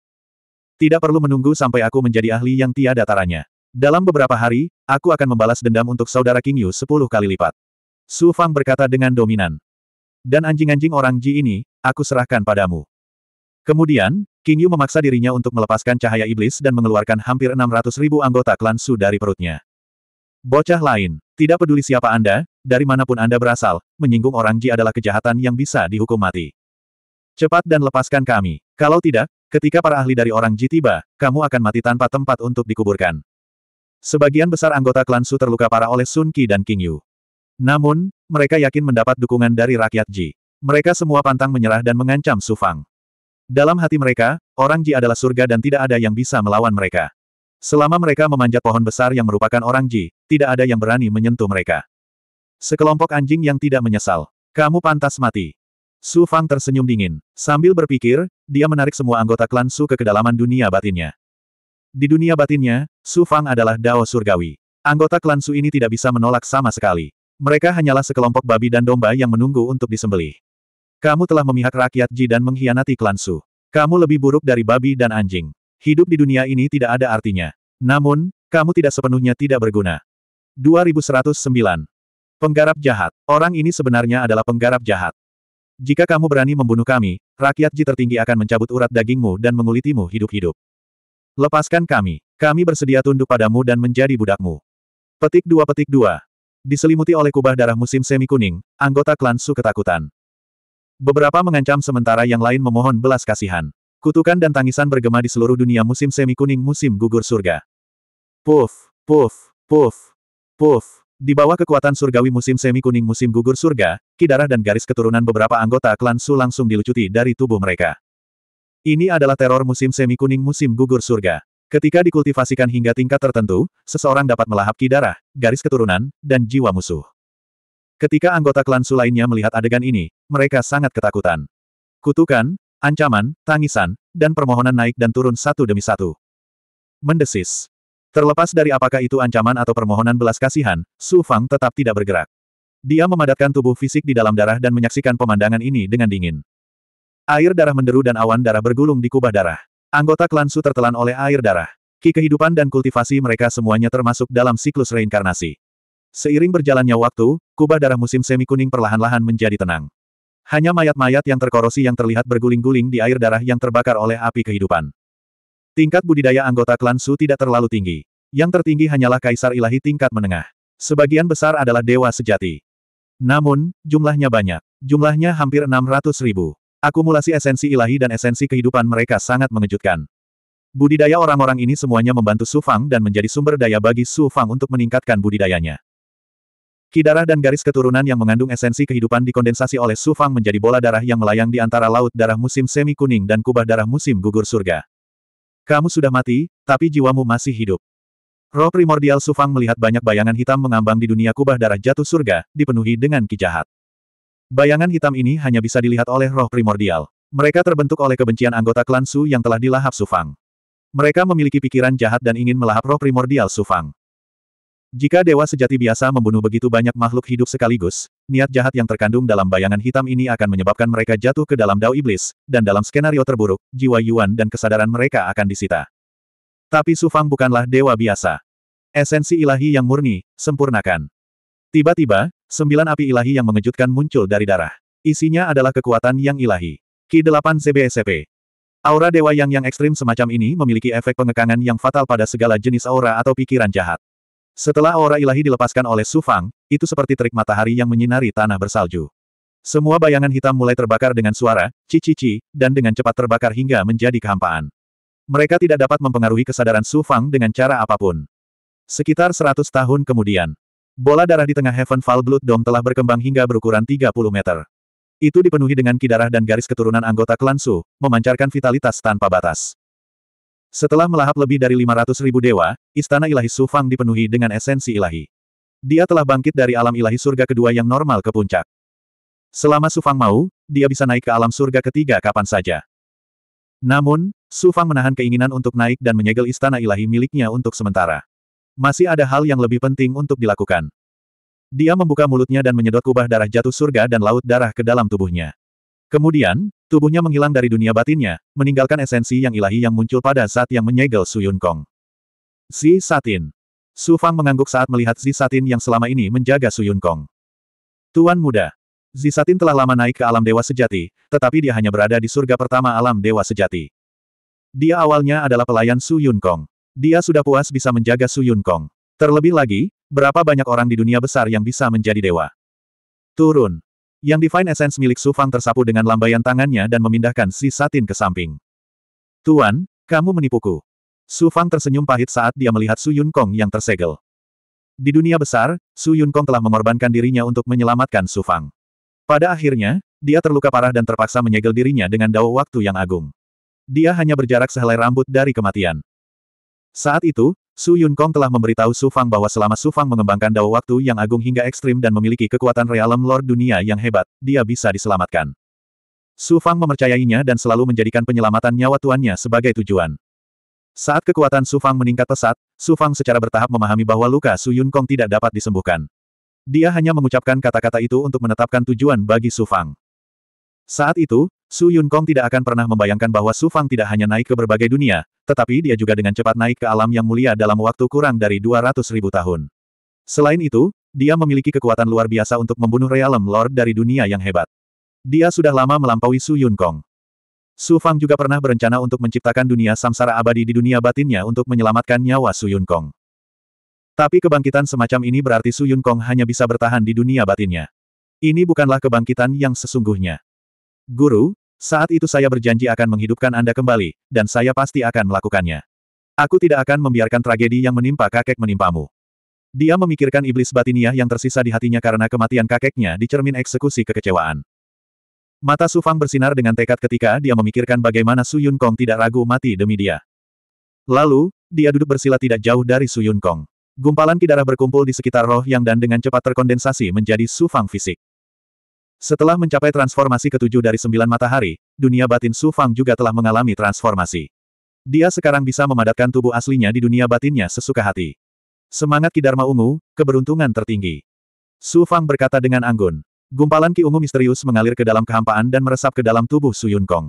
Speaker 1: Tidak perlu menunggu sampai aku menjadi ahli yang tiada taranya. Dalam beberapa hari, aku akan membalas dendam untuk saudara King Yu sepuluh kali lipat. Su Fang berkata dengan dominan. Dan anjing-anjing orang Ji ini, aku serahkan padamu. Kemudian, King Yu memaksa dirinya untuk melepaskan cahaya iblis dan mengeluarkan hampir 600 ribu anggota klan Su dari perutnya. Bocah lain, tidak peduli siapa Anda, dari manapun Anda berasal, menyinggung orang Ji adalah kejahatan yang bisa dihukum mati. Cepat dan lepaskan kami. Kalau tidak, ketika para ahli dari orang Ji tiba, kamu akan mati tanpa tempat untuk dikuburkan. Sebagian besar anggota klan Su terluka parah oleh Sun Qi dan King Yu. Namun, mereka yakin mendapat dukungan dari rakyat Ji. Mereka semua pantang menyerah dan mengancam Su Fang. Dalam hati mereka, orang Ji adalah surga dan tidak ada yang bisa melawan mereka. Selama mereka memanjat pohon besar yang merupakan orang Ji, tidak ada yang berani menyentuh mereka. Sekelompok anjing yang tidak menyesal. Kamu pantas mati. Su Fang tersenyum dingin. Sambil berpikir, dia menarik semua anggota klan Su ke kedalaman dunia batinnya. Di dunia batinnya, Su Fang adalah Dao Surgawi. Anggota klan Su ini tidak bisa menolak sama sekali. Mereka hanyalah sekelompok babi dan domba yang menunggu untuk disembelih. Kamu telah memihak rakyat Ji dan mengkhianati klan Su. Kamu lebih buruk dari babi dan anjing hidup di dunia ini tidak ada artinya. Namun, kamu tidak sepenuhnya tidak berguna. 2109. Penggarap jahat. Orang ini sebenarnya adalah penggarap jahat. Jika kamu berani membunuh kami, rakyat Ji tertinggi akan mencabut urat dagingmu dan mengulitimu hidup-hidup. Lepaskan kami. Kami bersedia tunduk padamu dan menjadi budakmu. Petik 2 petik 2. Diselimuti oleh kubah darah musim semi kuning, anggota klan Su ketakutan. Beberapa mengancam sementara yang lain memohon belas kasihan. Kutukan dan tangisan bergema di seluruh dunia musim semi kuning musim gugur surga. Puff, puff, puff, puff. Di bawah kekuatan surgawi musim semi kuning musim gugur surga, kidarah dan garis keturunan beberapa anggota klan Su langsung dilucuti dari tubuh mereka. Ini adalah teror musim semi kuning musim gugur surga. Ketika dikultivasikan hingga tingkat tertentu, seseorang dapat melahap kidarah, garis keturunan, dan jiwa musuh. Ketika anggota klan Su lainnya melihat adegan ini, mereka sangat ketakutan. Kutukan, Ancaman, tangisan, dan permohonan naik dan turun satu demi satu. Mendesis. Terlepas dari apakah itu ancaman atau permohonan belas kasihan, Su Fang tetap tidak bergerak. Dia memadatkan tubuh fisik di dalam darah dan menyaksikan pemandangan ini dengan dingin. Air darah menderu dan awan darah bergulung di kubah darah. Anggota klan Su tertelan oleh air darah. Ki kehidupan dan kultivasi mereka semuanya termasuk dalam siklus reinkarnasi. Seiring berjalannya waktu, kubah darah musim semi kuning perlahan-lahan menjadi tenang. Hanya mayat-mayat yang terkorosi yang terlihat berguling-guling di air darah yang terbakar oleh api kehidupan. Tingkat budidaya anggota klan Su tidak terlalu tinggi. Yang tertinggi hanyalah Kaisar Ilahi tingkat menengah. Sebagian besar adalah dewa sejati. Namun, jumlahnya banyak. Jumlahnya hampir 600 ribu. Akumulasi esensi ilahi dan esensi kehidupan mereka sangat mengejutkan. Budidaya orang-orang ini semuanya membantu Su Fang dan menjadi sumber daya bagi Su Fang untuk meningkatkan budidayanya. Ki darah dan garis keturunan yang mengandung esensi kehidupan dikondensasi oleh Su Fang menjadi bola darah yang melayang di antara laut darah musim semi kuning dan kubah darah musim gugur surga. Kamu sudah mati, tapi jiwamu masih hidup. Roh primordial Su Fang melihat banyak bayangan hitam mengambang di dunia kubah darah jatuh surga, dipenuhi dengan ki jahat. Bayangan hitam ini hanya bisa dilihat oleh roh primordial. Mereka terbentuk oleh kebencian anggota klan Su yang telah dilahap Su Fang. Mereka memiliki pikiran jahat dan ingin melahap roh primordial Su Fang. Jika dewa sejati biasa membunuh begitu banyak makhluk hidup sekaligus, niat jahat yang terkandung dalam bayangan hitam ini akan menyebabkan mereka jatuh ke dalam dao iblis, dan dalam skenario terburuk, jiwa Yuan dan kesadaran mereka akan disita. Tapi Su Fang bukanlah dewa biasa. Esensi ilahi yang murni, sempurnakan. Tiba-tiba, sembilan api ilahi yang mengejutkan muncul dari darah. Isinya adalah kekuatan yang ilahi. Ki-8 CBSP. Aura dewa yang yang ekstrim semacam ini memiliki efek pengekangan yang fatal pada segala jenis aura atau pikiran jahat. Setelah aura ilahi dilepaskan oleh Su Fang, itu seperti terik matahari yang menyinari tanah bersalju. Semua bayangan hitam mulai terbakar dengan suara, cici-ci, dan dengan cepat terbakar hingga menjadi kehampaan. Mereka tidak dapat mempengaruhi kesadaran Su Fang dengan cara apapun. Sekitar 100 tahun kemudian, bola darah di tengah Heaven Fall Blood Dome telah berkembang hingga berukuran 30 meter. Itu dipenuhi dengan kidarah dan garis keturunan anggota klan Su, memancarkan vitalitas tanpa batas. Setelah melahap lebih dari 500 ribu dewa, istana ilahi Sufang dipenuhi dengan esensi ilahi. Dia telah bangkit dari alam ilahi surga kedua yang normal ke puncak. Selama Sufang mau, dia bisa naik ke alam surga ketiga kapan saja. Namun, Sufang menahan keinginan untuk naik dan menyegel istana ilahi miliknya untuk sementara. Masih ada hal yang lebih penting untuk dilakukan. Dia membuka mulutnya dan menyedot kubah darah jatuh surga dan laut darah ke dalam tubuhnya. Kemudian, tubuhnya menghilang dari dunia batinnya, meninggalkan esensi yang ilahi yang muncul pada saat yang menyegel Su Yun Kong. Si Satin. Su Fang mengangguk saat melihat Si Satin yang selama ini menjaga Su Yun Kong. Tuan muda. Si Satin telah lama naik ke alam dewa sejati, tetapi dia hanya berada di surga pertama alam dewa sejati. Dia awalnya adalah pelayan Su Yun Kong. Dia sudah puas bisa menjaga Su Yun Kong. Terlebih lagi, berapa banyak orang di dunia besar yang bisa menjadi dewa? Turun. Yang Divine Essence milik Su Fang tersapu dengan lambaian tangannya dan memindahkan si Satin ke samping. Tuan, kamu menipuku. Su Fang tersenyum pahit saat dia melihat Su Yun Kong yang tersegel. Di dunia besar, Su Yun Kong telah mengorbankan dirinya untuk menyelamatkan Su Fang. Pada akhirnya, dia terluka parah dan terpaksa menyegel dirinya dengan dao waktu yang agung. Dia hanya berjarak sehelai rambut dari kematian. Saat itu, Su Yun Kong telah memberitahu Su Fang bahwa selama Su Fang mengembangkan dao waktu yang agung hingga ekstrim dan memiliki kekuatan realem lord dunia yang hebat, dia bisa diselamatkan. Su Fang memercayainya dan selalu menjadikan penyelamatan nyawa tuannya sebagai tujuan. Saat kekuatan Su Fang meningkat pesat, Su Fang secara bertahap memahami bahwa luka Su Yun Kong tidak dapat disembuhkan. Dia hanya mengucapkan kata-kata itu untuk menetapkan tujuan bagi Su Fang. Saat itu, Su Yun Kong tidak akan pernah membayangkan bahwa Su Fang tidak hanya naik ke berbagai dunia, tetapi dia juga dengan cepat naik ke alam yang mulia dalam waktu kurang dari 200 ribu tahun. Selain itu, dia memiliki kekuatan luar biasa untuk membunuh realem lord dari dunia yang hebat. Dia sudah lama melampaui Su Yun Kong. Su Fang juga pernah berencana untuk menciptakan dunia samsara abadi di dunia batinnya untuk menyelamatkan nyawa Su Yun Kong. Tapi kebangkitan semacam ini berarti Su Yun Kong hanya bisa bertahan di dunia batinnya. Ini bukanlah kebangkitan yang sesungguhnya. Guru, saat itu saya berjanji akan menghidupkan Anda kembali, dan saya pasti akan melakukannya. Aku tidak akan membiarkan tragedi yang menimpa kakek menimpamu. Dia memikirkan iblis batiniah yang tersisa di hatinya karena kematian kakeknya di cermin eksekusi kekecewaan. Mata Sufang bersinar dengan tekad ketika dia memikirkan bagaimana Su Yun Kong tidak ragu mati demi dia. Lalu, dia duduk bersila tidak jauh dari Su Yun Kong. Gumpalan kidara berkumpul di sekitar roh yang dan dengan cepat terkondensasi menjadi Sufang fisik. Setelah mencapai transformasi ketujuh dari sembilan matahari, dunia batin Su Fang juga telah mengalami transformasi. Dia sekarang bisa memadatkan tubuh aslinya di dunia batinnya sesuka hati. Semangat Kidarma Ungu, keberuntungan tertinggi. Su Fang berkata dengan anggun. Gumpalan Ki Ungu misterius mengalir ke dalam kehampaan dan meresap ke dalam tubuh Su Yun Kong.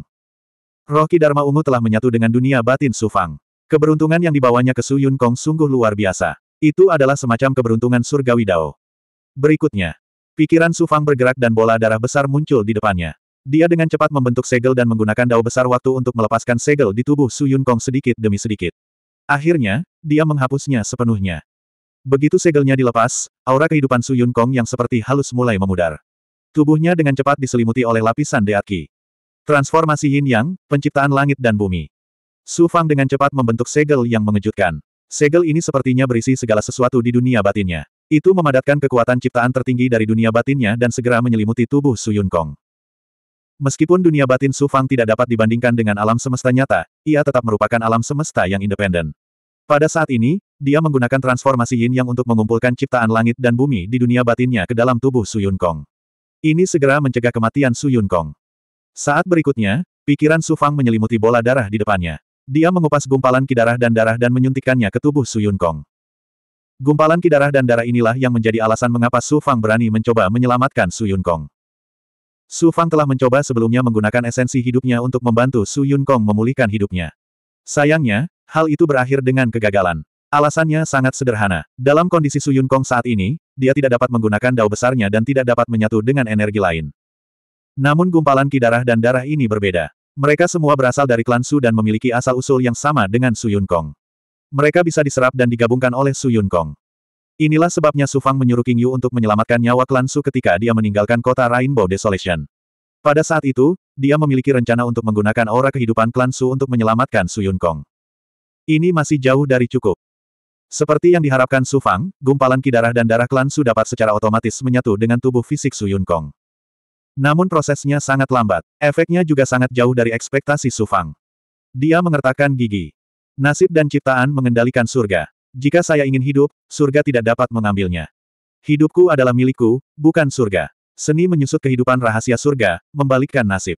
Speaker 1: Roh Kidarma Ungu telah menyatu dengan dunia batin Su Fang. Keberuntungan yang dibawanya ke Su Yun Kong sungguh luar biasa. Itu adalah semacam keberuntungan surgawi Dao. Berikutnya, Pikiran Su Fang bergerak dan bola darah besar muncul di depannya. Dia dengan cepat membentuk segel dan menggunakan dao besar waktu untuk melepaskan segel di tubuh Su Yun Kong sedikit demi sedikit. Akhirnya, dia menghapusnya sepenuhnya. Begitu segelnya dilepas, aura kehidupan Su Yun Kong yang seperti halus mulai memudar. Tubuhnya dengan cepat diselimuti oleh lapisan deaki. Transformasi Yin Yang, penciptaan langit dan bumi. Su Fang dengan cepat membentuk segel yang mengejutkan. Segel ini sepertinya berisi segala sesuatu di dunia batinnya. Itu memadatkan kekuatan ciptaan tertinggi dari dunia batinnya dan segera menyelimuti tubuh Su Yun Kong. Meskipun dunia batin Su Fang tidak dapat dibandingkan dengan alam semesta nyata, ia tetap merupakan alam semesta yang independen. Pada saat ini, dia menggunakan transformasi yin yang untuk mengumpulkan ciptaan langit dan bumi di dunia batinnya ke dalam tubuh Su Yun Kong. Ini segera mencegah kematian Su Yun Kong. Saat berikutnya, pikiran Su Fang menyelimuti bola darah di depannya. Dia mengupas gumpalan kidarah dan darah dan menyuntikkannya ke tubuh Su Yun Kong. Gumpalan kidarah dan darah inilah yang menjadi alasan mengapa Su Fang berani mencoba menyelamatkan Su Yun Kong. Su Fang telah mencoba sebelumnya menggunakan esensi hidupnya untuk membantu Su Yun Kong memulihkan hidupnya. Sayangnya, hal itu berakhir dengan kegagalan. Alasannya sangat sederhana. Dalam kondisi Su Yun Kong saat ini, dia tidak dapat menggunakan dao besarnya dan tidak dapat menyatu dengan energi lain. Namun gumpalan kidarah dan darah ini berbeda. Mereka semua berasal dari klan Su dan memiliki asal-usul yang sama dengan Su Yun Kong. Mereka bisa diserap dan digabungkan oleh Su Yun Kong. Inilah sebabnya Su Fang menyuruh King Yu untuk menyelamatkan nyawa klan Su ketika dia meninggalkan kota Rainbow Desolation. Pada saat itu, dia memiliki rencana untuk menggunakan aura kehidupan klan Su untuk menyelamatkan Su Yun Kong. Ini masih jauh dari cukup. Seperti yang diharapkan Su Fang, gumpalan ki darah dan darah klan Su dapat secara otomatis menyatu dengan tubuh fisik Su Yun Kong. Namun prosesnya sangat lambat, efeknya juga sangat jauh dari ekspektasi Sufang. Dia mengertakkan gigi. Nasib dan ciptaan mengendalikan surga. Jika saya ingin hidup, surga tidak dapat mengambilnya. Hidupku adalah milikku, bukan surga. Seni menyusut kehidupan rahasia surga, membalikkan nasib.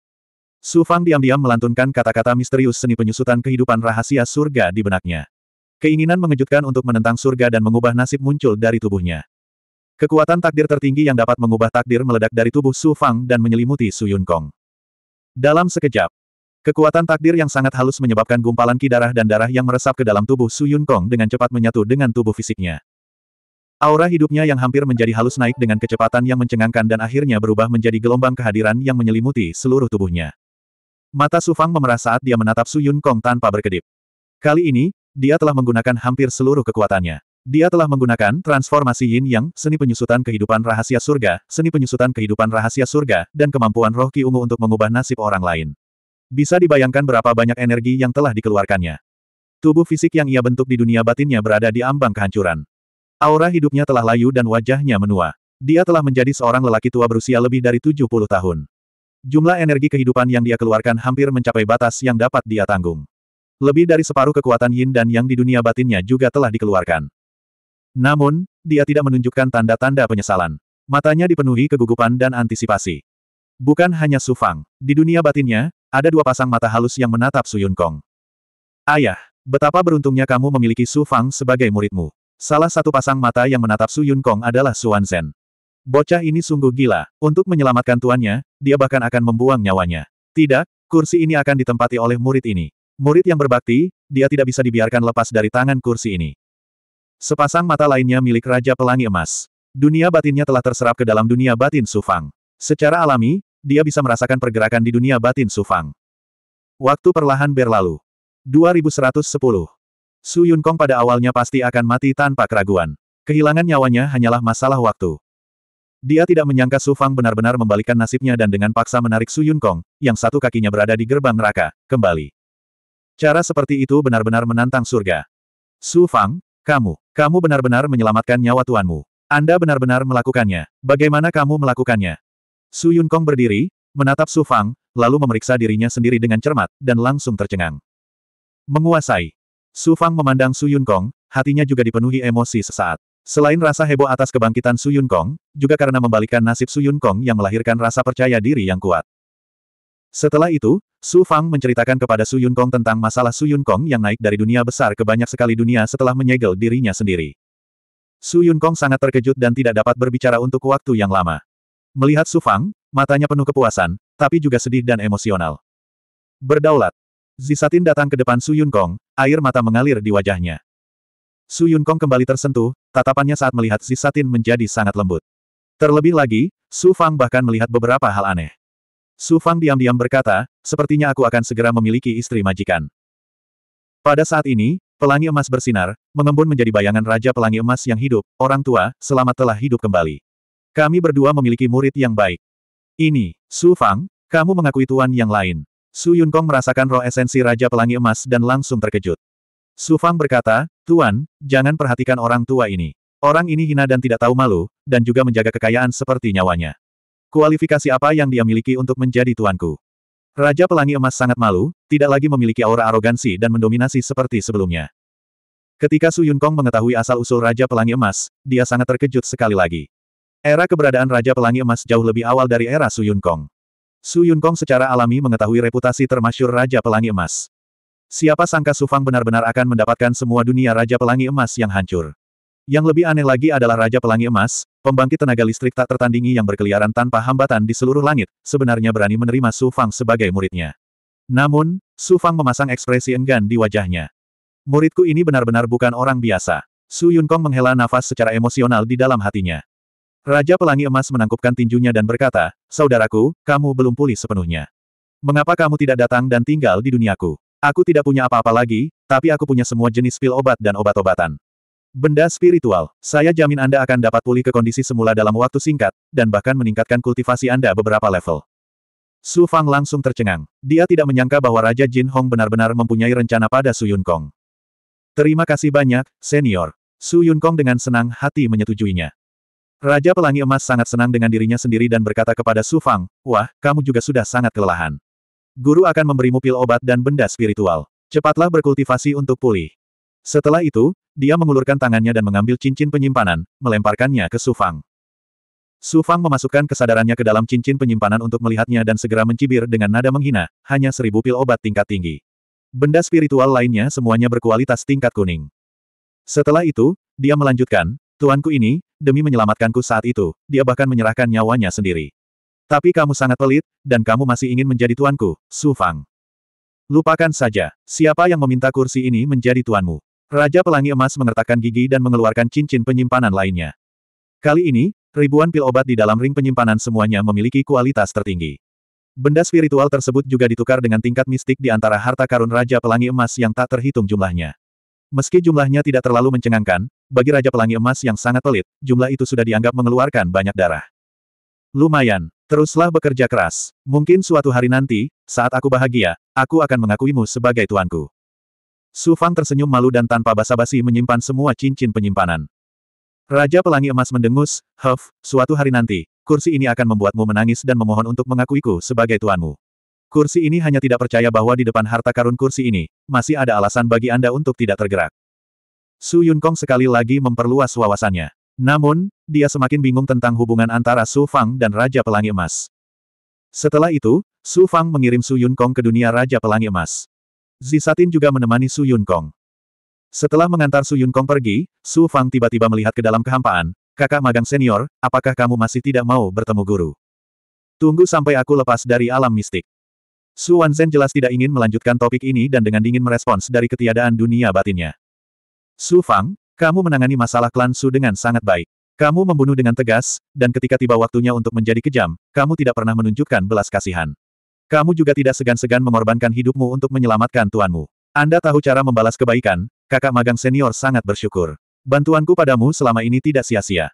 Speaker 1: Sufang diam-diam melantunkan kata-kata misterius seni penyusutan kehidupan rahasia surga di benaknya. Keinginan mengejutkan untuk menentang surga dan mengubah nasib muncul dari tubuhnya. Kekuatan takdir tertinggi yang dapat mengubah takdir meledak dari tubuh Su Fang dan menyelimuti Su Yun Kong. Dalam sekejap, kekuatan takdir yang sangat halus menyebabkan gumpalan ki darah dan darah yang meresap ke dalam tubuh Su Yun Kong dengan cepat menyatu dengan tubuh fisiknya. Aura hidupnya yang hampir menjadi halus naik dengan kecepatan yang mencengangkan dan akhirnya berubah menjadi gelombang kehadiran yang menyelimuti seluruh tubuhnya. Mata Su Fang memerah saat dia menatap Su Yun Kong tanpa berkedip. Kali ini, dia telah menggunakan hampir seluruh kekuatannya. Dia telah menggunakan transformasi yin yang, seni penyusutan kehidupan rahasia surga, seni penyusutan kehidupan rahasia surga, dan kemampuan roh ki ungu untuk mengubah nasib orang lain. Bisa dibayangkan berapa banyak energi yang telah dikeluarkannya. Tubuh fisik yang ia bentuk di dunia batinnya berada di ambang kehancuran. Aura hidupnya telah layu dan wajahnya menua. Dia telah menjadi seorang lelaki tua berusia lebih dari 70 tahun. Jumlah energi kehidupan yang dia keluarkan hampir mencapai batas yang dapat dia tanggung. Lebih dari separuh kekuatan yin dan yang di dunia batinnya juga telah dikeluarkan. Namun, dia tidak menunjukkan tanda-tanda penyesalan. Matanya dipenuhi kegugupan dan antisipasi. Bukan hanya Su Fang. Di dunia batinnya, ada dua pasang mata halus yang menatap Su Yun Kong. Ayah, betapa beruntungnya kamu memiliki Su Fang sebagai muridmu. Salah satu pasang mata yang menatap Su Yun Kong adalah Su Wan Zhen. Bocah ini sungguh gila. Untuk menyelamatkan tuannya, dia bahkan akan membuang nyawanya. Tidak, kursi ini akan ditempati oleh murid ini. Murid yang berbakti, dia tidak bisa dibiarkan lepas dari tangan kursi ini. Sepasang mata lainnya milik Raja Pelangi Emas. Dunia batinnya telah terserap ke dalam dunia batin Sufang. Secara alami, dia bisa merasakan pergerakan di dunia batin Sufang. Waktu perlahan berlalu. 2110. Su Yun Kong pada awalnya pasti akan mati tanpa keraguan. Kehilangan nyawanya hanyalah masalah waktu. Dia tidak menyangka Su Fang benar-benar membalikkan nasibnya dan dengan paksa menarik Su Yun Kong, yang satu kakinya berada di gerbang neraka, kembali. Cara seperti itu benar-benar menantang surga. Su Fang, kamu. Kamu benar-benar menyelamatkan nyawa tuanmu. Anda benar-benar melakukannya. Bagaimana kamu melakukannya? Su Yun Kong berdiri, menatap Su Fang, lalu memeriksa dirinya sendiri dengan cermat, dan langsung tercengang. Menguasai. Su Fang memandang Su Yun Kong, hatinya juga dipenuhi emosi sesaat. Selain rasa heboh atas kebangkitan Su Yun Kong, juga karena membalikan nasib Su Yun Kong yang melahirkan rasa percaya diri yang kuat. Setelah itu, Su Fang menceritakan kepada Su Yun Kong tentang masalah Su Yun Kong yang naik dari dunia besar ke banyak sekali dunia setelah menyegel dirinya sendiri. Su Yun Kong sangat terkejut dan tidak dapat berbicara untuk waktu yang lama. Melihat Su Fang, matanya penuh kepuasan, tapi juga sedih dan emosional. Berdaulat. Zisatin datang ke depan Su Yun Kong, air mata mengalir di wajahnya. Su Yun Kong kembali tersentuh, tatapannya saat melihat Zisatin menjadi sangat lembut. Terlebih lagi, Su Fang bahkan melihat beberapa hal aneh. Su Fang diam-diam berkata, sepertinya aku akan segera memiliki istri majikan. Pada saat ini, pelangi emas bersinar, mengembun menjadi bayangan Raja Pelangi Emas yang hidup, orang tua, selamat telah hidup kembali. Kami berdua memiliki murid yang baik. Ini, Su Fang, kamu mengakui tuan yang lain. Su Yun Kong merasakan roh esensi Raja Pelangi Emas dan langsung terkejut. Su Fang berkata, Tuan, jangan perhatikan orang tua ini. Orang ini hina dan tidak tahu malu, dan juga menjaga kekayaan seperti nyawanya. Kualifikasi apa yang dia miliki untuk menjadi tuanku? Raja Pelangi Emas sangat malu, tidak lagi memiliki aura arogansi dan mendominasi seperti sebelumnya. Ketika Su Yun Kong mengetahui asal-usul Raja Pelangi Emas, dia sangat terkejut sekali lagi. Era keberadaan Raja Pelangi Emas jauh lebih awal dari era Su Yun Kong. Su Yun Kong secara alami mengetahui reputasi termasyur Raja Pelangi Emas. Siapa sangka Su Fang benar-benar akan mendapatkan semua dunia Raja Pelangi Emas yang hancur. Yang lebih aneh lagi adalah Raja Pelangi Emas, pembangkit tenaga listrik tak tertandingi yang berkeliaran tanpa hambatan di seluruh langit, sebenarnya berani menerima Su Fang sebagai muridnya. Namun, Su Fang memasang ekspresi enggan di wajahnya. Muridku ini benar-benar bukan orang biasa. Su Yun Kong menghela nafas secara emosional di dalam hatinya. Raja Pelangi Emas menangkupkan tinjunya dan berkata, Saudaraku, kamu belum pulih sepenuhnya. Mengapa kamu tidak datang dan tinggal di duniaku? Aku tidak punya apa-apa lagi, tapi aku punya semua jenis pil obat dan obat-obatan. Benda spiritual, saya jamin Anda akan dapat pulih ke kondisi semula dalam waktu singkat, dan bahkan meningkatkan kultivasi Anda beberapa level. Su Fang langsung tercengang. Dia tidak menyangka bahwa Raja Jin Hong benar-benar mempunyai rencana pada Su Yun Kong. Terima kasih banyak, senior. Su Yun Kong dengan senang hati menyetujuinya. Raja Pelangi Emas sangat senang dengan dirinya sendiri dan berkata kepada Su Fang, Wah, kamu juga sudah sangat kelelahan. Guru akan memberimu pil obat dan benda spiritual. Cepatlah berkultivasi untuk pulih. Setelah itu, dia mengulurkan tangannya dan mengambil cincin penyimpanan, melemparkannya ke Sufang. Sufang memasukkan kesadarannya ke dalam cincin penyimpanan untuk melihatnya dan segera mencibir dengan nada menghina, hanya seribu pil obat tingkat tinggi. Benda spiritual lainnya semuanya berkualitas tingkat kuning. Setelah itu, dia melanjutkan, Tuanku ini, demi menyelamatkanku saat itu, dia bahkan menyerahkan nyawanya sendiri. Tapi kamu sangat pelit, dan kamu masih ingin menjadi tuanku, Sufang. Lupakan saja, siapa yang meminta kursi ini menjadi tuanmu. Raja Pelangi Emas mengertakkan gigi dan mengeluarkan cincin penyimpanan lainnya. Kali ini, ribuan pil obat di dalam ring penyimpanan semuanya memiliki kualitas tertinggi. Benda spiritual tersebut juga ditukar dengan tingkat mistik di antara harta karun Raja Pelangi Emas yang tak terhitung jumlahnya. Meski jumlahnya tidak terlalu mencengangkan, bagi Raja Pelangi Emas yang sangat pelit, jumlah itu sudah dianggap mengeluarkan banyak darah. Lumayan, teruslah bekerja keras. Mungkin suatu hari nanti, saat aku bahagia, aku akan mengakuimu sebagai tuanku. Su Fang tersenyum malu dan tanpa basa-basi menyimpan semua cincin penyimpanan. Raja Pelangi Emas mendengus, Huff, suatu hari nanti, kursi ini akan membuatmu menangis dan memohon untuk mengakuiku sebagai tuanmu. Kursi ini hanya tidak percaya bahwa di depan harta karun kursi ini, masih ada alasan bagi Anda untuk tidak tergerak. Su Yun Kong sekali lagi memperluas wawasannya. Namun, dia semakin bingung tentang hubungan antara Su Fang dan Raja Pelangi Emas. Setelah itu, Su Fang mengirim Su Yun Kong ke dunia Raja Pelangi Emas. Zisatin juga menemani Su Yun Kong. Setelah mengantar Su Yun Kong pergi, Su Fang tiba-tiba melihat ke dalam kehampaan, kakak magang senior, apakah kamu masih tidak mau bertemu guru? Tunggu sampai aku lepas dari alam mistik. Su Wanzhen jelas tidak ingin melanjutkan topik ini dan dengan dingin merespons dari ketiadaan dunia batinnya. Su Fang, kamu menangani masalah klan Su dengan sangat baik. Kamu membunuh dengan tegas, dan ketika tiba waktunya untuk menjadi kejam, kamu tidak pernah menunjukkan belas kasihan. Kamu juga tidak segan-segan mengorbankan hidupmu untuk menyelamatkan tuanmu. Anda tahu cara membalas kebaikan, kakak magang senior sangat bersyukur. Bantuanku padamu selama ini tidak sia-sia.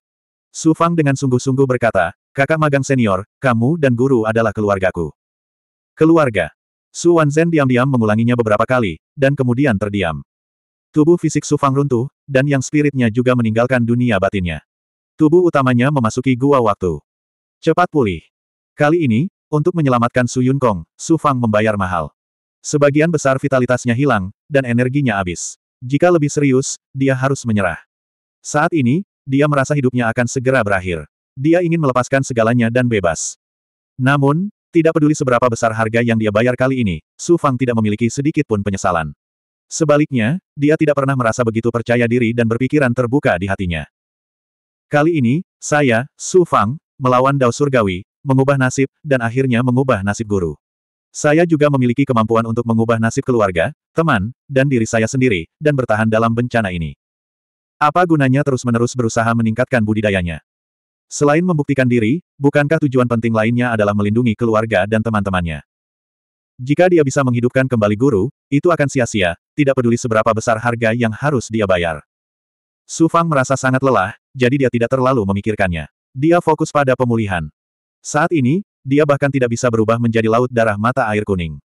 Speaker 1: Su Fang dengan sungguh-sungguh berkata, kakak magang senior, kamu dan guru adalah keluargaku. Keluarga. Su Wanzhen diam-diam mengulanginya beberapa kali, dan kemudian terdiam. Tubuh fisik Su Fang runtuh, dan yang spiritnya juga meninggalkan dunia batinnya. Tubuh utamanya memasuki gua waktu. Cepat pulih. Kali ini, untuk menyelamatkan Su Yun Kong, Su Fang membayar mahal. Sebagian besar vitalitasnya hilang, dan energinya habis. Jika lebih serius, dia harus menyerah. Saat ini, dia merasa hidupnya akan segera berakhir. Dia ingin melepaskan segalanya dan bebas. Namun, tidak peduli seberapa besar harga yang dia bayar kali ini, Su Fang tidak memiliki sedikit pun penyesalan. Sebaliknya, dia tidak pernah merasa begitu percaya diri dan berpikiran terbuka di hatinya. Kali ini, saya, Su Fang, melawan Dao Surgawi, mengubah nasib, dan akhirnya mengubah nasib guru. Saya juga memiliki kemampuan untuk mengubah nasib keluarga, teman, dan diri saya sendiri, dan bertahan dalam bencana ini. Apa gunanya terus-menerus berusaha meningkatkan budidayanya? Selain membuktikan diri, bukankah tujuan penting lainnya adalah melindungi keluarga dan teman-temannya? Jika dia bisa menghidupkan kembali guru, itu akan sia-sia, tidak peduli seberapa besar harga yang harus dia bayar. Su Fang merasa sangat lelah, jadi dia tidak terlalu memikirkannya. Dia fokus pada pemulihan. Saat ini, dia bahkan tidak bisa berubah menjadi laut darah mata air kuning.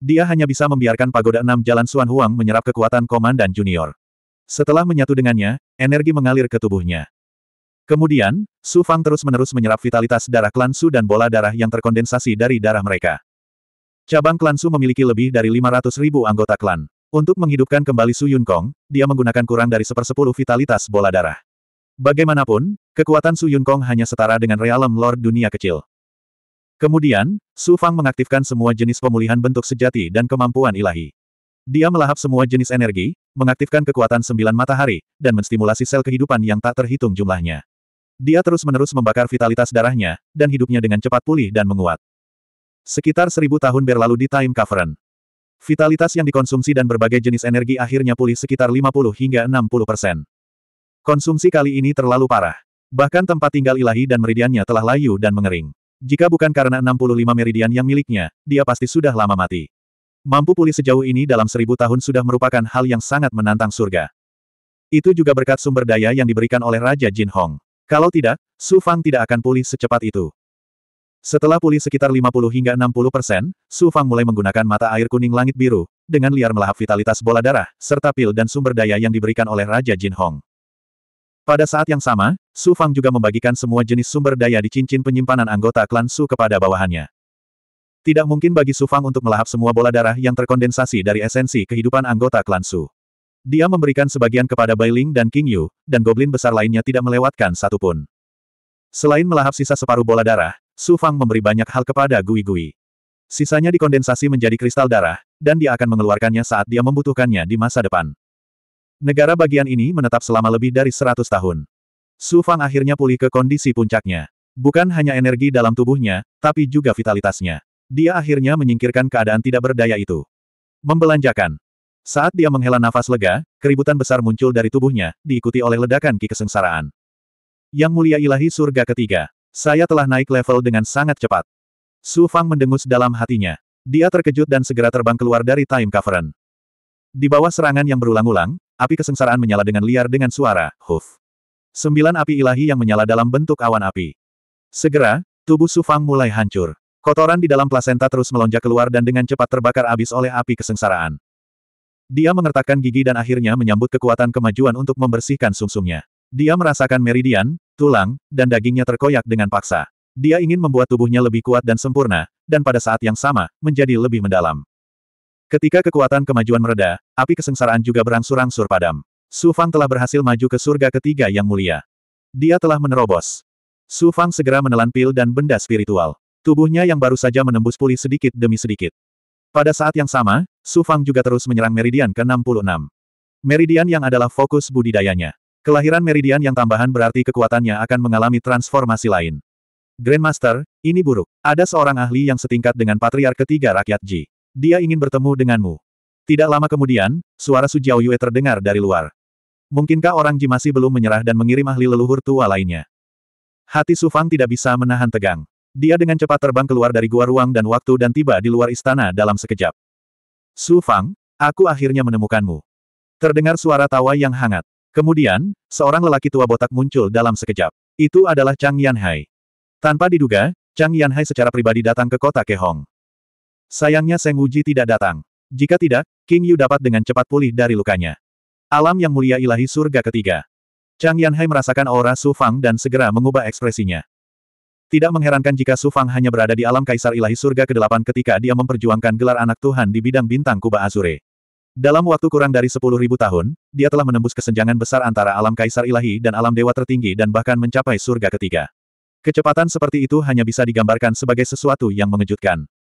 Speaker 1: Dia hanya bisa membiarkan pagoda enam jalan Suan Huang menyerap kekuatan komandan junior. Setelah menyatu dengannya, energi mengalir ke tubuhnya. Kemudian, Su Fang terus-menerus menyerap vitalitas darah klan Su dan bola darah yang terkondensasi dari darah mereka. Cabang klan Su memiliki lebih dari 500 ribu anggota klan. Untuk menghidupkan kembali Su Yun Kong, dia menggunakan kurang dari sepersepuluh vitalitas bola darah. Bagaimanapun, kekuatan Su Yun Kong hanya setara dengan realem Lord Dunia Kecil. Kemudian, Su Fang mengaktifkan semua jenis pemulihan bentuk sejati dan kemampuan ilahi. Dia melahap semua jenis energi, mengaktifkan kekuatan sembilan matahari, dan menstimulasi sel kehidupan yang tak terhitung jumlahnya. Dia terus-menerus membakar vitalitas darahnya, dan hidupnya dengan cepat pulih dan menguat. Sekitar seribu tahun berlalu di Time Cavern. Vitalitas yang dikonsumsi dan berbagai jenis energi akhirnya pulih sekitar 50 hingga 60 persen. Konsumsi kali ini terlalu parah. Bahkan tempat tinggal ilahi dan meridiannya telah layu dan mengering. Jika bukan karena 65 meridian yang miliknya, dia pasti sudah lama mati. Mampu pulih sejauh ini dalam seribu tahun sudah merupakan hal yang sangat menantang surga. Itu juga berkat sumber daya yang diberikan oleh Raja Jin Hong. Kalau tidak, Su Fang tidak akan pulih secepat itu. Setelah pulih sekitar 50 hingga 60 persen, Su Fang mulai menggunakan mata air kuning langit biru, dengan liar melahap vitalitas bola darah, serta pil dan sumber daya yang diberikan oleh Raja Jin Hong. Pada saat yang sama, Su Fang juga membagikan semua jenis sumber daya di cincin penyimpanan anggota klan Su kepada bawahannya. Tidak mungkin bagi Su Fang untuk melahap semua bola darah yang terkondensasi dari esensi kehidupan anggota klan Su. Dia memberikan sebagian kepada Bai Ling dan King Yu, dan goblin besar lainnya tidak melewatkan satupun. Selain melahap sisa separuh bola darah, Su Fang memberi banyak hal kepada Gui Gui. Sisanya dikondensasi menjadi kristal darah, dan dia akan mengeluarkannya saat dia membutuhkannya di masa depan. Negara bagian ini menetap selama lebih dari 100 tahun. Su Fang akhirnya pulih ke kondisi puncaknya. Bukan hanya energi dalam tubuhnya, tapi juga vitalitasnya. Dia akhirnya menyingkirkan keadaan tidak berdaya itu. Membelanjakan. Saat dia menghela nafas lega, keributan besar muncul dari tubuhnya, diikuti oleh ledakan ki kesengsaraan. Yang mulia ilahi surga ketiga. Saya telah naik level dengan sangat cepat. Su Fang mendengus dalam hatinya. Dia terkejut dan segera terbang keluar dari time cavern. Di bawah serangan yang berulang-ulang, Api kesengsaraan menyala dengan liar dengan suara, huf. Sembilan api ilahi yang menyala dalam bentuk awan api. Segera, tubuh Sufang mulai hancur. Kotoran di dalam plasenta terus melonjak keluar dan dengan cepat terbakar abis oleh api kesengsaraan. Dia mengertakkan gigi dan akhirnya menyambut kekuatan kemajuan untuk membersihkan sumsumnya. Dia merasakan meridian, tulang, dan dagingnya terkoyak dengan paksa. Dia ingin membuat tubuhnya lebih kuat dan sempurna, dan pada saat yang sama, menjadi lebih mendalam. Ketika kekuatan kemajuan mereda, api kesengsaraan juga berangsur-angsur padam. Su Fang telah berhasil maju ke surga ketiga yang mulia. Dia telah menerobos. Su Fang segera menelan pil dan benda spiritual. Tubuhnya yang baru saja menembus pulih sedikit demi sedikit. Pada saat yang sama, Su Fang juga terus menyerang meridian ke-66. Meridian yang adalah fokus budidayanya. Kelahiran meridian yang tambahan berarti kekuatannya akan mengalami transformasi lain. Grandmaster, ini buruk. Ada seorang ahli yang setingkat dengan patriark ketiga rakyat Ji. Dia ingin bertemu denganmu. Tidak lama kemudian, suara Su Jiao Yue terdengar dari luar. Mungkinkah orang Ji masih belum menyerah dan mengirim ahli leluhur tua lainnya? Hati Su Fang tidak bisa menahan tegang. Dia dengan cepat terbang keluar dari gua ruang dan waktu dan tiba di luar istana dalam sekejap. Su Fang, aku akhirnya menemukanmu. Terdengar suara tawa yang hangat. Kemudian, seorang lelaki tua botak muncul dalam sekejap. Itu adalah Chang Yanhai. Tanpa diduga, Chang Yanhai secara pribadi datang ke kota Kehong. Sayangnya Seng Wuji tidak datang. Jika tidak, King Yu dapat dengan cepat pulih dari lukanya. Alam yang mulia ilahi surga ketiga. Chang Yanhai merasakan aura Su Fang dan segera mengubah ekspresinya. Tidak mengherankan jika Su Fang hanya berada di alam kaisar ilahi surga ke-8 ketika dia memperjuangkan gelar anak Tuhan di bidang bintang kuba azure. Dalam waktu kurang dari 10.000 tahun, dia telah menembus kesenjangan besar antara alam kaisar ilahi dan alam dewa tertinggi dan bahkan mencapai surga ketiga. Kecepatan seperti itu hanya bisa digambarkan sebagai sesuatu yang mengejutkan.